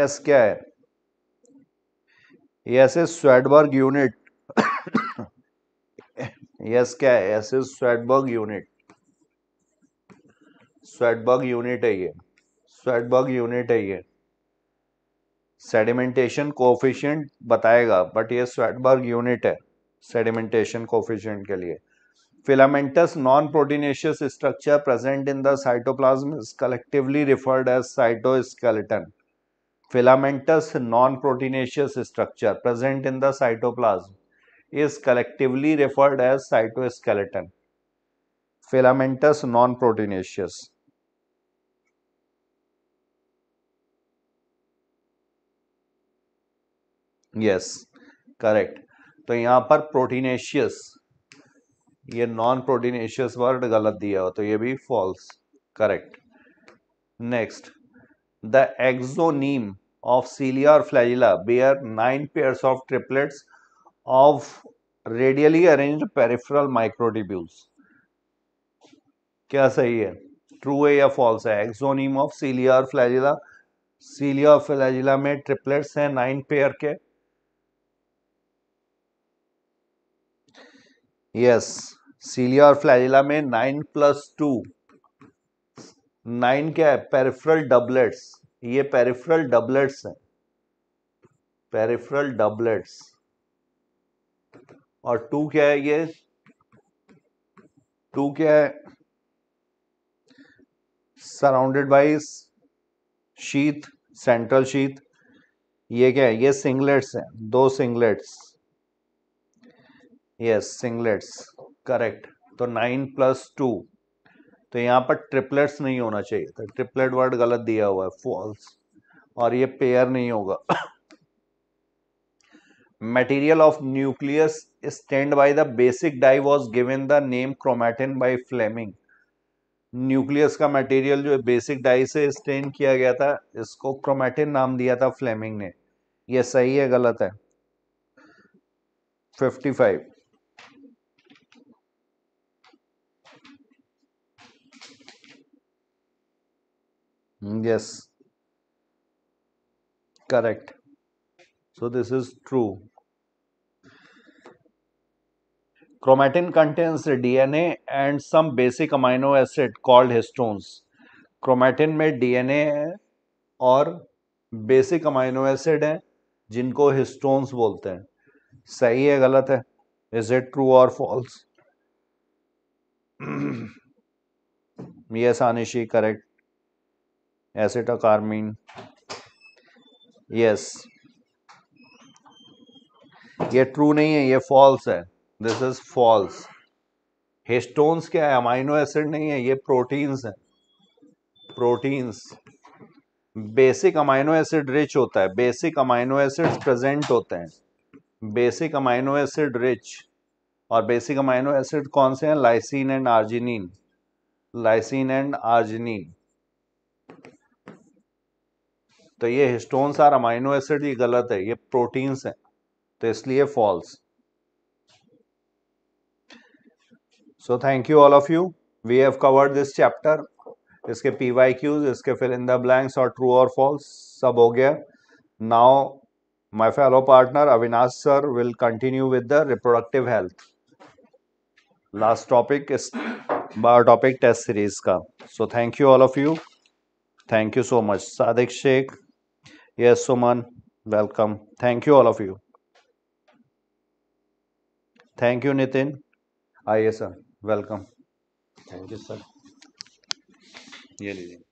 एस क्या है S is Svedberg unit S क्या है S is Svedberg unit Svedberg unit है ये स्वेटबर्ग यूनिट है ये सेडिमेंटेशन कोफिशियंट बताएगा बट ये स्वेटबर्ग यूनिट है सेडिमेंटेशन कोफिशियंट के लिए filamentous non proteinaceous structure present in the cytoplasm is collectively referred as cytoskeleton filamentous non proteinaceous structure present in the cytoplasm is collectively referred as cytoskeleton filamentous non proteinaceous yes correct तो यहाँ पर proteinaceous ये non proteinaceous word गलत दिया हो तो ये भी false correct next the axoneme of cilia और flagella bear nine pairs of triplets of radially arranged peripheral microtubules क्या सही है ट्रू है या फॉल्स है एक्सोनीम ऑफ सीलिया और फ्लैजिला सीलिया और फ्लैजिला में ट्रिपलेट्स हैं नाइन पेयर के यस सीलिया और फ्लैजिला में नाइन प्लस टू नाइन क्या है पेरिफ्रल डबलेट्स ये पेरिफ्रल डबलेट्स हैं पेरिफ्रल डबलेट्स और टू क्या है ये टू क्या है सराउंडेड बाई शीत सेंट्रल शीत ये क्या है ये सिंगलेट्स हैं दो सिंगलेट्स यस सिंगलेट्स करेक्ट तो नाइन प्लस टू तो यहाँ पर ट्रिपलेट्स नहीं होना चाहिए तो ट्रिपलेट वर्ड गलत दिया हुआ है फॉल्स और ये पेयर नहीं होगा material of nucleus stand by the basic dye was given the name chromatin by Fleming nucleus का मटेरियल जो बेसिक डाई से स्टेन किया गया था इसको क्रोमेटिन नाम दिया था फ्लेमिंग ने यह सही है गलत है 55 yes correct so this is true chromatin contains dna and some basic amino acid called histones chromatin में dna है और बेसिक अमाइनो एसिड हैं जिनको हिस्टोन्स बोलते हैं सही है गलत है इज इट ट्रू और false yes Anishi correct acetacarmine yes ये ट्रू नहीं है ये फॉल्स है दिस इज फॉल्स हिस्टोन्स क्या है अमाइनो एसिड नहीं है ये प्रोटीन्स है proteins basic amino acid rich होता है बेसिक अमाइनो एसिड प्रेजेंट होते हैं बेसिक अमाइनो एसिड रिच और बेसिक अमाइनो एसिड कौन से हैं lysine and arginine lysine and arginine तो ये हिस्टोन्स आर अमाइनो एसिड ये गलत है ये प्रोटीन है तो इसलिए false so thank you all of you we have covered this chapter इसके पी वाई क्यूज इसके फिर इन द ब्लैंक्स और ट्रू और फॉल्स सब हो गया now my fellow partner Avinash sir will continue with the reproductive health last topic इस बार टॉपिक टेस्ट सीरीज का so thank you all of you thank you so much Sadiq Shaikh Yes, Suman, welcome. Thank you, all of you. Thank you, Nitin. आइए sir welcome thank you sir ये लीजिए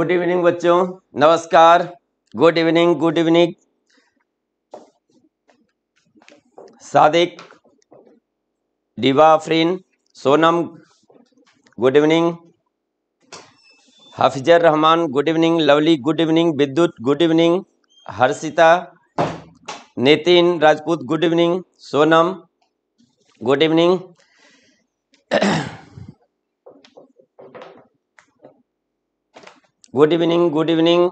good evening बच्चों नमस्कार good evening good evening Sadiq डिबाफरीन Sonam good evening Hafizur Rahman good evening lovely good evening Vidyut good evening Harshita Nitin Rajput good evening Sonam good evening good evening good evening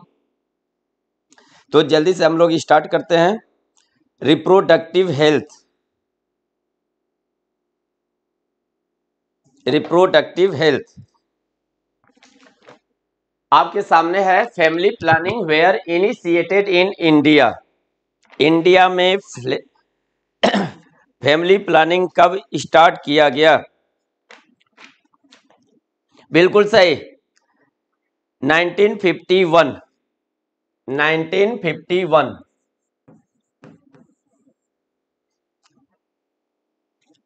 तो जल्दी से हम लोग स्टार्ट करते हैं रिप्रोडक्टिव हेल्थ रिप्रोडक्टिव हेल्थ आपके सामने है family planning were initiated in India India में फैमिली प्लानिंग कब स्टार्ट किया गया बिल्कुल सही 1951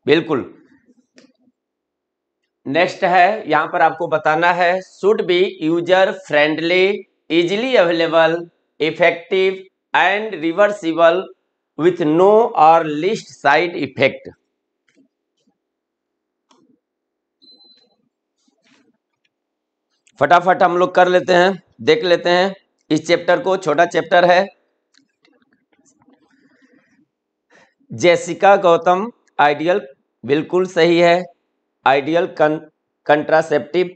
बिल्कुल नेक्स्ट है यहां पर आपको बताना है should be user friendly easily available effective and reversible with no or least side effect फटाफट हम लोग कर लेते हैं देख लेते हैं इस चैप्टर को छोटा चैप्टर है जैसिका गौतम आइडियल बिल्कुल सही है आइडियल कं, कंट्रासेप्टिव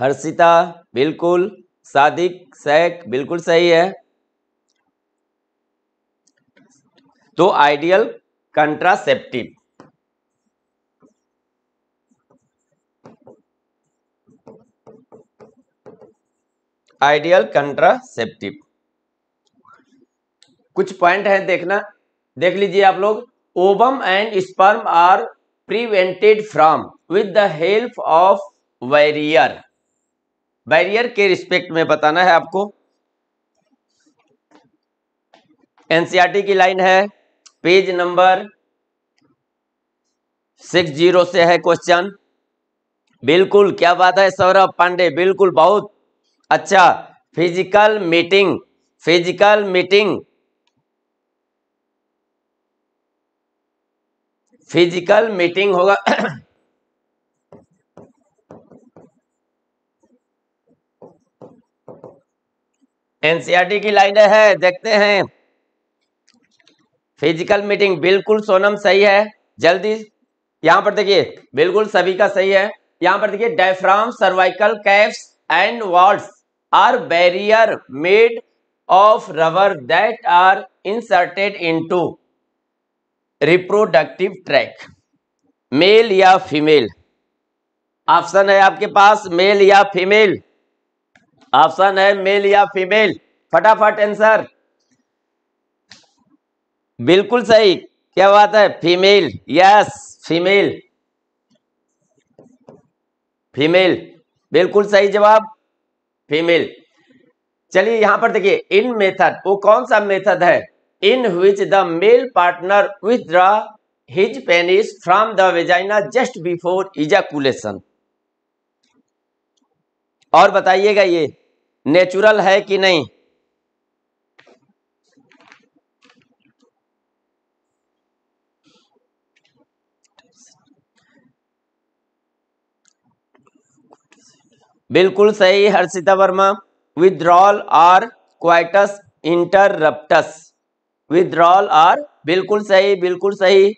हर्षिता बिल्कुल सादिक सैक बिल्कुल सही है तो आइडियल कंट्रासेप्टिव आइडियल कंट्रासेप्टिव कुछ पॉइंट है देखना देख लीजिए आप लोग ovum and sperm are prevented from with the help of barrier barrier के रिस्पेक्ट में बताना है आपको एनसीआरटी की लाइन है पेज नंबर सिक्स जीरो से है क्वेश्चन बिल्कुल क्या बात है सौरभ पांडे बिल्कुल बहुत अच्छा physical meeting physical meeting physical meeting होगा एनसीईआरटी e की लाइनें है देखते हैं फिजिकल मीटिंग बिल्कुल सोनम सही है जल्दी यहां पर देखिए बिल्कुल सभी का सही है यहां पर देखिए diaphragm cervical caps and vaults barrier made of of that are inserted into reproductive tract male या फीमेल ऑप्शन है आपके पास मेल या फीमेल ऑप्शन है मेल या फीमेल फटाफट आंसर बिल्कुल सही क्या बात है फीमेल यस फीमेल फीमेल बिल्कुल सही जवाब फीमेल चलिए यहां पर देखिए इन मेथड वो कौन सा मेथड है in which the male partner withdraw his penis from the vagina just before ejaculation और बताइएगा ये नेचुरल है कि नहीं बिल्कुल सही Harshita Verma withdrawal or coitus interruptus withdrawal or बिल्कुल सही बिल्कुल सही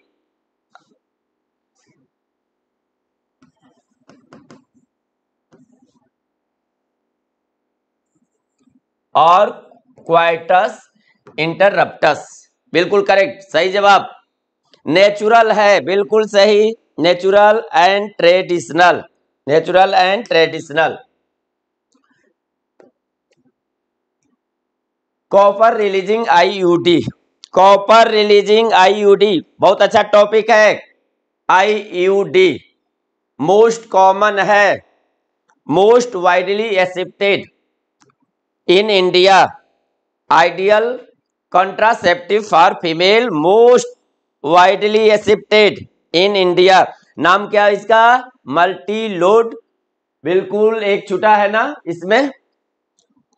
और क्वाइटस इंटरप्टस बिल्कुल करेक्ट सही जवाब नेचुरल है बिल्कुल सही natural and traditional natural and traditional copper releasing IUD copper releasing IUD बहुत अच्छा टॉपिक है आईयूडी मोस्ट कॉमन है most widely accepted in India ideal contraceptive for female most widely accepted in India नाम क्या इसका मल्टी लोड बिल्कुल एक छुटा है ना इसमें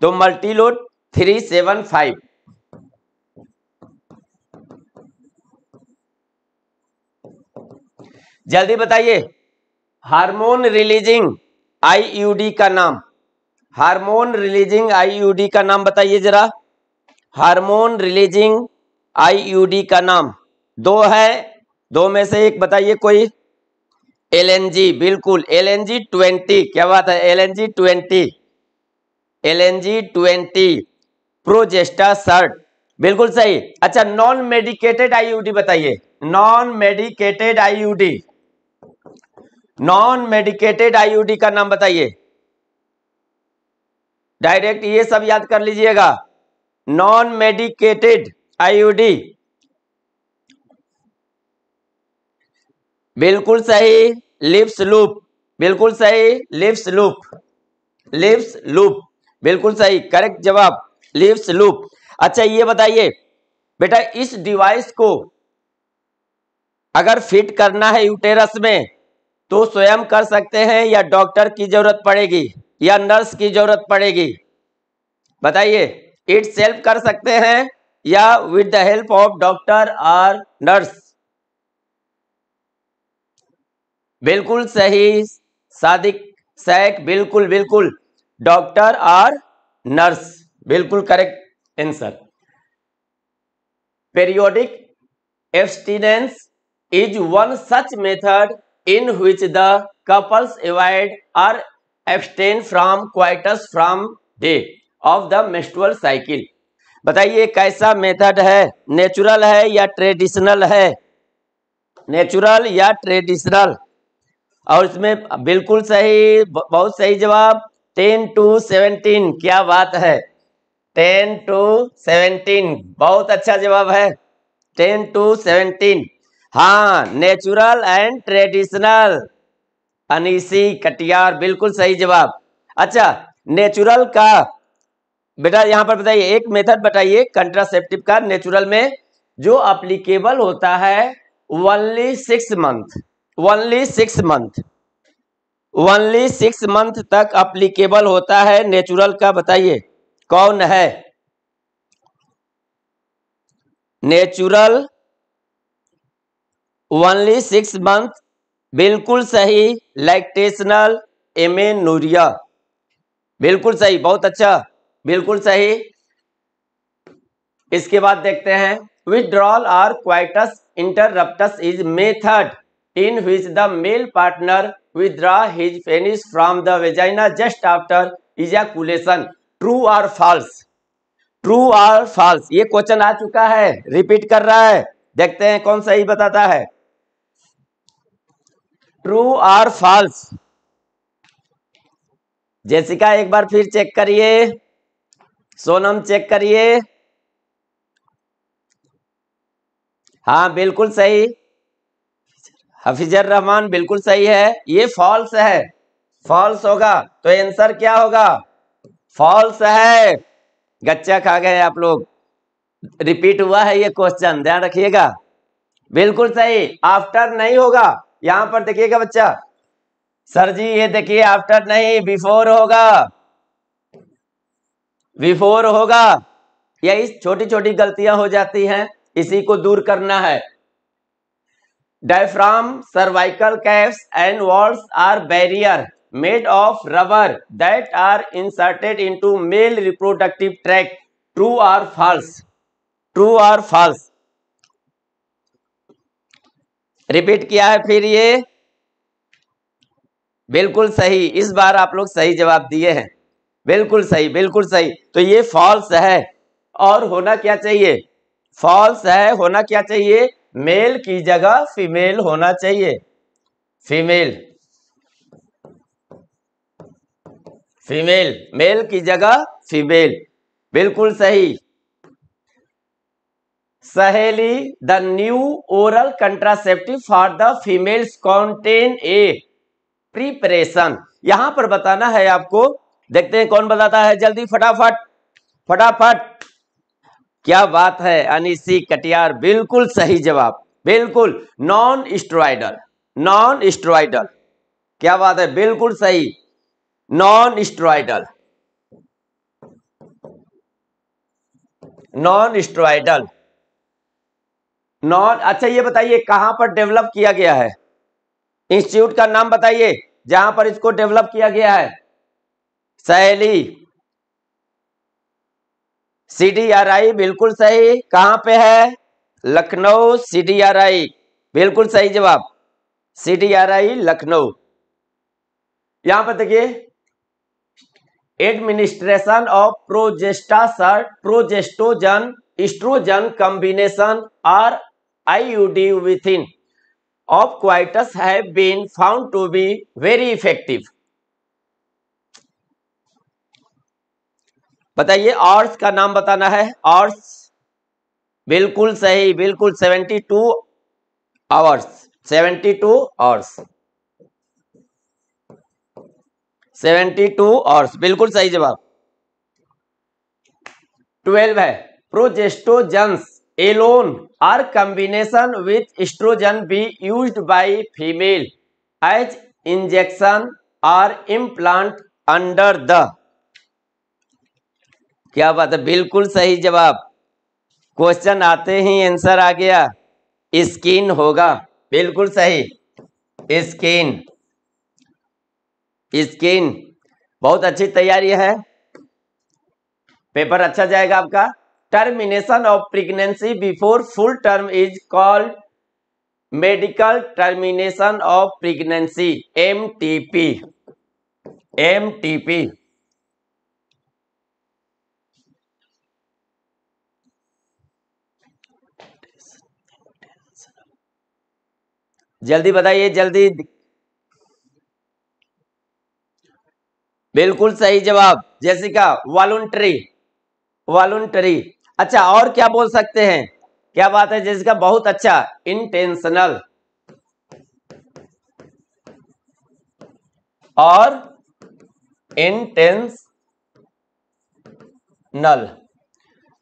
तो multi load three seven five जल्दी बताइए हार्मोन रिलीजिंग आईयूडी का नाम हार्मोन रिलीजिंग आईयूडी का नाम बताइए जरा हार्मोन रिलीजिंग आईयूडी का नाम दो है दो में से एक बताइए कोई एलएनजी बिल्कुल एलएनजी ट्वेंटी क्या बात है LNG twenty LNG twenty progestasert बिल्कुल सही अच्छा नॉन मेडिकेटेड आईयूडी बताइए non medicated IUD non medicated IUD का नाम बताइए डायरेक्ट ये सब याद कर लीजिएगा नॉन मेडिकेटेड आईयूडी बिल्कुल सही लिप्स लूप बिल्कुल सही लिप्स लूप लिप्स लूप बिल्कुल सही करेक्ट जवाब लिप्स लूप अच्छा ये बताइए बेटा इस डिवाइस को अगर फिट करना है यूटेरस में तो स्वयं कर सकते हैं या डॉक्टर की जरूरत पड़ेगी या नर्स की जरूरत पड़ेगी बताइए इट सेल्फ कर सकते हैं या with the help of doctor और नर्स बिल्कुल सही सादिक सैक बिल्कुल बिल्कुल डॉक्टर और नर्स बिल्कुल correct answer periodic abstinence is one such method in which the couples avoid or abstain from coitus from day of the menstrual cycle बताइए कैसा method है नेचुरल है या ट्रेडिशनल है नेचुरल या ट्रेडिशनल और इसमें बिल्कुल सही बहुत सही जवाब टेन टू सेवनटीन क्या बात है टेन टू सेवनटीन बहुत अच्छा जवाब है टेन टू सेवनटीन हाँ नेचुरल एंड ट्रेडिशनल अनिसी कटियार बिल्कुल सही जवाब अच्छा नेचुरल का बेटा यहाँ पर बताइए एक मेथड बताइए कंट्रासेप्टिव का नेचुरल में जो अप्लीकेबल होता है only six month only six month only six month तक अप्लीकेबल होता है नेचुरल का बताइए कौन है नेचुरल ओनली सिक्स मंथ बिल्कुल सही लैक्टेशनल एमेनोरिया बिल्कुल सही बहुत अच्छा बिल्कुल सही इसके बाद देखते हैं withdrawal or coitus interruptus is method in which the male partner withdraw his penis from the vagina just after ejaculation true or false true or false ये क्वेश्चन आ चुका है रिपीट कर रहा है देखते हैं कौन सही बताता है ट्रू और फॉल्स जैसिका एक बार फिर चेक करिए सोनम चेक करिए हाँ बिल्कुल सही हफिजर रहमान बिल्कुल सही है ये फॉल्स है फॉल्स होगा तो आंसर क्या होगा फॉल्स है गच्चा खा गए आप लोग रिपीट हुआ है ये क्वेश्चन ध्यान रखिएगा बिल्कुल सही आफ्टर नहीं होगा यहां पर देखिएगा बच्चा सर जी ये देखिए आफ्टर नहीं बिफोर होगा बिफोर होगा यही छोटी छोटी गलतियां हो जाती हैं इसी को दूर करना है diaphragm cervical caps and vaults are barrier made of rubber that are inserted into male reproductive tract true or false true or false repeat किया है फिर ये बिल्कुल सही इस बार आप लोग सही जवाब दिए हैं बिल्कुल सही बिल्कुल सही तो ये फॉल्स है और होना क्या चाहिए फॉल्स है होना क्या चाहिए मेल की जगह फीमेल होना चाहिए फीमेल फीमेल मेल की जगह फीमेल बिल्कुल सही Saheli the new oral contraceptive for the females contain a preparation यहां पर बताना है आपको देखते हैं कौन बताता है जल्दी फटाफट फटाफट क्या बात है अनिसी कटियार बिल्कुल सही जवाब बिल्कुल नॉन स्ट्रॉइडल नॉन स्ट्रॉइडल क्या बात है बिल्कुल सही non steroidal non steroidal non अच्छा ये बताइए कहां पर डेवलप किया गया है इंस्टीट्यूट का नाम बताइए जहां पर इसको डेवलप किया गया है सहेली सीडीआरआई बिल्कुल सही कहां पे है लखनऊ सीडीआरआई बिल्कुल सही जवाब सीडीआरआई लखनऊ यहां पर देखिए administration of progestogens progestogen estrogen combination or IUD within of coitus have been found to be very effective बताइए ऑर्स का नाम बताना है ऑर्स बिल्कुल सही बिल्कुल seventy two hours seventy two hours seventy two hours बिल्कुल सही जवाब ट्वेल्व है progestogens alone or combination with estrogen be use by female as injection or implant under the क्या बात है बिल्कुल सही जवाब क्वेश्चन आते ही आंसर आ गया स्किन होगा बिल्कुल सही स्किन स्किन बहुत अच्छी तैयारी है पेपर अच्छा जाएगा आपका termination of pregnancy before full term is called medical termination of pregnancy MTP MTP जल्दी बताइए जल्दी बिल्कुल सही जवाब जैसिका वॉलंटरी वॉलंटरी अच्छा और क्या बोल सकते हैं क्या बात है जैसिका बहुत अच्छा इंटेंशनल और नल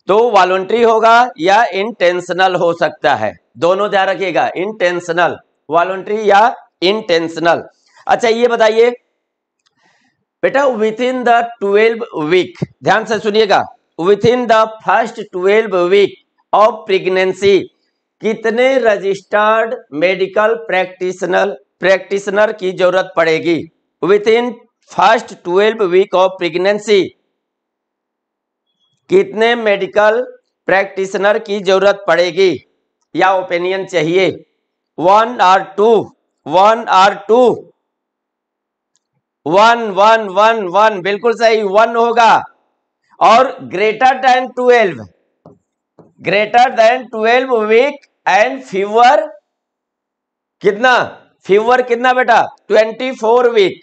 तो वॉलंटरी होगा या इंटेंशनल हो सकता है दोनों ध्यान रखिएगा इंटेंशनल वॉलंट्री या इंटेंशनल अच्छा ये बताइए बेटा within the twelve week ध्यान से सुनिएगा within the first twelve week of pregnancy कितने रजिस्टर्ड मेडिकल प्रैक्टिशनर प्रैक्टिशनर की जरूरत पड़ेगी within first twelve week of pregnancy कितने मेडिकल प्रैक्टिशनर की जरूरत पड़ेगी या ओपिनियन चाहिए one or two one or two one one one one बिल्कुल सही वन होगा और greater than twelve greater than twelve week and fewer कितना फीवर कितना बेटा twenty four week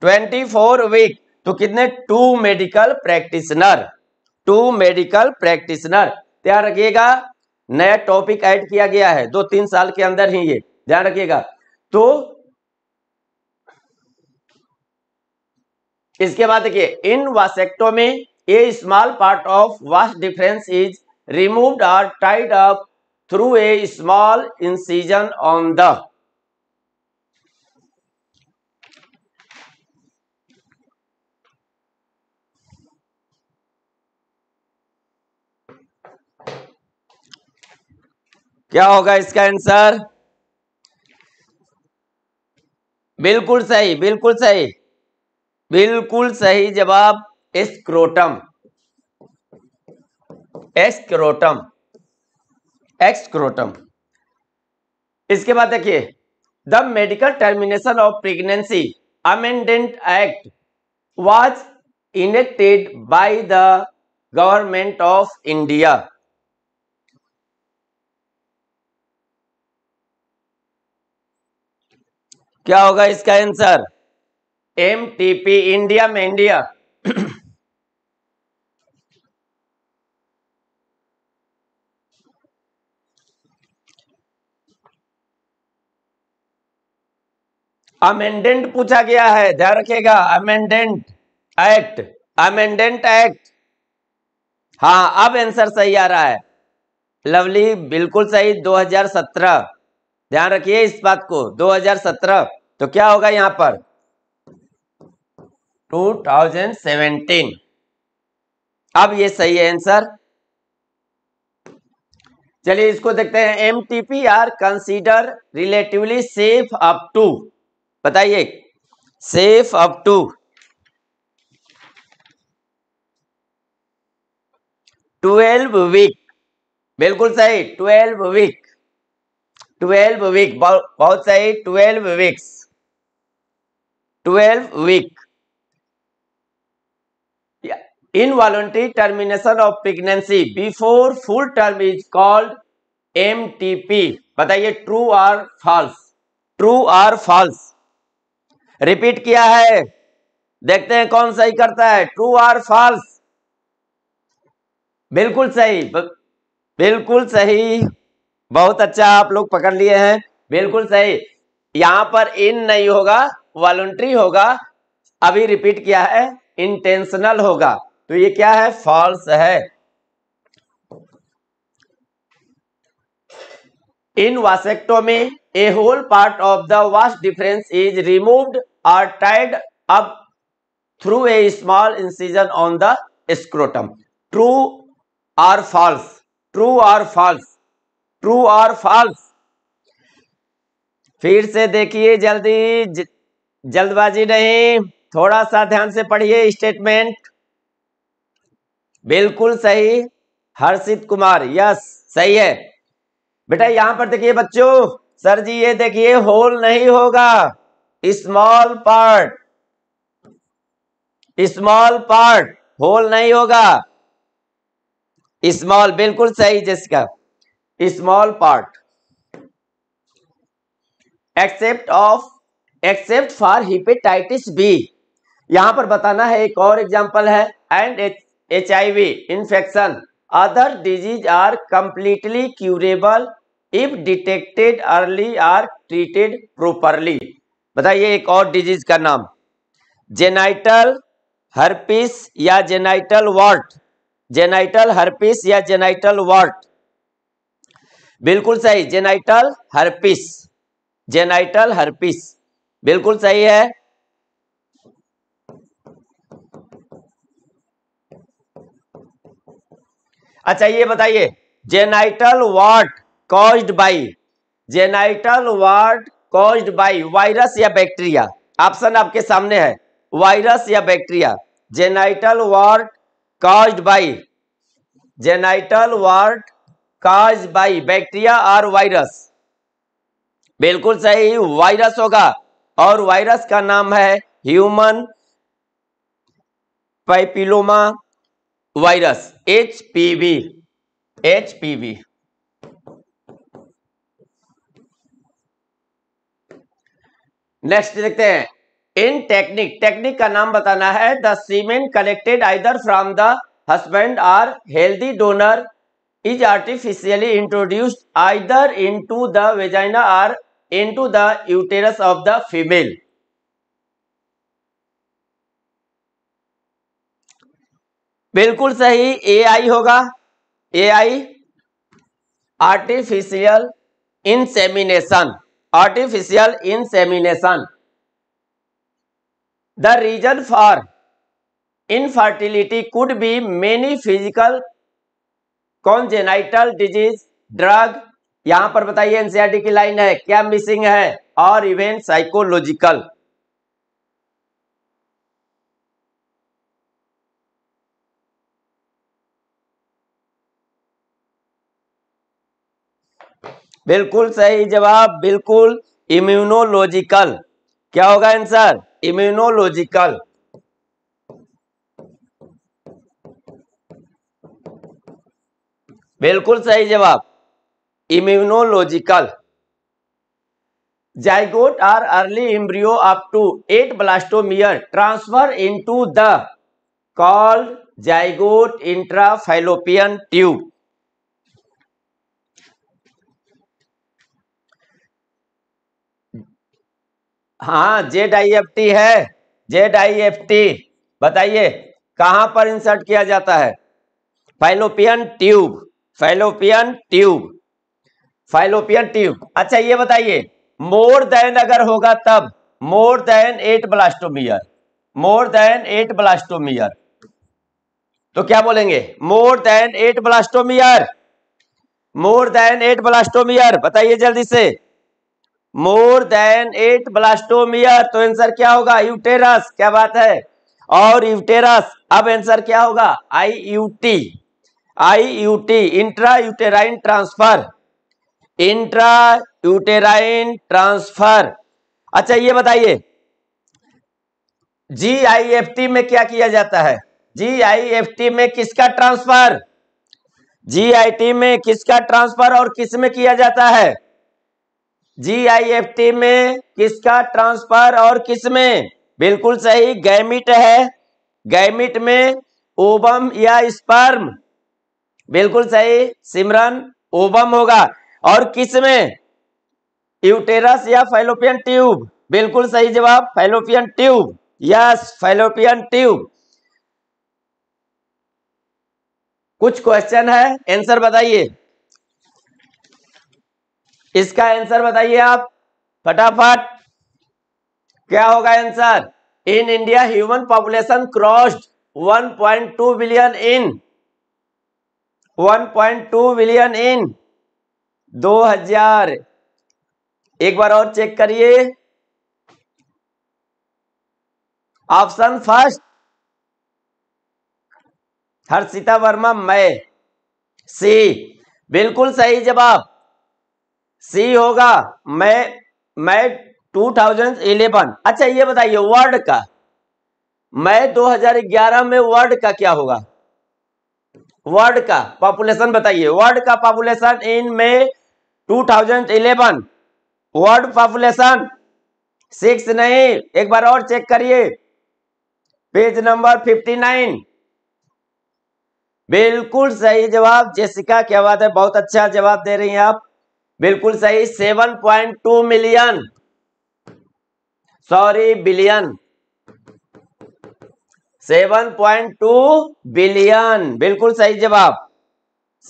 twenty four week तो कितने two medical practitioner two medical practitioner ध्यान रखिएगा नया टॉपिक ऐड किया गया है दो तीन साल के अंदर ही ये ध्यान रखिएगा तो इसके बाद देखिए in vasectomy a small part of vas deferens is removed और tied up through a small incision on the क्या होगा इसका आंसर बिल्कुल सही बिल्कुल सही बिल्कुल सही जवाब एस्क्रोटम एस्क्रोटम एक्सक्रोटम इसके बाद देखिए the medical termination of pregnancy amendment act was enacted by the government of India क्या होगा इसका आंसर एम टीपी इंडिया में इंडिया अमेंडेंट पूछा गया है ध्यान रखिएगा अमेंडेंट एक्ट अमेंडेंट एक्ट हाँ अब आंसर सही आ रहा है लवली बिल्कुल सही 2017 ध्यान रखिए इस बात को 2017 तो क्या होगा यहां पर 2017 अब ये सही है आंसर चलिए इसको देखते हैं M T P are considered relatively safe up to बताइए सेफ अप टू 12 वीक बिल्कुल सही 12 वीक ट्वेल्व वीक बहुत सही twelve weeks twelve week in involuntary termination of pregnancy before full term is called M बताइए true or false true or false repeat किया है देखते हैं कौन सही करता है ट्रू आर फॉल्स बिल्कुल सही बिल्कुल सही बहुत अच्छा आप लोग पकड़ लिए हैं बिल्कुल सही यहाँ पर इन नहीं होगा वॉलंट्री होगा अभी रिपीट किया है इंटेंशनल होगा तो ये क्या है फॉल्स है in vasectomy a whole part of the vas deferens is removed और tied up through a small incision on the scrotum true or false true और फॉल्स ट्रू और फॉल्स फिर से देखिए जल्दी जल्दबाजी नहीं थोड़ा सा ध्यान से पढ़िए स्टेटमेंट बिल्कुल सही हर्षित कुमार यस सही है बेटा यहां पर देखिए बच्चों सर जी ये देखिए होल नहीं होगा small part small part whole नहीं होगा स्मॉल बिल्कुल सही जिसका small part except of except for hepatitis B यहां पर बताना है एक और एग्जाम्पल है and H I V infection other disease are completely curable if detected early or treated properly बताइए एक और डिजीज का नाम जेनाइटल हर्पिस या जेनाइटल वार्ट जेनाइटल हर्पिस या जेनाइटल वार्ट बिल्कुल सही जेनाइटल हर्पिस जेनाइटल हर्पिस बिल्कुल सही है अच्छा ये बताइए genital wart caused by genital wart caused by virus या बैक्टीरिया ऑप्शन आपके सामने है वायरस या bacteria genital wart caused by genital wart caused by bacteria और वायरस बिल्कुल सही वायरस होगा और वायरस का नाम है human papilloma virus H P V H PV next देखते हैं इन टेक्निक टेक्निक का नाम बताना है the semen collected either from the husband or healthy donor is artificially introduced either into the vagina or into the uterus of the female बिल्कुल सही A I होगा A I artificial insemination artificial insemination the reason for infertility could be many physical congenital disease drug यहां पर बताइए NCERT e की line है क्या missing है और इवेंट साइकोलॉजिकल बिल्कुल सही जवाब बिल्कुल इम्यूनोलॉजिकल क्या होगा आंसर इम्यूनोलॉजिकल बिल्कुल सही जवाब immunological zygote or early embryo up to eight blastomere transfer into the called zygote intrafallopian tube हाँ जेड आई एफ टी है जेड आई एफ टी बताइए कहां पर इंसर्ट किया जाता है fallopian tube fallopian tube fallopian tube अच्छा ये बताइए मोर देन अगर होगा तब more than eight blastomere more than eight blastomere तो क्या बोलेंगे more than eight blastomere more than eight blastomere बताइए जल्दी से मोर देन एट ब्लास्टोमियर तो आंसर क्या होगा यूटेरस क्या बात है और यूटेरस अब आंसर क्या होगा I U T I U T intra uterine transfer intra uterine transfer अच्छा ये बताइए जी आई एफ टी में क्या किया जाता है जी आई एफ टी में किसका ट्रांसफर जी आई टी में किसका ट्रांसफर और किस में किया जाता है जी आई एफ टी में किसका ट्रांसफर और किस में बिल्कुल सही गैमिट है गैमिट में ओबम या स्पर्म बिल्कुल सही सिमरन ओबम होगा और किस में यूटेरस या फेलोपियन ट्यूब बिल्कुल सही जवाब fallopian tube yes fallopian tube कुछ क्वेश्चन है आंसर बताइए इसका आंसर बताइए आप फटाफट क्या होगा answer in India human population crossed 1.2 billion in 1.2 billion in 2000 एक बार और चेक करिए ऑप्शन फर्स्ट हर्षिता वर्मा मैं सी बिल्कुल सही जवाब सी होगा मैं मैं 2011 अच्छा ये बताइए वर्ड का मैं 2011 में वर्ड का क्या होगा वर्ल्ड का पॉपुलेशन बताइए वर्ल्ड का population in May 2011 world population six नहीं एक बार और चेक करिए पेज नंबर 59 बिल्कुल सही जवाब जेसिका क्या बात है बहुत अच्छा जवाब दे रही हैं आप बिल्कुल सही 7.2 मिलियन सॉरी बिलियन 7.2 बिलियन बिल्कुल सही जवाब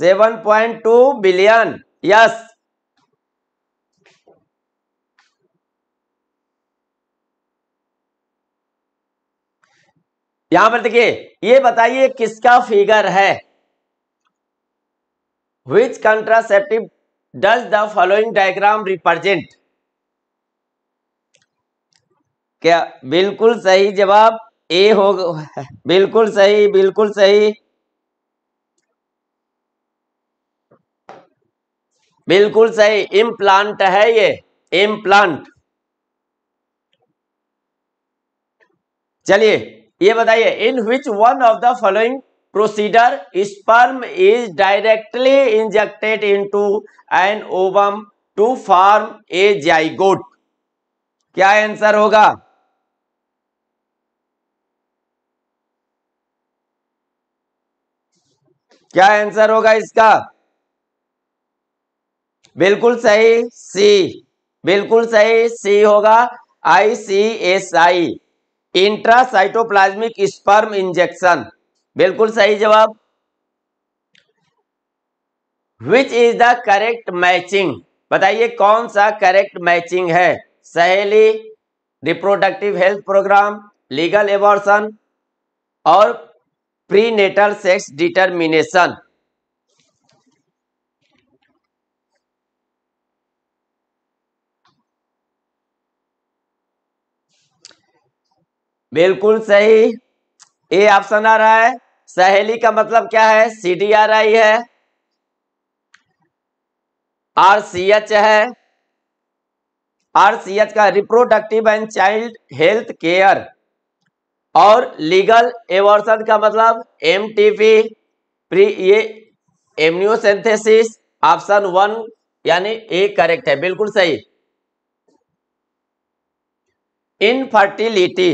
7.2 बिलियन यस यहां पर देखिए ये बताइए किसका फिगर है which contraceptive does the following diagram represent क्या बिल्कुल सही जवाब ए हो बिल्कुल सही बिल्कुल सही बिल्कुल सही इम्प्लांट है ये इम्प्लांट चलिए ये बताइए in which one of the following procedure sperm is directly injected into an ovum to form a zygote क्या आंसर होगा क्या आंसर होगा इसका बिल्कुल सही सी बिल्कुल सही सी होगा I C S I intracytoplasmic sperm injection बिल्कुल सही जवाब which is the correct matching बताइए कौन सा करेक्ट मैचिंग है Saheli reproductive health programme legal abortion और प्रीनेटल सेक्स डिटर्मिनेशन बिल्कुल सही ए ऑप्शन आ रहा है सहेली का मतलब क्या है सी डी आर आई है आर सी एच है आर सी एच का reproductive and child health care और लीगल एवर्सन का मतलब एम टीपी प्री ये एमनियोसेंथेसिस ऑप्शन वन यानी ए करेक्ट है बिल्कुल सही infertility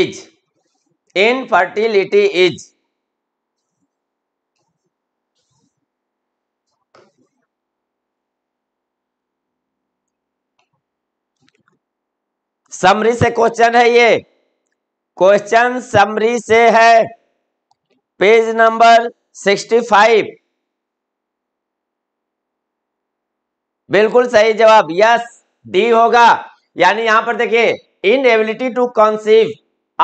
is infertility is summary से क्वेश्चन है ये क्वेश्चन समरी से है पेज नंबर सिक्सटी फाइव बिल्कुल सही जवाब यस डी होगा यानी यहां पर देखिए inability to conceive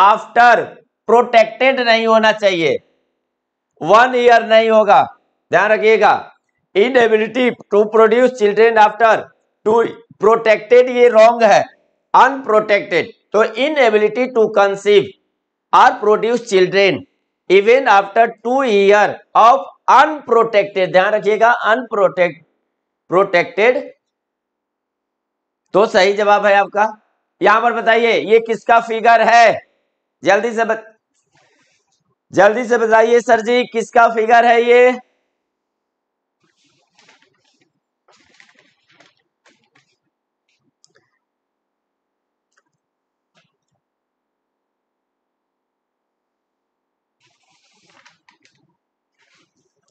after protected नहीं होना चाहिए वन ईयर नहीं होगा ध्यान रखिएगा inability to produce children after two protected ये रॉन्ग है अनप्रोटेक्टेड तो inability to conceive or produce children even after two year of unprotected ध्यान रखिएगा अनप्रोटेक्ट प्रोटेक्टेड तो सही जवाब है आपका यहां पर बताइए ये किसका फिगर है जल्दी से बत... जल्दी से बताइए सर जी किसका फिगर है ये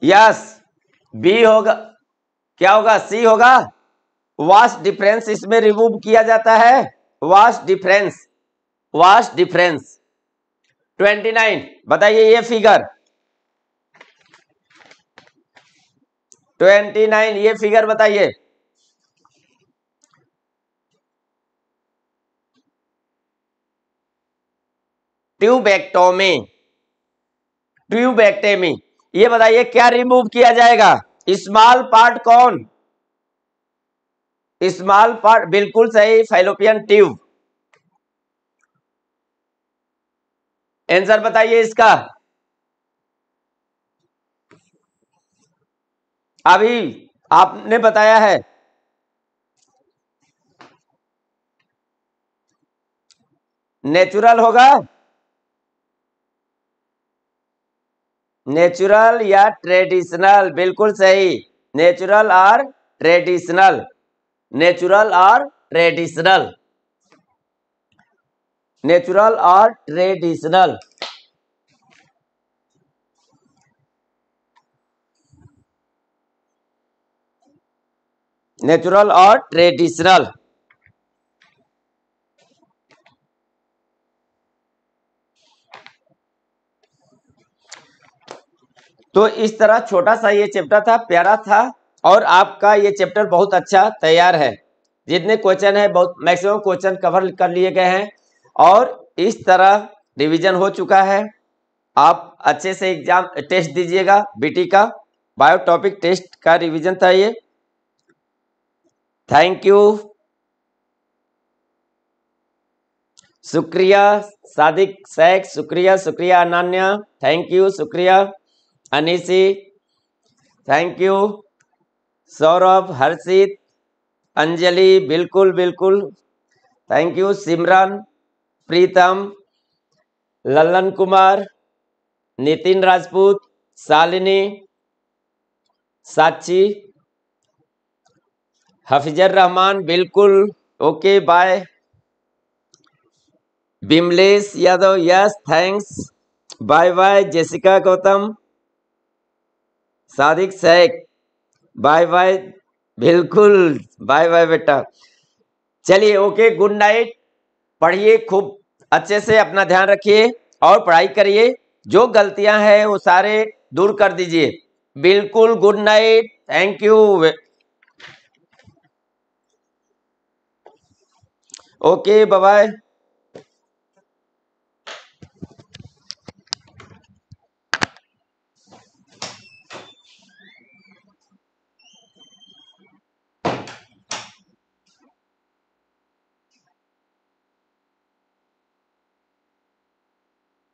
यस बी होगा क्या होगा सी होगा वास्ट डिफरेंस इसमें रिमूव किया जाता है वास्ट डिफरेंस वास्ट डिफरेंस 29 बताइए ये फिगर 29 ये फिगर बताइए ट्यूबेक्टोमी ट्यूबेक्टेमी ये बताइए क्या रिमूव किया जाएगा स्मॉल पार्ट कौन स्मॉल पार्ट बिल्कुल सही फाइलोपियन ट्यूब आंसर बताइए इसका अभी आपने बताया है नेचुरल होगा नेचुरल या ट्रेडिशनल बिल्कुल सही नेचुरल और ट्रेडिशनल नेचुरल और ट्रेडिशनल नेचुरल और ट्रेडिशनल नेचुरल और ट्रेडिशनल तो इस तरह छोटा सा ये चैप्टर था प्यारा था और आपका ये चैप्टर बहुत अच्छा तैयार है जितने क्वेश्चन है बहुत मैक्सिमम क्वेश्चन कवर कर लिए गए हैं और इस तरह रिवीजन हो चुका है आप अच्छे से एग्जाम टेस्ट दीजिएगा बीटी का बायो टॉपिक टेस्ट का रिवीजन था ये थैंक यू शुक्रिया सादिक शेख शुक्रिया शुक्रिया अनान्या थैंक यू शुक्रिया अनिशी थैंक यू सौरभ हर्षित अंजलि बिल्कुल बिल्कुल थैंक यू सिमरन प्रीतम लल्लन कुमार नितिन राजपूत शालिनी साक्षी हफिजर रहमान बिल्कुल okay bye Bimlesh Yadav yes thanks bye bye Jessica Gautam Sadiq Sheikh bye bye बिल्कुल बाय बाय बेटा चलिए ओके गुड नाइट पढ़िए खूब अच्छे से अपना ध्यान रखिए और पढ़ाई करिए जो गलतियां हैं वो सारे दूर कर दीजिए बिल्कुल good night thank you okay bye